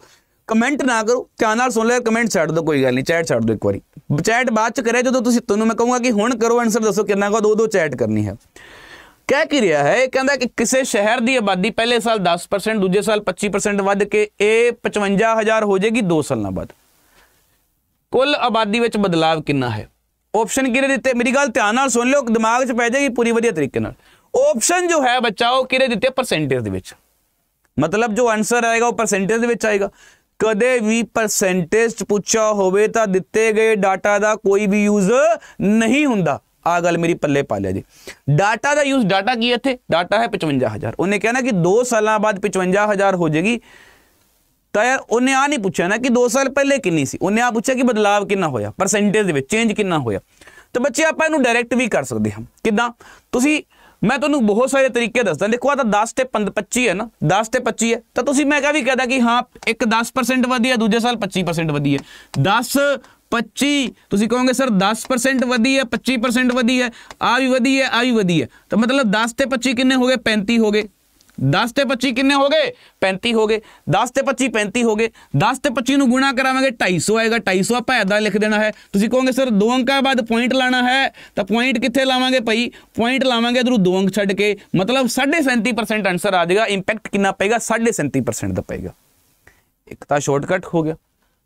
ਕਮੈਂਟ ਨਾ ਕਰੋ ਧਿਆਨ ਨਾਲ ਸੁਣ ਲਿਓ ਕਮੈਂਟ ਛੱਡ ਦਿਓ ਕੋਈ ਗੱਲ ਨਹੀਂ ਚੈਟ ਛੱਡ ਦਿਓ ਇੱਕ ਵਾਰੀ ਚੈਟ ਬਾਅਦ ਚ ਕਰਿਆ ਜਦੋਂ ਤੁਸੀਂ ਤੁਹਾਨੂੰ ਮੈਂ ਕਹੂੰਗਾ ਕਿ ਹੁਣ ਕਰੋ ਆਨਸਰ ਦੱਸੋ ਕਿੰਨਾ ਕੋ ਦੋ ਦੋ ਚੈਟ ਕਰਨੀ ਹੈ ਕਹਿ ਕੀ ਰਿਹਾ ਹੈ ਇਹ ਕਹਿੰਦਾ ਕਿ ਕਿਸੇ ਸ਼ਹਿਰ ਦੀ ਆਬਾਦੀ ਪਹਿਲੇ ਸਾਲ 10% ਦੂਜੇ ਸਾਲ 25% ਵੱਧ ਕੇ ਇਹ 55000 ਹੋ ਜਾਏਗੀ 2 ਸਾਲਾਂ ਬਾਅਦ ਕੁੱਲ ਆਬਾਦੀ ਵਿੱਚ ਬਦਲਾਅ ਕਿੰਨਾ ਹੈ ਆਪਸ਼ਨ ਕਿਹੜੇ ਦਿੱਤੇ ਮੇਰੀ ਗੱਲ ਧਿਆਨ ਨਾਲ ਸੁਣ ਲਿਓ ਦਿਮਾਗ 'ਚ ਪੈ ਜਾਏਗੀ ਪੂਰੀ ਵਧੀਆ ਤਰੀਕੇ ਨਾਲ ਆਪਸ਼ਨ ਜੋ ਹੈ ਬੱਚਾਓ ਕਿਹੜੇ ਦਿੱਤੇ ਪਰਸੈਂਟੇਜ ਦੇ ਵਿੱਚ ਮਤਲਬ ਜੋ ਆਨਸਰ ਆਏਗਾ ਉਹ ਪਰਸੈਂਟੇਜ ਦੇ ਵਿੱਚ ਆਏਗਾ ਕਦੇ ਵੀ ਪਰਸੈਂਟੇਜ ਪੁੱਛਿਆ ਹੋਵੇ ਤਾਂ ਦਿੱਤੇ ਗਏ ਡਾਟਾ ਦਾ ਕੋਈ ਵੀ ਯੂਜ਼ ਨਹੀਂ ਹੁੰਦਾ ਆ ਗੱਲ ਮੇਰੀ ਪੱਲੇ ਪਾ ਲਿਆ ਜੀ ਡਾਟਾ ਦਾ ਯੂਜ਼ ਡਾਟਾ ਕੀ ਇੱਥੇ ਡਾਟਾ ਹੈ 55000 ਉਹਨੇ ਕਿਹਾ ਨਾ ਕਿ 2 ਸਾਲਾਂ ਬਾਅਦ 55000 ਹੋ ਜਾਏਗੀ ਤਾਂ ਯਾਰ ਉਹਨੇ ਆ ਨਹੀਂ ਪੁੱਛਿਆ ਨਾ ਕਿ 2 ਸਾਲ ਪਹਿਲੇ ਕਿੰਨੀ ਸੀ ਉਹਨੇ ਆ ਪੁੱਛਿਆ ਕਿ ਬਦਲਾਅ ਕਿੰਨਾ ਹੋਇਆ ਪਰਸੈਂਟੇਜ ਦੇ ਵਿੱਚ ਚੇਂਜ ਕਿੰਨਾ ਹੋਇਆ ਤਾਂ ਬੱਚੇ ਆਪਾਂ ਇਹਨੂੰ ਡਾਇਰੈਕਟ ਵੀ ਕਰ ਸਕਦੇ ਹਾਂ ਕਿਦਾਂ ਤੁਸੀਂ ਮੈਂ ਤੁਹਾਨੂੰ ਬਹੁਤ ਸਾਰੇ ਤਰੀਕੇ ਦੱਸਦਾ ਦੇਖੋ ਆ ਤਾਂ 10 ਤੇ 25 ਹੈ ਨਾ 10 ਤੇ 25 ਹੈ ਤਾਂ ਤੁਸੀਂ ਮੈਂ ਕਹਾਂ ਵੀ ਕਹਦਾ ਕਿ ਹਾਂ ਇੱਕ 10% ਵਧੀ ਹੈ ਦੂਜੇ ਸਾਲ 25% ਵਧੀ ਹੈ 10 25 ਤੁਸੀਂ ਕਹੋਗੇ ਸਰ 10% ਵਧੀ ਹੈ 25% ਵਧੀ ਹੈ ਆ ਵੀ ਵਧੀ ਹੈ ਆ ਵੀ ਵਧੀ ਹੈ ਤਾਂ ਮਤਲਬ 10 ਤੇ 25 ਕਿੰਨੇ ਹੋ ਗਏ 35 ਹੋ ਗਏ 10 ਤੇ 25 ਕਿੰਨੇ ਹੋ ਗਏ 35 ਹੋ ਗਏ 10 ਤੇ 25 35 ਹੋ ਗਏ 10 ਤੇ 25 ਨੂੰ ਗੁਣਾ ਕਰਾਵਾਂਗੇ 250 ਆਏਗਾ 250 ਆਪਾਂ ਐਦਾਂ ਲਿਖ ਦੇਣਾ ਹੈ ਤੁਸੀਂ ਕਹੋਗੇ ਸਰ ਦੋ ਅੰਕਾਂ ਬਾਅਦ ਪੁਆਇੰਟ ਲਾਣਾ ਹੈ ਤਾਂ ਪੁਆਇੰਟ ਕਿੱਥੇ ਲਾਵਾਂਗੇ ਭਾਈ ਪੁਆਇੰਟ ਲਾਵਾਂਗੇ ਇਧਰੋਂ ਦੋ ਅੰਕ ਛੱਡ ਕੇ ਮਤਲਬ 37% ਆਨਸਰ ਆ ਜਾਏਗਾ ਇੰਪੈਕਟ ਕਿੰਨਾ ਪਏਗਾ 37% ਦਾ ਪਏਗਾ ਇੱਕ ਤਾਂ ਸ਼ਾਰਟਕਟ ਹੋ ਗਿਆ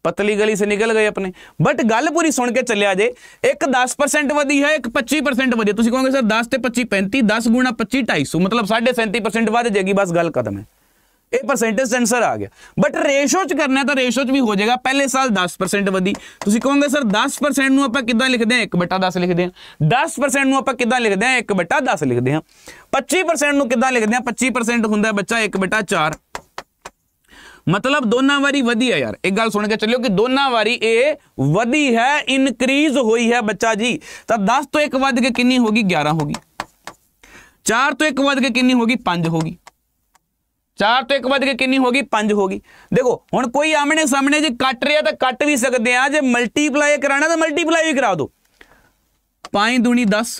ਪਤਲੀ ਗਲੀ ਸੇ ਨਿਕਲ ਗਏ ਆਪਣੇ ਬਟ ਗੱਲ ਪੂਰੀ ਸੁਣ ਕੇ ਚੱਲਿਆ ਜੇ ਇੱਕ 10% ਵਧੀ ਹੈ ਇੱਕ 25% ਵਧੀ ਤੁਸੀਂ ਕਹੋਗੇ ਸਰ 10 ਤੇ 25 35 10 ਗੁਣਾ 25 250 ਮਤਲਬ 37.5% ਵਧ ਜੇਗੀ ਬਸ ਗੱਲ ਖਤਮ ਹੈ ਇਹ ਪਰਸੈਂਟੇਜ ਸੈਂਸਰ ਆ ਗਿਆ ਬਟ ਰੇਸ਼ੋ ਚ ਕਰਨਾ ਤਾਂ ਰੇਸ਼ੋ ਚ ਵੀ ਹੋ ਜਾਏਗਾ ਪਹਿਲੇ ਸਾਲ 10% ਵਧੀ ਤੁਸੀਂ ਕਹੋਗੇ ਸਰ 10% ਨੂੰ ਆਪਾਂ ਕਿੱਦਾਂ ਲਿਖਦੇ ਹਾਂ 1/10 ਲਿਖਦੇ ਹਾਂ 10% ਨੂੰ ਆਪਾਂ ਕਿੱਦਾਂ ਲਿਖਦੇ ਹਾਂ 1/10 ਲਿਖਦੇ ਹਾਂ 25% ਨੂੰ ਕਿੱਦਾਂ ਲਿਖਦੇ ਹਾਂ 25% ਹੁੰਦਾ ਬੱਚਾ 1/4 ਮਤਲਬ ਦੋਨਾਂ ਵਾਰੀ ਵਧੀ ਹੈ ਯਾਰ ਇੱਕ ਗੱਲ ਸੁਣ ਕੇ ਚੱਲਿਓ ਕਿ ਦੋਨਾਂ ਵਾਰੀ ਇਹ ਵਧੀ ਹੈ ਇਨਕਰੀਜ਼ ਹੋਈ ਹੈ ਬੱਚਾ ਜੀ ਤਾਂ 10 ਤੋਂ ਇੱਕ ਵੱਧ ਕੇ ਕਿੰਨੀ ਹੋ ਗਈ 11 ਹੋ ਗਈ 4 ਤੋਂ ਇੱਕ ਵੱਧ ਕੇ ਕਿੰਨੀ ਹੋ ਗਈ 5 ਹੋ ਗਈ 4 ਤੋਂ ਇੱਕ ਵੱਧ ਕੇ ਕਿੰਨੀ ਹੋ ਗਈ 5 ਹੋ ਗਈ ਦੇਖੋ ਹੁਣ ਕੋਈ ਆਮਣੇ ਸਾਹਮਣੇ ਜੇ ਕੱਟ ਰਿਹਾ ਤਾਂ ਕੱਟ ਵੀ ਸਕਦੇ ਆ ਜੇ ਮਲਟੀਪਲਾਈ ਕਰਾਣਾ ਤਾਂ ਮਲਟੀਪਲਾਈ ਵੀ ਕਰਾ ਦਿਓ 5 10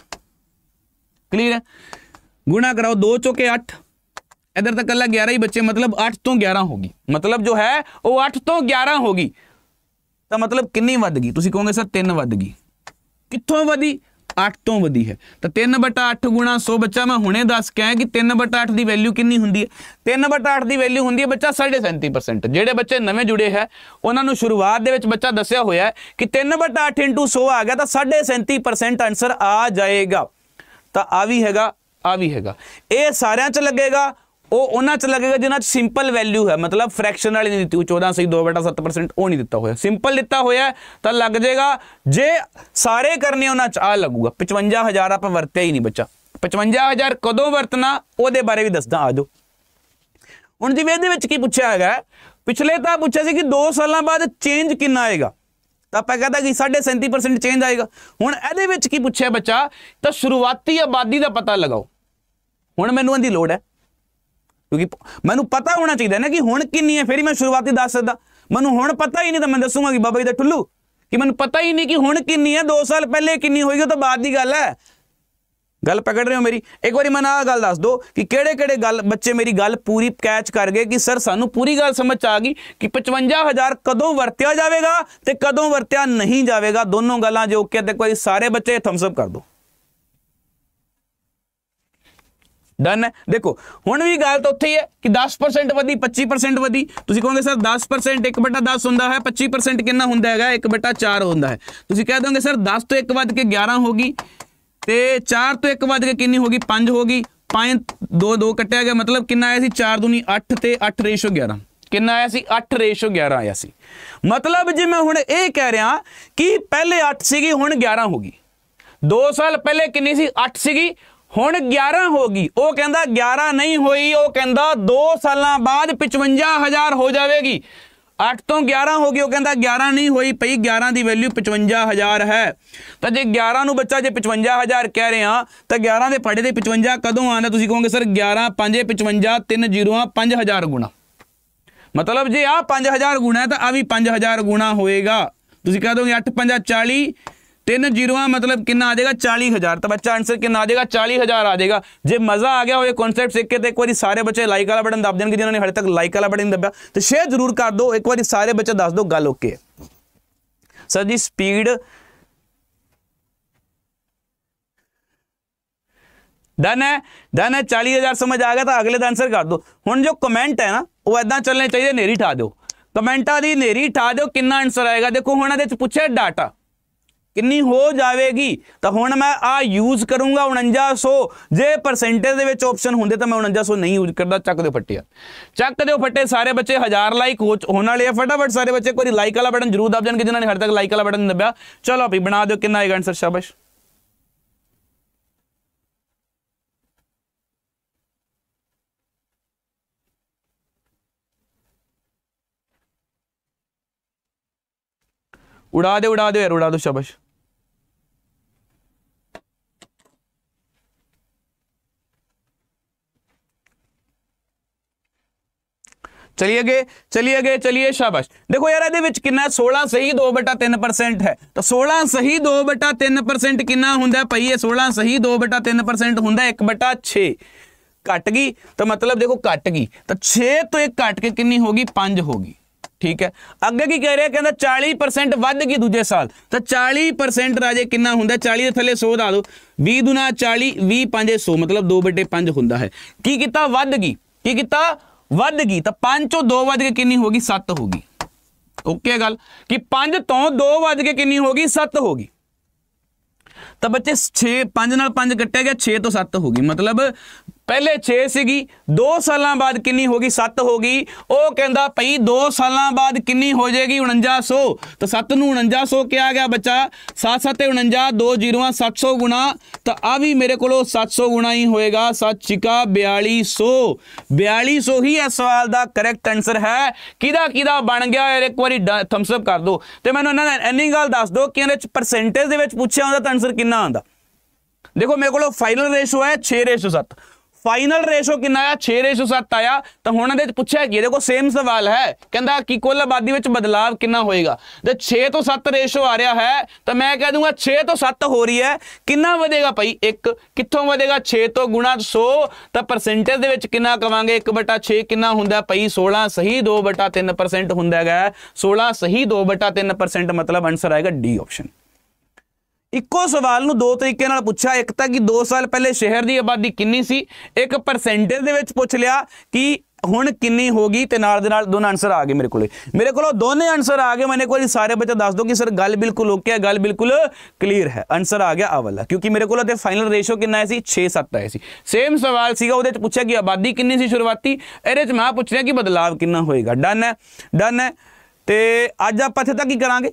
ਕਲੀਅਰ ਹੈ ਗੁਣਾ ਕਰਾਓ 2 ਚੋਕੇ 8 ਇਧਰ ਤਾਂ ਕੱਲਾ 11 ਹੀ ਬੱਚੇ ਮਤਲਬ 8 ਤੋਂ 11 ਹੋਗੀ ਮਤਲਬ ਜੋ ਹੈ ਉਹ 8 ਤੋਂ 11 ਹੋਗੀ ਤਾਂ ਮਤਲਬ ਕਿੰਨੀ ਵੱਧ ਗਈ ਤੁਸੀਂ ਕਹੋਗੇ ਸਰ 3 ਵੱਧ ਗਈ ਕਿੱਥੋਂ ਵਧੀ 8 ਤੋਂ ਵਧੀ ਹੈ ਤਾਂ 3/8 ਗੁਣਾ 100 ਬੱਚਾ ਮੈਂ ਹੁਣੇ ਦੱਸ ਕੇ ਕਿ 3/8 ਦੀ ਵੈਲਿਊ ਕਿੰਨੀ ਹੁੰਦੀ ਹੈ 3/8 ਦੀ ਵੈਲਿਊ ਹੁੰਦੀ ਹੈ ਬੱਚਾ 37.5% ਜਿਹੜੇ ਬੱਚੇ ਨਵੇਂ ਜੁੜੇ ਹੈ ਉਹਨਾਂ ਨੂੰ ਸ਼ੁਰੂਆਤ ਦੇ ਵਿੱਚ ਬੱਚਾ ਦੱਸਿਆ ਹੋਇਆ ਕਿ 3/8 100 ਆ ਗਿਆ ਤਾਂ 37.5% ਆਨਸਰ ਆ ਜਾਏਗਾ ਤਾਂ ਆ ਵੀ ਹੈਗਾ ਆ ਵੀ ਹੈਗਾ ਇਹ ਸਾਰਿਆਂ 'ਚ ਲੱਗੇਗਾ ਉਹ ਉਹਨਾਂ 'ਚ ਲੱਗੇਗਾ ਜਿਨ੍ਹਾਂ 'ਚ ਸਿੰਪਲ ਵੈਲਿਊ ਹੈ ਮਤਲਬ ਫ੍ਰੈਕਸ਼ਨ ਵਾਲੀ ਨਹੀਂ ਦਿੱਤੀ ਉਹ 14 ਸਹੀ 2/7% ਉਹ ਨਹੀਂ ਦਿੱਤਾ ਹੋਇਆ ਸਿੰਪਲ ਦਿੱਤਾ ਹੋਇਆ ਤਾਂ ਲੱਗ ਜਾਏਗਾ ਜੇ ਸਾਰੇ ਕਰਨੇ ਉਹਨਾਂ 'ਚ ਆ ਲੱਗੂਗਾ 55000 ਆਪਾਂ ਵਰਤਿਆ ਹੀ ਨਹੀਂ ਬੱਚਾ 55000 ਕਦੋਂ ਵਰਤਣਾ ਉਹਦੇ ਬਾਰੇ ਵੀ ਦੱਸਦਾ ਆਜੋ ਹੁਣ ਜਿਵੇਂ ਇਹਦੇ ਵਿੱਚ ਕੀ ਪੁੱਛਿਆ ਹੈਗਾ ਪਿਛਲੇ ਤਾਂ ਪੁੱਛਿਆ ਸੀ ਕਿ 2 ਸਾਲਾਂ ਬਾਅਦ ਚੇਂਜ ਕਿੰਨਾ ਆਏਗਾ ਤਾਂ ਆਪਾਂ ਕਹਿੰਦਾ ਕਿ 37% ਚੇਂਜ ਆਏਗਾ ਹੁਣ ਇਹਦੇ ਵਿੱਚ ਕੀ ਪੁੱਛਿਆ ਬੱਚਾ ਤਾਂ ਸ਼ੁਰੂਆਤੀ ਆਬਾਦੀ ਦਾ ਪਤਾ ਲਗਾਓ ਹੁਣ ਮੈਨੂੰ ਇਹਦੀ ਲੋੜ ਹੈ ਕਿਉਂਕਿ ਮੈਨੂੰ ਪਤਾ ਹੋਣਾ ਚਾਹੀਦਾ ਨਾ ਕਿ ਹੁਣ ਕਿੰਨੀ ਹੈ ਫਿਰ ਮੈਂ ਸ਼ੁਰੂਆਤੀ ਦੱਸ ਸਕਦਾ ਮੈਨੂੰ ਹੁਣ ਪਤਾ ਹੀ ਨਹੀਂ ਤਾਂ ਮੈਂ ਦੱਸੂਗਾ ਕਿ ਬਾਬਾ ਜੀ ਦਾ ਟੁੱਲੂ ਕਿ ਮੈਨੂੰ ਪਤਾ ਹੀ ਨਹੀਂ ਕਿ ਹੁਣ ਕਿੰਨੀ ਹੈ 2 ਸਾਲ ਪਹਿਲੇ ਕਿੰਨੀ ਹੋਈ ਉਹ ਤਾਂ ਬਾਅਦ ਦੀ ਗੱਲ ਹੈ ਗੱਲ ਪਕੜ ਰਹੇ ਹੋ ਮੇਰੀ ਇੱਕ ਵਾਰੀ ਮੈਨੂੰ ਆਹ ਗੱਲ ਦੱਸ ਦੋ ਕਿ ਕਿਹੜੇ ਕਿਹੜੇ ਗੱਲ ਬੱਚੇ ਮੇਰੀ ਗੱਲ ਪੂਰੀ ਕੈਚ ਕਰ ਗਏ ਕਿ ਸਰ ਸਾਨੂੰ ਪੂਰੀ ਗੱਲ ਸਮਝ ਆ ਗਈ ਕਿ 55000 ਕਦੋਂ ਵਰਤਿਆ ਜਾਵੇਗਾ ਤੇ ਕਦੋਂ ਵਰਤਿਆ ਨਹੀਂ ਜਾਵੇਗਾ ਦੋਨੋਂ ਗੱਲਾਂ ਜੋ ਕਿ ਤੇ ਕੋਈ ਸਾਰੇ ਬੱਚੇ ਥੰਬਸ ਅਪ ਕਰ ਦੋ ਡਨ ਹੈ ਦੇਖੋ ਹੁਣ ਵੀ ਗੱਲ ਤਾਂ ਉੱਥੇ ਹੀ ਹੈ ਕਿ 10% ਵਧੀ 25% ਵਧੀ ਤੁਸੀਂ ਕਹੋਗੇ ਸਰ 10% 1/10 ਹੁੰਦਾ ਹੈ 25% ਕਿੰਨਾ ਹੁੰਦਾ ਹੈਗਾ 1/4 ਹੁੰਦਾ ਹੈ ਤੁਸੀਂ ਕਹਿ ਦੋਗੇ ਸਰ 10 ਤੋਂ 1 ਵੱਧ ਕੇ 11 ਹੋ ਗਈ ਤੇ 4 ਤੋਂ 1 ਵੱਧ ਕੇ ਕਿੰਨੀ ਹੋ ਗਈ 5 ਹੋ ਗਈ 5 2 2 ਕੱਟਿਆ ਗਿਆ ਮਤਲਬ ਕਿੰਨਾ ਆਇਆ ਸੀ 4 ਦੂਣੀ 8 ਤੇ 8 ਰੇਸ਼ੋ 11 ਕਿੰਨਾ ਆਇਆ ਸੀ 8 ਰੇਸ਼ੋ 11 ਆਇਆ ਸੀ ਮਤਲਬ ਜੇ ਮੈਂ ਹੁਣ ਇਹ ਕਹਿ ਰਿਹਾ ਕਿ ਪਹਿਲੇ 8 ਸੀਗੀ ਹੁਣ 11 ਹੋ ਗਈ 2 ਸਾਲ ਪਹਿਲੇ ਕਿੰਨੀ ਸੀ 8 ਸੀਗੀ ਹੁਣ 11 ਹੋ ਗਈ ਉਹ ਕਹਿੰਦਾ 11 ਨਹੀਂ ਹੋਈ ਉਹ ਕਹਿੰਦਾ 2 ਸਾਲਾਂ ਬਾਅਦ 55000 ਹੋ ਜਾਵੇਗੀ 8 ਤੋਂ 11 ਹੋ ਗਈ ਉਹ ਕਹਿੰਦਾ 11 ਨਹੀਂ ਹੋਈ ਪਈ 11 ਦੀ ਵੈਲਿਊ 55000 ਹੈ ਤਾਂ ਜੇ 11 ਨੂੰ ਬੱਚਾ ਜੇ 55000 ਕਹਿ ਰਹੇ ਆ ਤਾਂ 11 ਦੇ ਫਾੜੇ ਦੇ 55 ਕਦੋਂ ਆਉਂਦਾ ਤੁਸੀਂ ਕਹੋਗੇ ਸਰ 11 5 55 3 0 5000 ਗੁਣਾ ਮਤਲਬ ਜੇ ਆ 5000 ਗੁਣਾ ਤਾਂ ਆ ਵੀ 5000 ਗੁਣਾ ਹੋਏਗਾ ਤੁਸੀਂ ਕਹ ਦੋਗੇ 8 5 40 ਤਿੰਨ ਜ਼ੀਰੋਆਂ ਮਤਲਬ ਕਿੰਨਾ ਆ ਜਾਏਗਾ 40000 ਤਾਂ ਬੱਚਾ ਆਨਸਰ ਕਿੰਨਾ ਆ ਜਾਏਗਾ 40000 ਆ ਜਾਏਗਾ ਜੇ ਮਜ਼ਾ ਆ ਗਿਆ ਹੋਵੇ ਕਨਸੈਪਟ ਸਿੱਖ ਕੇ ਤੇ ਇੱਕ ਵਾਰੀ ਸਾਰੇ ਬੱਚੇ ਲਾਈਕ ਵਾਲਾ ਬਟਨ ਦੱਬ ਦੇਣਗੇ ਜਿਨ੍ਹਾਂ ਨੇ ਹਲੇ ਤੱਕ ਲਾਈਕ ਵਾਲਾ ਬਟਨ ਦੱਬਿਆ ਤੇ ਸ਼ੇਅਰ ਜ਼ਰੂਰ ਕਰ ਦਿਓ ਇੱਕ ਵਾਰੀ ਸਾਰੇ ਬੱਚੇ ਦੱਸ ਦਿਓ ਗੱਲ okay sir ji speed done ਹੈ ਦਨ ਹੈ 40000 ਸਮਝ ਆ ਗਿਆ ਤਾਂ ਅਗਲੇ ਦਾ ਆਨਸਰ ਕਰ ਦਿਓ ਹੁਣ ਜੋ ਕਮੈਂਟ ਹੈ ਨਾ ਉਹ ਐਦਾਂ ਚੱਲਣੇ ਚਾਹੀਦੇ ਨੇਰੀ ਠਾ ਦਿਓ ਕਮੈਂਟਾਂ ਦੀ ਨੇਰੀ ਠਾ ਦਿਓ ਕਿੰਨਾ ਆਨਸਰ ਆਏਗਾ ਦੇਖੋ ਹੁਣ ਇਹਦੇ ਚ ਪੁੱਛਿਆ ਡਾਟਾ ਕਿੰਨੀ ਹੋ ਜਾਵੇਗੀ ਤਾਂ ਹੁਣ ਮੈਂ ਆ ਯੂਜ਼ ਕਰੂੰਗਾ 4900 ਜੇ ਪਰਸੈਂਟੇਜ ਦੇ ਵਿੱਚ ਆਪਸ਼ਨ ਹੁੰਦੇ ਤਾਂ ਮੈਂ 4900 ਨਹੀਂ ਯੂਜ਼ ਕਰਦਾ ਚੱਕ ਦਿਓ ਫੱਟੇ ਚੱਕ ਦਿਓ ਫੱਟੇ ਸਾਰੇ ਬੱਚੇ 1000 ਲਾਈਕ ਹੋਣ ਵਾਲੇ ਆ ਫਟਾਫਟ ਸਾਰੇ ਬੱਚੇ ਕੋਈ ਲਾਈਕ ਵਾਲਾ ਬਟਨ ਜ਼ਰੂਰ ਦਬ ਜਾਣਗੇ ਜਿਨ੍ਹਾਂ ਨੇ ਹਰ ਤੱਕ ਲਾਈਕ ਵਾਲਾ ਬਟਨ ਦਬਿਆ ਚਲੋ ਭਈ ਬਣਾ ਦਿਓ ਕਿੰਨਾ ਆਏਗਾ ਆਨਸਰ ਸ਼ਾਬਾਸ਼ ਉਡਾ ਦੇ ਉਡਾ ਦੇ ਯਾਰ ਉਡਾ ਦਿਓ ਸ਼ਾਬਾਸ਼ ਚਲਿਏ ਅਗੇ ਚਲਿਏ ਅਗੇ ਚਲੀਏ ਸ਼ਾਬਾਸ਼ ਦੇਖੋ ਯਾਰ ਇਹਦੇ ਵਿੱਚ ਕਿੰਨਾ 16 ਸਹੀ 2/3% ਹੈ ਤਾਂ 16 ਸਹੀ 2/3% ਕਿੰਨਾ ਹੁੰਦਾ ਭਈ ਇਹ 16 ਸਹੀ 2/3% ਹੁੰਦਾ 1/6 ਕੱਟ ਗਈ ਤਾਂ ਮਤਲਬ ਦੇਖੋ ਕੱਟ ਗਈ ਤਾਂ 6 ਤੋਂ 1 ਕੱਟ ਕੇ ਕਿੰਨੀ ਹੋ ਗਈ 5 ਹੋ ਗਈ ਠੀਕ ਹੈ ਅੱਗੇ ਕੀ ਕਹਿ ਰਿਹਾ ਕਹਿੰਦਾ 40% ਵੱਧ ਗਈ ਦੂਜੇ ਸਾਲ ਤਾਂ 40% ਰਾਜੇ ਕਿੰਨਾ ਹੁੰਦਾ 40 ਦੇ ਥੱਲੇ 100 ਦਾ ਦੋ 20 ਦੁਨਾ 40 20 5 100 ਮਤਲਬ 2/5 ਹੁੰਦਾ ਹੈ ਕੀ ਕੀਤਾ ਵੱਧ ਗਈ ਕੀ ਕੀਤਾ ਵੱਧ ਗਈ ਤਾਂ 5 ਤੋਂ 2 ਵੱਧ ਕੇ ਕਿੰਨੀ ਗਈ 7 ਹੋਗੀ ਓਕੇ ਗੱਲ ਕਿ 5 ਤੋਂ 2 ਵੱਧ ਕੇ ਕਿੰਨੀ ਗਈ 7 ਹੋਗੀ ਤਾਂ ਬੱਚੇ 6 5 ਨਾਲ 5 ਕੱਟਿਆ ਗਿਆ 6 ਤੋਂ 7 ਗਈ ਮਤਲਬ ਪਹਿਲੇ 6 ਸੀਗੀ 2 ਸਾਲਾਂ ਬਾਅਦ ਕਿੰਨੀ ਹੋ ਗਈ 7 ਹੋ ਗਈ ਉਹ ਕਹਿੰਦਾ ਭਈ 2 ਸਾਲਾਂ ਬਾਅਦ ਕਿੰਨੀ ਹੋ ਜਾਏਗੀ 4900 ਤਾਂ 7 ਨੂੰ 4900 ਕਿਹਾ ਗਿਆ ਬੱਚਾ 7 7 49 2 ਜ਼ੀਰੋਆਂ 700 ਗੁਣਾ ਤਾਂ ਆ ਵੀ ਮੇਰੇ ਕੋਲੋਂ 700 ਗੁਣਾ ਹੀ ਹੋਏਗਾ 7 ਚਿਕਾ 4200 4200 ਹੀ ਇਸ ਸਵਾਲ ਦਾ ਕਰੈਕਟ ਆਨਸਰ ਹੈ ਕਿਦਾ ਕਿਦਾ ਬਣ ਗਿਆ ਯਾਰ ਇੱਕ ਵਾਰੀ ਥੰਬਸ ਅਪ ਕਰ ਦਿਓ ਤੇ ਮੈਨੂੰ ਇਹਨਾਂ ਨੇ ਇੰਨੀ ਗੱਲ ਦੱਸ ਦਿਓ ਕਿ ਇਹਦੇ ਵਿੱਚ ਪਰਸੈਂਟੇਜ ਦੇ ਵਿੱਚ ਪੁੱਛਿਆ ਹੁੰਦਾ ਤਾਂ ਆਨਸਰ ਕਿੰਨਾ ਆਉਂਦਾ ਦੇਖੋ ਮੇਰੇ ਕੋਲੋਂ ਫਾਈਨਲ ਰੇਸ਼ੋ ਹੈ 6:7 ਫਾਈਨਲ ਰੇਸ਼ੋ ਕਿੰਨਾ ਆ 6 ਰੇਸ਼ੋ 7 ਆਇਆ ਤਾਂ ਹੁਣ ਇਹਦੇ ਵਿੱਚ ਪੁੱਛਿਆ ਕਿ ਇਹਦੇ ਕੋਲ ਸੇਮ ਸਵਾਲ ਹੈ ਕਹਿੰਦਾ ਕਿ ਕੁੱਲ ਆਬਾਦੀ ਵਿੱਚ ਬਦਲਾਅ ਕਿੰਨਾ ਹੋਏਗਾ ਜੇ 6 ਤੋਂ 7 ਰੇਸ਼ੋ ਆ ਰਿਹਾ ਹੈ ਤਾਂ ਮੈਂ ਕਹਿ ਦੂੰਗਾ 6 ਤੋਂ 7 ਹੋ ਰਹੀ ਹੈ ਕਿੰਨਾ ਵਧੇਗਾ ਭਾਈ 1 ਕਿੱਥੋਂ ਵਧੇਗਾ 6 ਤੋਂ ਗੁਣਾ 100 ਤਾਂ ਪਰਸੈਂਟੇਜ ਦੇ ਵਿੱਚ ਕਿੰਨਾ ਕਵਾਂਗੇ 1/6 ਕਿੰਨਾ ਹੁੰਦਾ ਭਾਈ 16 ਸਹੀ 2/3% ਹੁੰਦਾ ਹੈਗਾ 16 ਸਹੀ 2/3% ਮਤਲਬ ਆਨਸਰ ਆਏਗਾ ਡੀ ਆਪਸ਼ਨ ਇੱਕੋ ਸਵਾਲ ਨੂੰ ਦੋ ਤਰੀਕੇ ਨਾਲ ਪੁੱਛਿਆ ਇੱਕ ਤਾਂ ਕਿ 2 ਸਾਲ ਪਹਿਲੇ ਸ਼ਹਿਰ ਦੀ ਆਬਾਦੀ ਕਿੰਨੀ ਸੀ ਇੱਕ ਪਰਸੈਂਟੇਜ ਦੇ ਵਿੱਚ ਪੁੱਛ ਲਿਆ ਕਿ ਹੁਣ ਕਿੰਨੀ ਹੋ ਗਈ ਤੇ ਨਾਲ ਦੇ ਨਾਲ ਦੋਨੋਂ ਆਨਸਰ ਆ ਗਏ ਮੇਰੇ ਕੋਲੇ ਮੇਰੇ ਕੋਲੋਂ ਦੋਨੇ ਆਨਸਰ ਆ ਗਏ ਮੈਨੇ ਕੋਈ ਸਾਰੇ ਬੱਚੇ ਦੱਸ ਦੋ ਕਿ ਸਰ ਗੱਲ ਬਿਲਕੁਲ ਓਕੇ ਹੈ ਗੱਲ ਬਿਲਕੁਲ ਕਲੀਅਰ ਹੈ ਆਨਸਰ ਆ ਗਿਆ ਆ ਵਾਲਾ ਕਿਉਂਕਿ ਮੇਰੇ ਕੋਲ ਤੇ ਫਾਈਨਲ ਰੇਸ਼ੋ ਕਿੰਨਾ ਸੀ 6-7 ਆਇਆ ਸੀ ਸੇਮ ਸਵਾਲ ਸੀਗਾ ਉਹਦੇ ਚ ਪੁੱਛਿਆ ਕਿ ਆਬਾਦੀ ਕਿੰਨੀ ਸੀ ਸ਼ੁਰੂਆਤੀ ਇਹਦੇ ਚ ਮੈਂ ਪੁੱਛ ਰਿਹਾ ਕਿ ਬਦਲਾਅ ਕਿੰਨਾ ਹੋਏਗਾ ਡਨ ਹੈ ਡਨ ਹੈ ਤੇ ਅੱਜ ਆਪਾਂ ਇੱਥੇ ਤੱਕ ਹੀ ਕਰਾਂਗੇ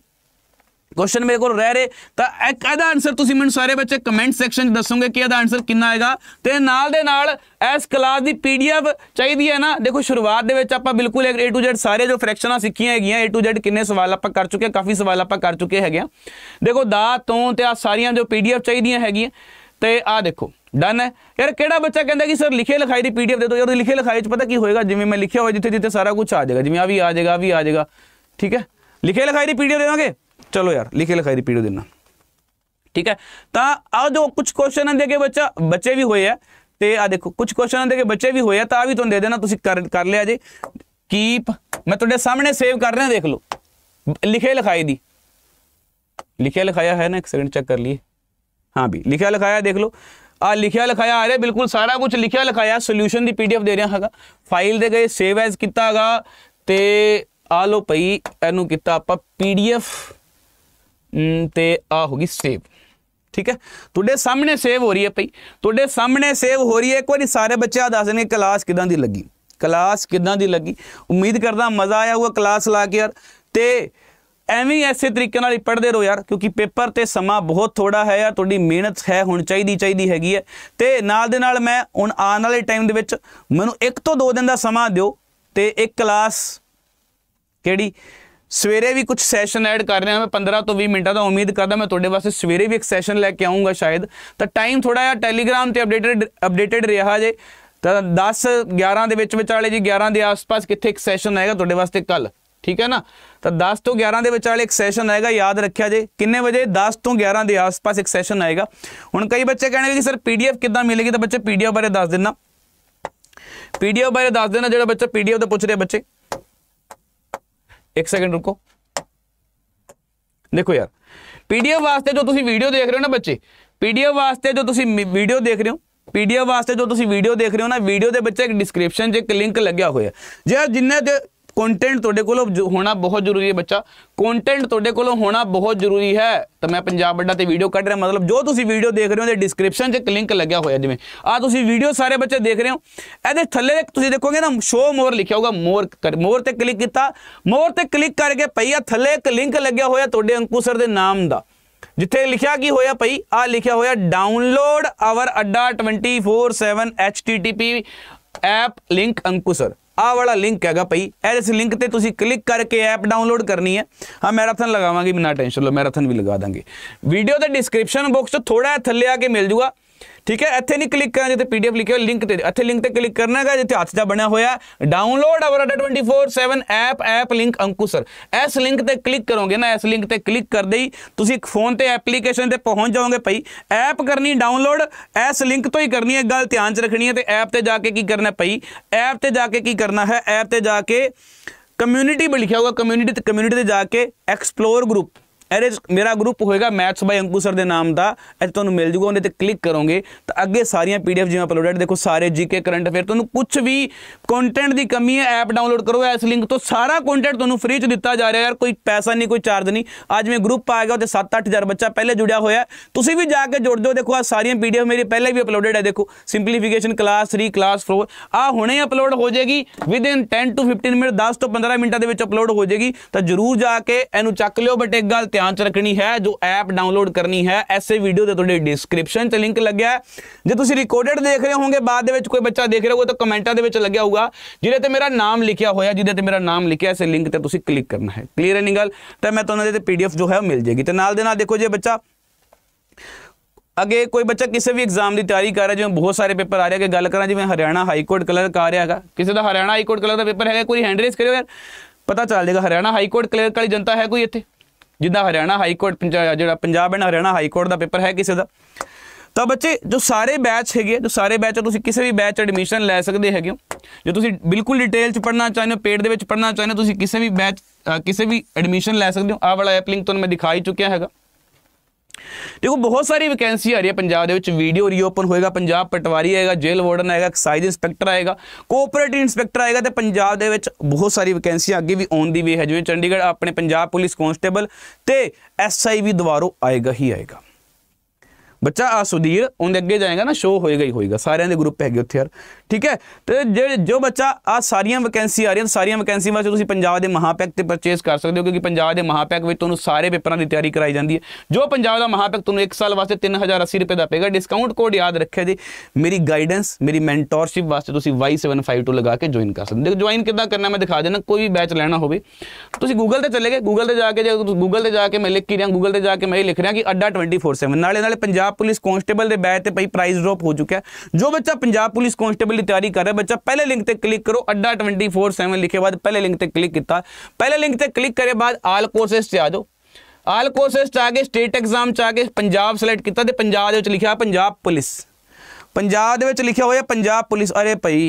ਕੁਐਸਚਨ ਮੇਰੇ ਕੋਲ ਰਹਿ ਰਹੇ ਤਾਂ ਇੱਕ ਇਹਦਾ ਆਨਸਰ ਤੁਸੀਂ ਮੈਨੂੰ ਸਾਰੇ ਬੱਚੇ ਕਮੈਂਟ ਸੈਕਸ਼ਨ 'ਚ ਦੱਸੋਗੇ ਕਿ ਇਹਦਾ ਆਨਸਰ ਕਿੰਨਾ ਆਏਗਾ ਤੇ ਨਾਲ ਦੇ ਨਾਲ ਇਸ ਕਲਾਸ ਦੀ ਪੀਡੀਐਫ ਚਾਹੀਦੀ ਹੈ ਨਾ ਦੇਖੋ ਸ਼ੁਰੂਆਤ ਦੇ ਵਿੱਚ ਆਪਾਂ ਬਿਲਕੁਲ A to Z ਸਾਰੇ ਜੋ ਫ੍ਰੈਕਸ਼ਨਾਂ ਸਿੱਖੀਆਂ ਹੈਗੀਆਂ A to Z ਕਿੰਨੇ ਸਵਾਲ ਆਪਾਂ ਕਰ ਚੁੱਕੇ ਕਾਫੀ ਸਵਾਲ ਆਪਾਂ ਕਰ ਚੁੱਕੇ ਹੈਗੇ ਆ ਦੇਖੋ ਦਾ ਤੋਂ ਤੇ ਆ ਸਾਰੀਆਂ ਜੋ ਪੀਡੀਐਫ ਚਾਹੀਦੀਆਂ ਹੈਗੀਆਂ ਤੇ ਆ ਦੇਖੋ ਡਨ ਹੈ ਯਾਰ ਕਿਹੜਾ ਬੱਚਾ ਕਹਿੰਦਾ ਕਿ ਸਰ ਲਿਖੇ ਲਿਖਾਈ ਦੀ ਪੀਡੀਐਫ ਦੇ ਦਿਓ ਯਾਰ ਲਿਖੇ ਲਿਖਾਈ 'ਚ ਪਤਾ ਕੀ ਹੋਏਗਾ ਜਿਵੇਂ ਮੈਂ ਲਿਖਿਆ ਹੋਇਆ ਜਿੱਥੇ ਜਿੱਥੇ ਸਾਰਾ ਕੁਝ ਆ ਜਾਏਗਾ ਜਿਵੇਂ ਆ ਵੀ ਆ ਜਾਏਗਾ ਵੀ ਆ ਜਾਏਗਾ ਠੀਕ ਹੈ ਲਿਖੇ ਲਿਖਾਈ ਦੀ ਪੀਡੀਐਫ ਦੋਗੇ ਚਲੋ ਯਾਰ ਲਿਖੇ ਲਿਖਾਈ ਰਿਪੀਟ ਦਿੰਨਾ ਠੀਕ ਹੈ ਤਾਂ ਆ ਜੋ ਕੁਝ ਕੁਐਸਚਨ ਦੇ ਕੇ ਬੱਚਾ ਬੱਚੇ ਵੀ ਹੋਏ ਆ ਤੇ ਆ ਦੇਖੋ ਕੁਝ ਕੁਐਸਚਨ ਦੇ ਕੇ ਬੱਚੇ ਵੀ ਹੋਏ ਆ ਤਾਂ ਆ ਵੀ ਤੁਹਾਨੂੰ ਦੇ ਦੇਣਾ ਤੁਸੀਂ ਕਰ ਲਿਆ ਜੇ ਕੀਪ ਮੈਂ ਤੁਹਾਡੇ ਸਾਹਮਣੇ ਸੇਵ ਕਰ ਰਿਹਾ ਦੇਖ ਲਓ ਲਿਖੇ ਲਿਖਾਈ ਦੀ ਲਿਖਿਆ ਲਿਖਾਇਆ ਹੈ ਨਾ ਇੱਕ ਸੈਕਿੰਡ ਚੈੱਕ ਕਰ ਲਈਏ ਹਾਂ ਵੀ ਲਿਖਿਆ ਲਿਖਾਇਆ ਦੇਖ ਲਓ ਆ ਲਿਖਿਆ ਲਿਖਾਇਆ ਆ ਰਿਹਾ ਬਿਲਕੁਲ ਸਾਰਾ ਕੁਝ ਲਿਖਿਆ ਲਿਖਾਇਆ ਸੋਲੂਸ਼ਨ ਦੀ ਪੀਡੀਐਫ ਦੇ ਰਿਹਾ ਹਾਂਗਾ ਫਾਈਲ ਦੇ ਗਏ ਸੇਵ ਐਜ਼ ਕੀਤਾਗਾ ਤੇ ਆ ਲੋ ਭਈ ਇਹਨੂੰ ਕੀਤਾ ਆਪਾਂ ਪੀਡੀਐਫ ਤੇ ਆ ਹੋ ਗਈ ਸੇਵ ਠੀਕ ਹੈ ਤੁਹਾਡੇ ਸਾਹਮਣੇ ਸੇਵ ਹੋ ਰਹੀ ਹੈ ਭਈ ਤੁਹਾਡੇ ਸਾਹਮਣੇ ਸੇਵ ਹੋ ਰਹੀ ਹੈ ਕੋਈ ਨਹੀਂ ਸਾਰੇ ਬੱਚੇ ਆ ਦੱਸ ਦੇਣਗੇ ਕਲਾਸ ਕਿਦਾਂ ਦੀ ਲੱਗੀ ਕਲਾਸ ਕਿਦਾਂ ਦੀ ਲੱਗੀ ਉਮੀਦ ਕਰਦਾ ਮਜ਼ਾ ਆਇਆ ਹੋਊਗਾ ਕਲਾਸ ਲਾ ਕੇ ਯਾਰ ਤੇ ਐਵੇਂ ਐਸੇ ਤਰੀਕੇ ਨਾਲ ਹੀ ਪੜਦੇ ਰਹੋ ਯਾਰ ਕਿਉਂਕਿ ਪੇਪਰ ਤੇ ਸਮਾਂ ਬਹੁਤ ਥੋੜਾ ਹੈ ਯਾਰ ਤੁਹਾਡੀ ਮਿਹਨਤ ਹੈ ਹੁਣ ਚਾਹੀਦੀ ਚਾਹੀਦੀ ਹੈਗੀ ਹੈ ਤੇ ਨਾਲ ਦੇ ਨਾਲ ਮੈਂ ਹੁਣ ਆਉਣ ਵਾਲੇ ਟਾਈਮ ਦੇ ਵਿੱਚ ਮੈਨੂੰ ਇੱਕ ਤੋਂ ਦੋ ਦਿਨ ਦਾ ਸਮਾਂ ਦਿਓ ਤੇ ਇੱਕ ਕਲਾਸ ਕਿਹੜੀ ਸਵੇਰੇ ਵੀ ਕੁਝ ਸੈਸ਼ਨ ਐਡ ਕਰ ਰਿਹਾ ਮੈਂ 15 ਤੋਂ 20 ਮਿੰਟਾਂ ਦਾ ਉਮੀਦ ਕਰਦਾ ਮੈਂ ਤੁਹਾਡੇ ਵਾਸਤੇ ਸਵੇਰੇ ਵੀ ਇੱਕ ਸੈਸ਼ਨ ਲੈ ਕੇ ਆਉਂਗਾ ਸ਼ਾਇਦ ਤਾਂ ਟਾਈਮ ਥੋੜਾ ਜਿਹਾ ਟੈਲੀਗ੍ਰਾਮ ਤੇ ਅਪਡੇਟਡ ਅਪਡੇਟਡ ਰਿਹਾ ਜੇ ਤਾਂ 10 11 ਦੇ ਵਿੱਚ ਵਿਚਾਲੇ ਜੀ 11 ਦੇ ਆਸ-ਪਾਸ ਕਿੱਥੇ ਇੱਕ ਸੈਸ਼ਨ ਆਏਗਾ ਤੁਹਾਡੇ ਵਾਸਤੇ ਕੱਲ ਠੀਕ ਹੈ ਨਾ ਤਾਂ 10 ਤੋਂ 11 ਦੇ ਵਿਚਾਲੇ ਇੱਕ ਸੈਸ਼ਨ ਆਏਗਾ ਯਾਦ ਰੱਖਿਆ ਜੇ ਕਿੰਨੇ ਵਜੇ 10 ਤੋਂ 11 ਦੇ ਆਸ-ਪਾਸ ਇੱਕ ਸੈਸ਼ਨ ਆਏਗਾ ਹੁਣ ਕਈ ਬੱਚੇ ਕਹਿਣਗੇ ਕਿ ਸਰ ਪੀਡੀਐਫ ਕਿੱਦਾਂ ਮਿਲੇਗੀ ਤਾਂ ਬੱਚੇ ਪੀਡੀਐਫ ਬਾਰੇ ਦੱਸ ਦੇਣਾ ਪੀਡੀਐਫ ਬਾਰੇ ਦੱਸ ਦੇਣਾ ਜਿਹੜਾ ਬੱਚਾ ਪੀਡੀਐਫ ਦਾ ਪੁੱਛ ਰਿਹਾ ਬੱਚੇ ਇੱਕ ਸੈਕਿੰਡ ਰੁਕੋ ਦੇਖੋ ਯਾਰ ਪੀਡੀਐਫ ਵਾਸਤੇ ਜੋ ਤੁਸੀਂ ਵੀਡੀਓ ਦੇਖ ਰਹੇ ਹੋ ਨਾ ਬੱਚੇ ਪੀਡੀਐਫ ਵਾਸਤੇ ਜੋ ਤੁਸੀਂ ਵੀਡੀਓ ਦੇਖ ਰਹੇ ਹੋ ਪੀਡੀਐਫ ਵਾਸਤੇ ਜੋ ਤੁਸੀਂ ਵੀਡੀਓ ਦੇਖ ਰਹੇ ਹੋ ਨਾ ਵੀਡੀਓ ਦੇ ਵਿੱਚ ਇੱਕ ਡਿਸਕ੍ਰਿਪਸ਼ਨ 'ਚ ਇੱਕ ਲਿੰਕ ਲੱਗਿਆ ਹੋਇਆ ਜੇ ਜਿੰਨੇ ਕੰਟੈਂਟ ਤੁਹਾਡੇ ਕੋਲ ਹੋਣਾ ਬਹੁਤ ਜ਼ਰੂਰੀ ਹੈ ਬੱਚਾ ਕੰਟੈਂਟ ਤੁਹਾਡੇ ਕੋਲ ਹੋਣਾ ਬਹੁਤ ਜ਼ਰੂਰੀ ਹੈ ਤਾਂ ਮੈਂ ਪੰਜਾਬ ਵੱਡਾ ਤੇ ਵੀਡੀਓ ਕੱਢ ਰਿਹਾ ਮਤਲਬ ਜੋ ਤੁਸੀਂ ਵੀਡੀਓ ਦੇਖ ਰਹੇ ਹੋ ਦੇ ਡਿਸਕ੍ਰਿਪਸ਼ਨ 'ਚ ਲਿੰਕ ਲੱਗਿਆ ਹੋਇਆ ਜਿਵੇਂ ਆ ਤੁਸੀਂ ਵੀਡੀਓ ਸਾਰੇ ਬੱਚੇ ਦੇਖ ਰਹੇ ਹੋ ਇਹਦੇ ਥੱਲੇ ਤੁਸੀਂ ਦੇਖੋਗੇ ਨਾ ਸ਼ੋ ਮੋਰ ਲਿਖਿਆ ਹੋਊਗਾ ਮੋਰ ਮੋਰ ਤੇ ਕਲਿੱਕ ਕੀਤਾ ਮੋਰ ਤੇ ਕਲਿੱਕ ਕਰਕੇ ਪਈਆ ਥੱਲੇ ਇੱਕ ਲਿੰਕ ਲੱਗਿਆ ਹੋਇਆ ਤੁਹਾਡੇ ਅੰਕੂ ਸਰ ਦੇ ਨਾਮ ਦਾ ਜਿੱਥੇ ਲਿਖਿਆ ਕੀ ਹੋਇਆ ਭਈ ਆ ਲਿਖਿਆ ਹੋਇਆ download hour Adda 24/7 http app link Anku sir ਆਹ ਵਾਲਾ ਲਿੰਕ ਹੈਗਾ ਭਈ ਇਹ ਇਸ ਲਿੰਕ ਤੇ ਤੁਸੀਂ ਕਲਿੱਕ ਕਰਕੇ ਐਪ ਡਾਊਨਲੋਡ ਕਰਨੀ ਹੈ ਹਾਂ ਮੈਰਾਥਨ ਲਗਾਵਾਂਗੇ ਬਿਨਾ ਟੈਨਸ਼ਨ ਲੋ ਮੈਰਾਥਨ ਵੀ ਲਗਾ ਦਾਂਗੇ ਵੀਡੀਓ ਦੇ ਡਿਸਕ੍ਰਿਪਸ਼ਨ ਬਾਕਸ ਤੋਂ ਥੋੜਾ ਥੱਲੇ ਆ ਕੇ ਮਿਲ ਜੂਗਾ ਠੀਕ ਹੈ ਇੱਥੇ ਨਹੀਂ ਕਲਿੱਕ ਕਰਨਾ ਜਿੱਥੇ ਪੀਡੀਐਫ ਲਿਖਿਆ ਹੋਇਆ ਲਿੰਕ ਤੇ ਇੱਥੇ ਲਿੰਕ ਤੇ ਕਲਿੱਕ ਕਰਨਾ ਹੈਗਾ ਜਿੱਥੇ ਹੱਥ ਦਾ ਬਣਿਆ ਹੋਇਆ download our 24/7 app app link Anku sir ਇਸ ਲਿੰਕ ਤੇ ਕਲਿੱਕ ਕਰੋਗੇ ਨਾ ਇਸ ਲਿੰਕ ਤੇ ਕਲਿੱਕ ਕਰਦੇ ਹੀ ਤੁਸੀਂ ਫੋਨ ਤੇ ਐਪਲੀਕੇਸ਼ਨ ਤੇ ਪਹੁੰਚ ਜਾਓਗੇ ਭਾਈ ਐਪ ਕਰਨੀ ਡਾਊਨਲੋਡ ਇਸ ਲਿੰਕ ਤੋਂ ਹੀ ਕਰਨੀ ਹੈ ਗੱਲ ਧਿਆਨ 'ਚ ਰੱਖਣੀ ਹੈ ਤੇ ਐਪ ਤੇ ਜਾ ਕੇ ਕੀ ਕਰਨਾ ਭਾਈ ਐਪ ਤੇ ਜਾ ਕੇ ਕੀ ਕਰਨਾ ਹੈ ਐਪ ਤੇ ਜਾ ਕੇ ਕਮਿਊਨਿਟੀ ਵੀ ਲਿਖਿਆ ਹੋਗਾ ਕਮਿਊਨਿਟੀ ਤੇ ਕਮਿਊਨਿਟੀ ਤੇ ਜਾ ਕੇ ਐਕਸਪਲੋਰ ਗਰੁੱਪ ਇਹਦੇ ਮੇਰਾ ਗਰੁੱਪ ਹੋਏਗਾ ਮੈਥਸ ਬਾਈ ਅੰਕੂ ਸਰ ਦੇ ਨਾਮ ਦਾ ਇਹ ਤੁਹਾਨੂੰ ਮਿਲ ਜੂਗਾ ਉਹਦੇ ਤੇ ਕਲਿੱਕ ਕਰੋਗੇ ਤਾਂ ਅੱਗੇ ਸਾਰੀਆਂ ਪੀਡੀਐਫ ਜਿਵੇਂ ਅਪਲੋਡਡ ਦੇਖੋ ਸਾਰੇ ਜੀਕੇ ਕਰੰਟ ਅਫੇਅਰ ਤੁਹਾਨੂੰ ਕੁਝ ਵੀ ਕੰਟੈਂਟ ਦੀ ਕਮੀ ਹੈ ਐਪ ਡਾਊਨਲੋਡ ਕਰੋ ਇਸ ਲਿੰਕ ਤੋਂ ਸਾਰਾ ਕੰਟੈਂਟ ਤੁਹਾਨੂੰ ਫ੍ਰੀ ਚ ਦਿੱਤਾ ਜਾ ਰਿਹਾ ਯਾਰ ਕੋਈ ਪੈਸਾ ਨਹੀਂ ਕੋਈ ਚਾਰਜ ਨਹੀਂ ਅੱਜ ਮੈਂ ਗਰੁੱਪ ਆ ਗਿਆ ਉਹਦੇ 7-8000 ਬੱਚਾ ਪਹਿਲੇ ਜੁੜਿਆ ਹੋਇਆ ਤੁਸੀਂ ਵੀ ਜਾ ਕੇ ਜੁੜ ਜਾਓ ਦੇਖੋ ਆ ਸਾਰੀਆਂ ਪੀਡੀਐਫ ਮੇਰੀ ਪਹਿਲੇ ਵੀ ਅਪਲੋਡਡ ਹੈ ਦੇਖੋ ਸਿੰਪਲੀਫਿਕੇਸ਼ਨ ਕਲਾਸ 3 ਕਲਾਸ 4 ਆ ਹੁਣੇ ਅਪਲੋਡ ਹੋ ਜਾਏਗੀ ਵਿਦ ਇਨ 10 ਟੂ 15 ਮਿੰਟ 10 ਤੋਂ 15 ਮਿੰਟਾਂ ਦੇ ਵਿੱਚ ਅਪਲੋਡ ਹੋ ਜਾਏਗੀ ਤਾਂ ਜਰੂਰ ਜਾ ਕੇ ਇਹਨੂੰ ਚੱਕ ਲਿਓ ਬਟ ਇੱਕ ਗੱਲ ਧਿਆਨ ਚ ਰੱਖਣੀ ਹੈ ਜੋ ਐਪ ਡਾਊਨਲੋਡ ਕਰਨੀ ਹੈ ਐਸੇ ਵੀਡੀਓ ਦੇ ਤੁਹਾਡੇ ਡਿਸਕ੍ਰਿਪਸ਼ਨ ਚ ਲਿੰਕ ਲੱਗਿਆ ਹੈ ਜੇ ਤੁਸੀਂ ਰਿਕਾਰਡਡ ਦੇਖ ਰਹੇ ਹੋਗੇ ਬਾਅਦ ਦੇ ਵਿੱਚ ਕੋਈ ਬੱਚਾ ਦੇਖ ਰਿਹਾ ਹੋਊਗਾ ਤਾਂ ਕਮੈਂਟਾਂ ਦੇ ਵਿੱਚ ਲੱਗਿਆ ਹੋਊਗਾ ਜਿਹਦੇ ਤੇ ਮੇਰਾ ਨਾਮ ਲਿਖਿਆ ਹੋਇਆ ਜਿਹਦੇ ਤੇ ਮੇਰਾ ਨਾਮ ਲਿਖਿਆ ਐਸੇ ਲਿੰਕ ਤੇ ਤੁਸੀਂ ਕਲਿੱਕ ਕਰਨਾ ਹੈ ਕਲੀਅਰ ਹੈ ਨਹੀਂ ਗੱਲ ਤਾਂ ਮੈਂ ਤੁਹਾਨੂੰ ਇਹਦੇ ਤੇ ਪੀਡੀਐਫ ਜੋ ਹੈ ਉਹ ਮਿਲ ਜੇਗੀ ਤੇ ਨਾਲ ਦੇ ਨਾਲ ਦੇਖੋ ਜੇ ਬੱਚਾ ਅਗੇ ਕੋਈ ਬੱਚਾ ਕਿਸੇ ਵੀ ਐਗਜ਼ਾਮ ਦੀ ਤਿਆਰੀ ਕਰ ਰਿਹਾ ਜਿਵੇਂ ਬਹੁਤ ਸਾਰੇ ਪੇਪਰ ਆ ਰਹੇ ਕਿ ਗੱਲ ਕਰਾਂ ਜਿਵੇਂ ਹਰਿਆਣਾ ਹਾਈ ਕੋਰਟ ਕਲਰ ਕਰ ਰਿਹਾ ਹੈਗਾ ਕਿਸੇ ਦਾ ਹਰਿਆਣਾ ਹਾਈ ਕੋਰਟ ਕਲਰ ਦਾ ਪੇਪਰ ਹੈਗਾ ਕੋਈ ਹੈਂਡ ਰੇਸ ਕਰਿਓ ਯਾਰ ਪਤਾ ਚੱਲ ਜਾਏਗਾ ਹਰਿਆਣਾ ਹਾਈ ਕੋਰਟ ਕਲਰ ਵਾਲੀ ਜਨਤਾ ਹੈ ਕੋਈ ਇੱਥੇ ਜਿੱਦਾਂ ਹਰਿਆਣਾ ਹਾਈ ਕੋਰਟ ਜਿਹੜਾ Punjab and Haryana high court ਦਾ ਪੇਪਰ ਹੈ ਕਿਸੇ ਦਾ ਤਾਂ ਬੱਚੇ ਜੋ ਸਾਰੇ ਬੈਚ ਹੈਗੇ ਜੋ ਸਾਰੇ ਬੈਚ ਤੁਸੀਂ ਕਿਸੇ ਵੀ ਬੈਚ ਐਡਮਿਸ਼ਨ ਲੈ ਸਕਦੇ ਹੈਗੇ ਹੋ ਜੇ ਤੁਸੀਂ ਬਿਲਕੁਲ ਡਿਟੇਲ ਚ ਪੜਨਾ ਚਾਹੁੰਦੇ ਹੋ ਪੇਡ ਦੇ ਵਿੱਚ ਪੜਨਾ ਚਾਹੁੰਦੇ ਹੋ ਤੁਸੀਂ ਕਿਸੇ ਵੀ ਬੈਚ ਕਿਸੇ ਵੀ ਐਡਮਿਸ਼ਨ ਲੈ ਸਕਦੇ ਹੋ ਆਹ ਵਾਲਾ ਐਪ ਲਿੰਕ ਤੁਹਾਨੂੰ ਮੈਂ ਦਿਖਾਈ ਚੁੱਕਿਆ ਹੈਗਾ ਦੇਖੋ ਬਹੁਤ ਸਾਰੀ ਵੈਕੈਂਸੀ ਆ ਰਹੀ ਹੈ ਪੰਜਾਬ ਦੇ ਵਿੱਚ ਵੀਡੀਓ ਰੀਓਪਨ ਹੋਏਗਾ ਪੰਜਾਬ ਪਟਵਾਰੀ ਆਏਗਾ ਜੇਲ੍ਹ ਵਾਰਡਨ ਆਏਗਾ ਐਕਸਾਈਜ਼ ਇੰਸਪੈਕਟਰ ਆਏਗਾ ਕੋਆਪਰੇਟਿਵ ਇੰਸਪੈਕਟਰ ਆਏਗਾ ਤੇ ਪੰਜਾਬ ਦੇ ਵਿੱਚ ਬਹੁਤ ਸਾਰੀ ਵੈਕੈਂਸੀਆਂ ਅੱਗੇ ਵੀ ਆਉਣ ਦੀ ਵੇ ਹੈ ਜਿਵੇਂ ਚੰਡੀਗੜ੍ਹ ਆਪਣੇ ਪੰਜਾਬ ਪੁਲਿਸ ਕਾਂਸਟੇਬਲ ਤੇ ਐਸਆਈ ਵੀ ਆਏਗਾ ਹੀ ਆਏਗਾ ਬੱਚਾ ਆ ਸੁਧੀਰ ਉਹਦੇ ਅੱਗੇ ਜਾਏਗਾ ਨਾ ਸ਼ੋ ਹੋਏਗਾ ਹੀ ਹੋਏਗਾ ਸਾਰਿਆਂ ਦੇ ਗਰੁੱਪ ਹੈਗੇ ਉੱਥੇ ਯਾਰ ਠੀਕ ਹੈ ਤੇ ਜਿਹੜੇ ਜੋ ਬੱਚਾ ਆ ਸਾਰੀਆਂ ਵੈਕੈਂਸੀ ਆ ਰਹੀਆਂ ਸਾਰੀਆਂ ਵੈਕੈਂਸੀ ਵਾਸਤੇ ਤੁਸੀਂ ਪੰਜਾਬ ਦੇ ਮਹਾਪੈਕ ਤੇ ਪਰਚੇਸ ਕਰ ਸਕਦੇ ਹੋ ਕਿਉਂਕਿ ਪੰਜਾਬ ਦੇ ਮਹਾਪੈਕ ਵਿੱਚ ਤੁਹਾਨੂੰ ਸਾਰੇ ਪੇਪਰਾਂ ਦੀ ਤਿਆਰੀ ਕਰਾਈ ਜਾਂਦੀ ਹੈ ਜੋ ਪੰਜਾਬ ਦਾ ਮਹਾਪੈਕ ਤੁਹਾਨੂੰ 1 ਸਾਲ ਵਾਸਤੇ 3080 ਰੁਪਏ ਦਾ ਪੇਗਾ ਡਿਸਕਾਊਂਟ ਕੋਡ ਯਾਦ ਰੱਖਿਆ ਜੀ ਮੇਰੀ ਗਾਈਡੈਂਸ ਮੇਰੀ ਮੈਂਟੋਰਸ਼ਿਪ ਵਾਸਤੇ ਤੁਸੀਂ Y752 ਲਗਾ ਕੇ ਜੁਆਇਨ ਕਰ ਸਕਦੇ ਹੋ ਜੁਆਇਨ ਕਿੱਦਾਂ ਕਰਨਾ ਮੈਂ ਦਿਖਾ ਦੇਣਾ ਕੋਈ ਵੀ ਬੈਚ ਲੈਣਾ ਹੋਵੇ ਤੁਸੀਂ ਗੂਗਲ ਤੇ ਚਲੇਗੇ Google ਗੂਗਲ ਤੇ ਜਾ ਕੇ ਜੇ ਗੂਗਲ ਤੇ ਜਾ ਕੇ ਮੈਂ ਲਿਖ ਕੇ ਰਿਹਾ ਗੂਗਲ ਤੇ ਜਾ ਕੇ ਮੈਂ ਇਹ ਲਿਖ ਰਿਹਾ ਕਿ ਅੱਡਾ 24/7 ਨਾਲੇ ਨਾਲੇ ਪੰਜਾਬ पंजाब ਪੁਲਿਸ ਕਾਂਸਟੇਬਲ ਦੇ ਬੈਚ ਤੇ ਭਾਈ ਪ੍ਰਾਈਸ ਡ੍ਰੌਪ ਹੋ ਚੁੱਕਿਆ ਜੋ ਬੱਚਾ ਪੰਜਾਬ ਪੁਲਿਸ ਕਾਂਸਟੇਬਲ ਦੀ ਤਿਆਰੀ ਕਰ ਰਿਹਾ ਬੱਚਾ ਪਹਿਲੇ ਲਿੰਕ ਤੇ ਕਲਿੱਕ ਕਰੋ ਅੱਡਾ 247 ਲਿਖੇ ਬਾਅਦ ਪਹਿਲੇ ਲਿੰਕ ਤੇ ਕਲਿੱਕ ਕੀਤਾ ਪਹਿਲੇ ਲਿੰਕ ਤੇ ਕਲਿੱਕ ਕਰੇ ਬਾਅਦ ਆਲ ਕੋਰਸਸ ਤੇ ਆ ਜਾਓ ਆਲ ਕੋਰਸਸ ਚ ਆ ਕੇ ਸਟੇਟ ਐਗਜ਼ਾਮ ਚ ਆ ਕੇ ਪੰਜਾਬ ਸਿਲੈਕਟ ਕੀਤਾ ਤੇ ਪੰਜਾਬ ਦੇ ਵਿੱਚ ਲਿਖਿਆ ਪੰਜਾਬ ਪੁਲਿਸ ਪੰਜਾਬ ਦੇ ਵਿੱਚ ਲਿਖਿਆ ਹੋਇਆ ਪੰਜਾਬ ਪੁਲਿਸ ਅਰੇ ਭਾਈ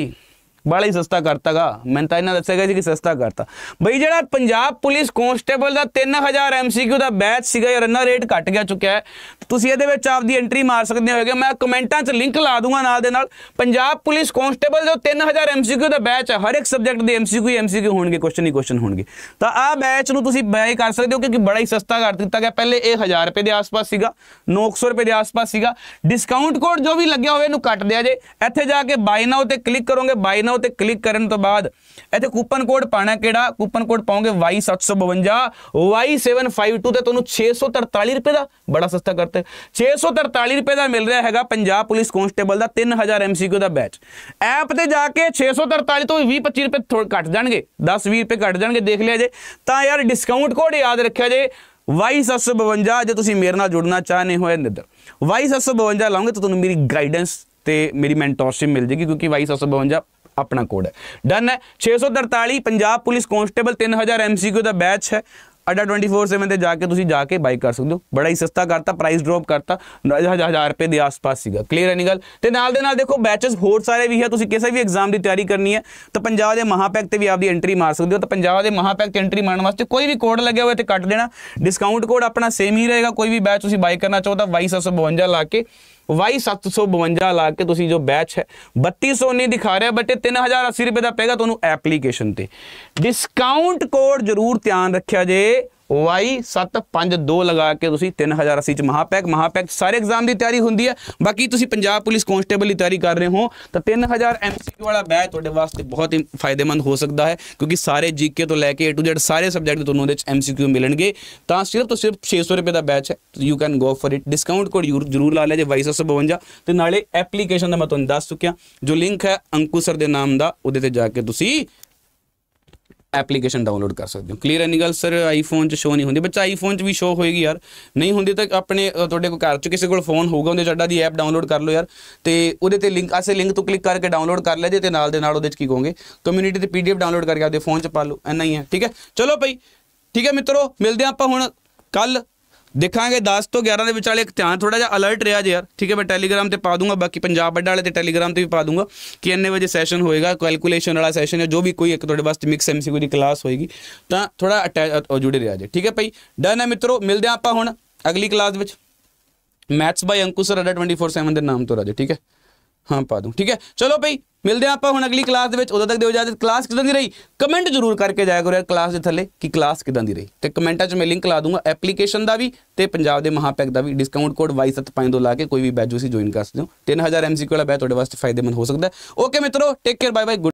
ਬੜਾ ਹੀ ਸਸਤਾ ਕਰਤਾਗਾ ਮੈਂ ਤਾਂ ਇਹਨਾਂ ਦੱਸਿਆ ਕਿ ਸਸਤਾ ਕਰਤਾ ਬਈ ਜਿਹੜਾ ਪੰਜਾਬ ਪੁਲਿਸ ਕਨਸਟੇਬਲ ਦਾ 3000 ਐਮਸੀਕਿਊ ਦਾ ਬੈਚ ਸੀਗਾ ਯਾਰ ਇਹਨਾਂ ਰੇਟ ਘਟ ਗਿਆ ਚੁੱਕਿਆ ਹੈ ਤੁਸੀਂ ਇਹਦੇ ਵਿੱਚ ਆਪਦੀ ਐਂਟਰੀ ਮਾਰ ਸਕਦੇ ਹੋਗੇ ਮੈਂ ਕਮੈਂਟਾਂ 'ਚ ਲਿੰਕ ਲਾ ਦੂੰਗਾ ਨਾਲ ਦੇ ਨਾਲ ਪੰਜਾਬ ਪੁਲਿਸ ਕਨਸਟੇਬਲ ਜੋ 3000 ਐਮਸੀਕਿਊ ਦਾ ਬੈਚ ਹੈ ਹਰ ਇੱਕ ਸਬਜੈਕਟ ਦੇ ਐਮਸੀਕਿਊ ਐਮਸੀਕਿਊ ਹੋਣਗੇ ਕੁਐਸਚਨ ਹੀ ਕੁਐਸਚਨ ਹੋਣਗੇ ਤਾਂ ਆ ਬੈਚ ਨੂੰ ਤੁਸੀਂ ਬਾਈ ਕਰ ਸਕਦੇ ਹੋ ਕਿਉਂਕਿ ਬੜਾ ਹੀ ਸਸਤਾ ਕਰ ਦਿੱਤਾ ਗਿਆ ਪਹਿਲੇ ਇਹ 1000 ਰੁਪਏ ਦੇ ਆਸ-ਪਾਸ ਸੀਗਾ 900 ਰੁਪਏ ਦੇ ਆਸ-ਪਾਸ ਸੀਗਾ ਡਿਸਕਾਊਂਟ ਕੋਡ ਜੋ ਵੀ ਲੱਗਿਆ ਹੋਵੇ ਇਹਨੂੰ ਕੱਟ ਦਿਆ ਜੇ ਇੱਥੇ ਜਾ ਕੇ ਬਾਈ ਨਾਓ ਤੇ ਕਲਿੱਕ ਕਰੋਗੇ ਬਾਈ ਨਾਓ ਉੱਤੇ ਕਲਿੱਕ ਕਰਨ ਤੋਂ ਬਾਅਦ ਇੱਥੇ ਕੂਪਨ ਕੋਡ ਪਾਣਾ ਕਿਹੜਾ ਕੂਪਨ ਕੋਡ ਪਾਉਂਗੇ Y752 Y752 ਤੇ ਤੁਹਾਨੂੰ 643 ਰੁਪਏ ਦਾ ਬੜਾ ਸਸਤਾ ਕਰਤੇ 643 ਰੁਪਏ ਦਾ ਮਿਲ ਰਿਹਾ ਹੈਗਾ ਪੰਜਾਬ ਪੁਲਿਸ ਕਨਸਟੇਬਲ ਦਾ 3000 MCQ ਦਾ ਬੈਚ ਐਪ ਤੇ ਜਾ ਕੇ 643 ਤੋਂ 20 25 ਰੁਪਏ ਥੋੜ ਘਟ ਜਾਣਗੇ 10 20 ਰੁਪਏ ਘਟ ਜਾਣਗੇ ਦੇਖ ਲਿਆ ਜੇ ਤਾਂ ਯਾਰ ਡਿਸਕਾਊਂਟ ਕੋਡ ਯਾਦ ਰੱਖਿਆ ਜੇ Y752 ਜੇ ਤੁਸੀਂ ਮੇਰੇ ਨਾਲ ਜੁੜਨਾ ਚਾਹਨੇ ਹੋ ਨਿੱਧਰ Y752 ਲਾਉਂਗੇ ਤਾਂ ਤੁਹਾਨੂੰ ਮੇਰੀ ਗਾਈਡੈਂਸ ਤੇ ਮੇਰੀ ਮੈਂਟੋਰਸ਼ਿਪ ਮਿਲ ਜੇਗੀ ਕਿਉਂਕਿ Y752 ਆਪਣਾ ਕੋਡ ਹੈ ਡਨ ਹੈ 643 ਪੰਜਾਬ ਪੁਲਿਸ ਕਨਸਟੇਬਲ 3000 ਐਮਸੀਕਿਊ ਦਾ ਬੈਚ ਹੈ ਅੱਡਾ 24 ਤੇ ਜਾ ਕੇ ਤੁਸੀਂ ਜਾ ਕੇ ਬਾਈ ਕਰ ਸਕਦੇ ਹੋ ਬੜਾ ਹੀ ਸਸਤਾ ਕਰਤਾ ਪ੍ਰਾਈਸ ਡ੍ਰੌਪ ਕਰਤਾ 9000 ਰੁਪਏ ਦੇ ਆਸ-ਪਾਸ ਸੀਗਾ ਕਲੀਅਰ ਹੈ ਨਹੀਂ ਗੱਲ ਤੇ ਨਾਲ ਦੇ ਨਾਲ ਦੇਖੋ ਬੈਚਸ ਹੋਰ ਸਾਰੇ ਵੀ ਹੈ ਤੁਸੀਂ ਕਿਸੇ ਵੀ ਐਗਜ਼ਾਮ ਦੀ ਤਿਆਰੀ ਕਰਨੀ ਹੈ ਤਾਂ ਪੰਜਾਬ ਦੇ ਮਹਾਪੈਕ ਤੇ ਵੀ ਆਪਦੀ ਐਂਟਰੀ ਮਾਰ ਸਕਦੇ ਹੋ ਤਾਂ ਪੰਜਾਬ ਦੇ ਮਹਾਪੈਕ ਤੇ ਐਂਟਰੀ ਮਾਰਨ ਵਾਸਤੇ ਕੋਈ ਵੀ ਕੋਡ ਲੱਗਿਆ ਹੋਇਆ ਤੇ ਕੱਟ ਦੇਣਾ ਡਿਸਕਾਊਂਟ ਕੋਡ ਆਪਣਾ ਸੇਮ ਹੀ ਰਹੇਗਾ ਕੋਈ ਵੀ ਬੈਚ ਤੁਸੀਂ ਬਾਈ ਕਰਨਾ ਚਾਹੋ ਤਾਂ 2752 ਲਾ ਕੇ Y752 ਲਾ ਕੇ ਤੁਸੀਂ ਜੋ ਬੈਚ ਹੈ 3200 ਨਹੀਂ ਦਿਖਾ ਰਿਹਾ ਬਟ ਇਹ 3080 ਰੁਪਏ ਦਾ ਪੈਗਾ ਤੁਹਾਨੂੰ ਐਪਲੀਕੇਸ਼ਨ ਤੇ ਡਿਸਕਾਊਂਟ ਕੋਡ ਜ਼ਰੂਰ ਧਿਆਨ ਰੱਖਿਆ ਜੇ Y752 ਲਗਾ ਕੇ ਤੁਸੀਂ 3080 ਚ ਮਹਾਪੈਕ ਮਹਾਪੈਕ ਸਾਰੇ ਐਗਜ਼ਾਮ ਦੀ ਤਿਆਰੀ ਹੁੰਦੀ ਹੈ ਬਾਕੀ ਤੁਸੀਂ ਪੰਜਾਬ ਪੁਲਿਸ ਕਾਂਸਟੇਬਲ ਦੀ ਤਿਆਰੀ ਕਰ ਰਹੇ ਹੋ ਤਾਂ 3000 MCQ ਵਾਲਾ ਬੈਚ ਤੁਹਾਡੇ ਵਾਸਤੇ ਬਹੁਤ ਹੀ ਫਾਇਦੇਮੰਦ ਹੋ ਸਕਦਾ ਹੈ ਕਿਉਂਕਿ ਸਾਰੇ ਜੀਕੇ ਤੋਂ ਲੈ ਕੇ A to Z ਸਾਰੇ ਸਬਜੈਕਟ ਤੁਹਾਨੂੰ ਉਹਦੇ ਚ MCQ ਮਿਲਣਗੇ ਤਾਂ ਸਿਰਫ ਤੋਂ ਸਿਰਫ 600 ਰੁਪਏ ਦਾ ਬੈਚ ਹੈ you can go for it discount code ਜਰੂਰ ਲਾ ਲਿਆ ਜੇ Y752 ਤੇ ਨਾਲੇ ਐਪਲੀਕੇਸ਼ਨ ਦਾ ਮੈਂ ਤੁਹਾਨੂੰ ਦੱਸ ਚੁੱਕਿਆ ਜੋ ਲਿੰਕ ਹੈ ਅੰਕੂ ਸਰ ਦੇ ਨਾਮ ਦਾ ਉਹਦੇ ਤੇ ਜਾ ਕੇ ਤੁਸੀਂ ਐਪਲੀਕੇਸ਼ਨ ਡਾਊਨਲੋਡ ਕਰ ਸਕਦੇ ਹੋ ਕਲੀਅਰ ਐਨੀ ਨਹੀਂ ਗੱਲ ਸਰ ਆਈਫੋਨ 'ਚ ਸ਼ੋ ਨਹੀਂ ਹੁੰਦੀ ਬੱਚਾ ਆਈਫੋਨ 'ਚ ਵੀ ਸ਼ੋ ਹੋਏਗੀ ਯਾਰ ਨਹੀਂ ਹੁੰਦੀ ਤਾਂ ਆਪਣੇ ਤੁਹਾਡੇ ਕੋਲ ਘਰ 'ਚ ਕਿਸੇ ਕੋਲ ਫੋਨ ਹੋਊਗਾ ਉਹਦੇ ਚੱਡਾ ਦੀ ਐਪ ਡਾਊਨਲੋਡ ਕਰ ਲਓ ਯਾਰ ਤੇ ਉਹਦੇ ਤੇ ਲਿੰਕ ਆਸੇ ਲਿੰਕ ਤੋਂ ਕਲਿੱਕ ਕਰਕੇ ਡਾਊਨਲੋਡ ਕਰ ਲੈ ਜੇ ਤੇ ਨਾਲ ਦੇ ਨਾਲ ਉਹਦੇ 'ਚ ਕੀ ਕਹੋਗੇ ਕਮਿਊਨਿਟੀ ਤੇ ਪੀਡੀਐਫ ਡਾਊਨਲੋਡ ਕਰਕੇ ਆਪਦੇ ਫੋਨ 'ਚ ਪਾ ਲਓ ਐਨਾ ਹੀ ਹੈ ਠੀਕ ਹੈ ਚਲੋ ਭਾਈ ਠੀਕ ਹੈ ਮਿੱਤਰੋ ਮਿਲਦੇ ਆਪਾਂ ਹੁਣ ਕੱਲ ਦੇਖਾਂਗੇ 10 ਤੋਂ 11 ਦੇ ਵਿਚਾਲੇ ਇੱਕ ਧਿਆਨ ਥੋੜਾ ਜਿਹਾ ਅਲਰਟ ਰਿਹਾ ਜੇ ਯਾਰ ਠੀਕ ਹੈ ਮੈਂ ਟੈਲੀਗ੍ਰਾਮ ਤੇ ਪਾ ਦੂੰਗਾ ਬਾਕੀ ਪੰਜਾਬ ਅੱਡਾ ਵਾਲੇ ਤੇ ਟੈਲੀਗ੍ਰਾਮ ਤੇ ਵੀ ਪਾ ਦੂੰਗਾ ਕਿ ਇੰਨੇ ਵਜੇ ਸੈਸ਼ਨ ਹੋਏਗਾ ਕੈਲਕੂਲੇਸ਼ਨ ਵਾਲਾ ਸੈਸ਼ਨ ਹੈ ਜੋ ਵੀ ਕੋਈ ਇੱਕ ਤੁਹਾਡੇ ਵਾਸਤੇ ਮਿਕਸ ਐਮਸੀਕਿਊ ਦੀ ਕਲਾਸ ਹੋਏਗੀ ਤਾਂ ਥੋੜਾ ਜੁੜੇ ਰਿਹਾ ਜੇ ਠੀਕ ਹੈ ਭਾਈ ਡਨ ਹੈ ਮਿੱਤਰੋ ਮਿਲਦੇ ਆਪਾਂ ਹੁਣ ਅਗਲੀ ਕਲਾਸ ਵਿੱਚ ਮੈਥਸ ਬਾਈ ਅੰਕੁਸ਼ ਸਰ 24/7 ਦੇ ਨਾਮ ਤੋਂ ਰਾਜੇ ਠੀਕ ਹੈ ਹਾਂ ਪਾ ਦੂੰ ਠੀਕ ਹੈ ਚਲੋ ਭਈ ਮਿਲਦੇ ਆਪਾਂ ਹੁਣ ਅਗਲੀ ਕਲਾਸ ਦੇ ਵਿੱਚ ਉਦੋਂ ਤੱਕ ਦਿਓ ਜਾਦੇ ਕਲਾਸ ਕਿਦਾਂ ਦੀ ਰਹੀ ਕਮੈਂਟ ਜ਼ਰੂਰ ਕਰਕੇ ਜਾਇਆ ਕਰੋ ਯਾਰ ਕਲਾਸ ਦੇ ਥੱਲੇ ਕਿ ਕਲਾਸ ਕਿਦਾਂ ਦੀ ਰਹੀ ਤੇ ਕਮੈਂਟਾਂ 'ਚ ਮੈਂ ਲਿੰਕ ਲਾ ਦੂੰਗਾ ਐਪਲੀਕੇਸ਼ਨ ਦਾ ਵੀ ਤੇ ਪੰਜਾਬ ਦੇ ਮਹਾਪੈਕ ਦਾ ਵੀ ਡਿਸਕਾਊਂਟ ਕੋਡ Y752 ਲਾ ਕੇ ਕੋਈ ਵੀ ਬੈਜੂ ਸੀ ਜੁਆਇਨ ਕਰ ਸਕਦੇ ਹੋ 3000 MCQ ਵਾਲਾ ਬੈ ਤੁਹਾਡੇ ਵਾਸਤੇ ਫਾਇਦੇਮੰਦ ਹੋ ਸਕਦਾ ਓਕੇ ਮਿੱਤਰੋ ਟੇਕ ਕੇਅਰ ਬਾਏ ਬਾਏ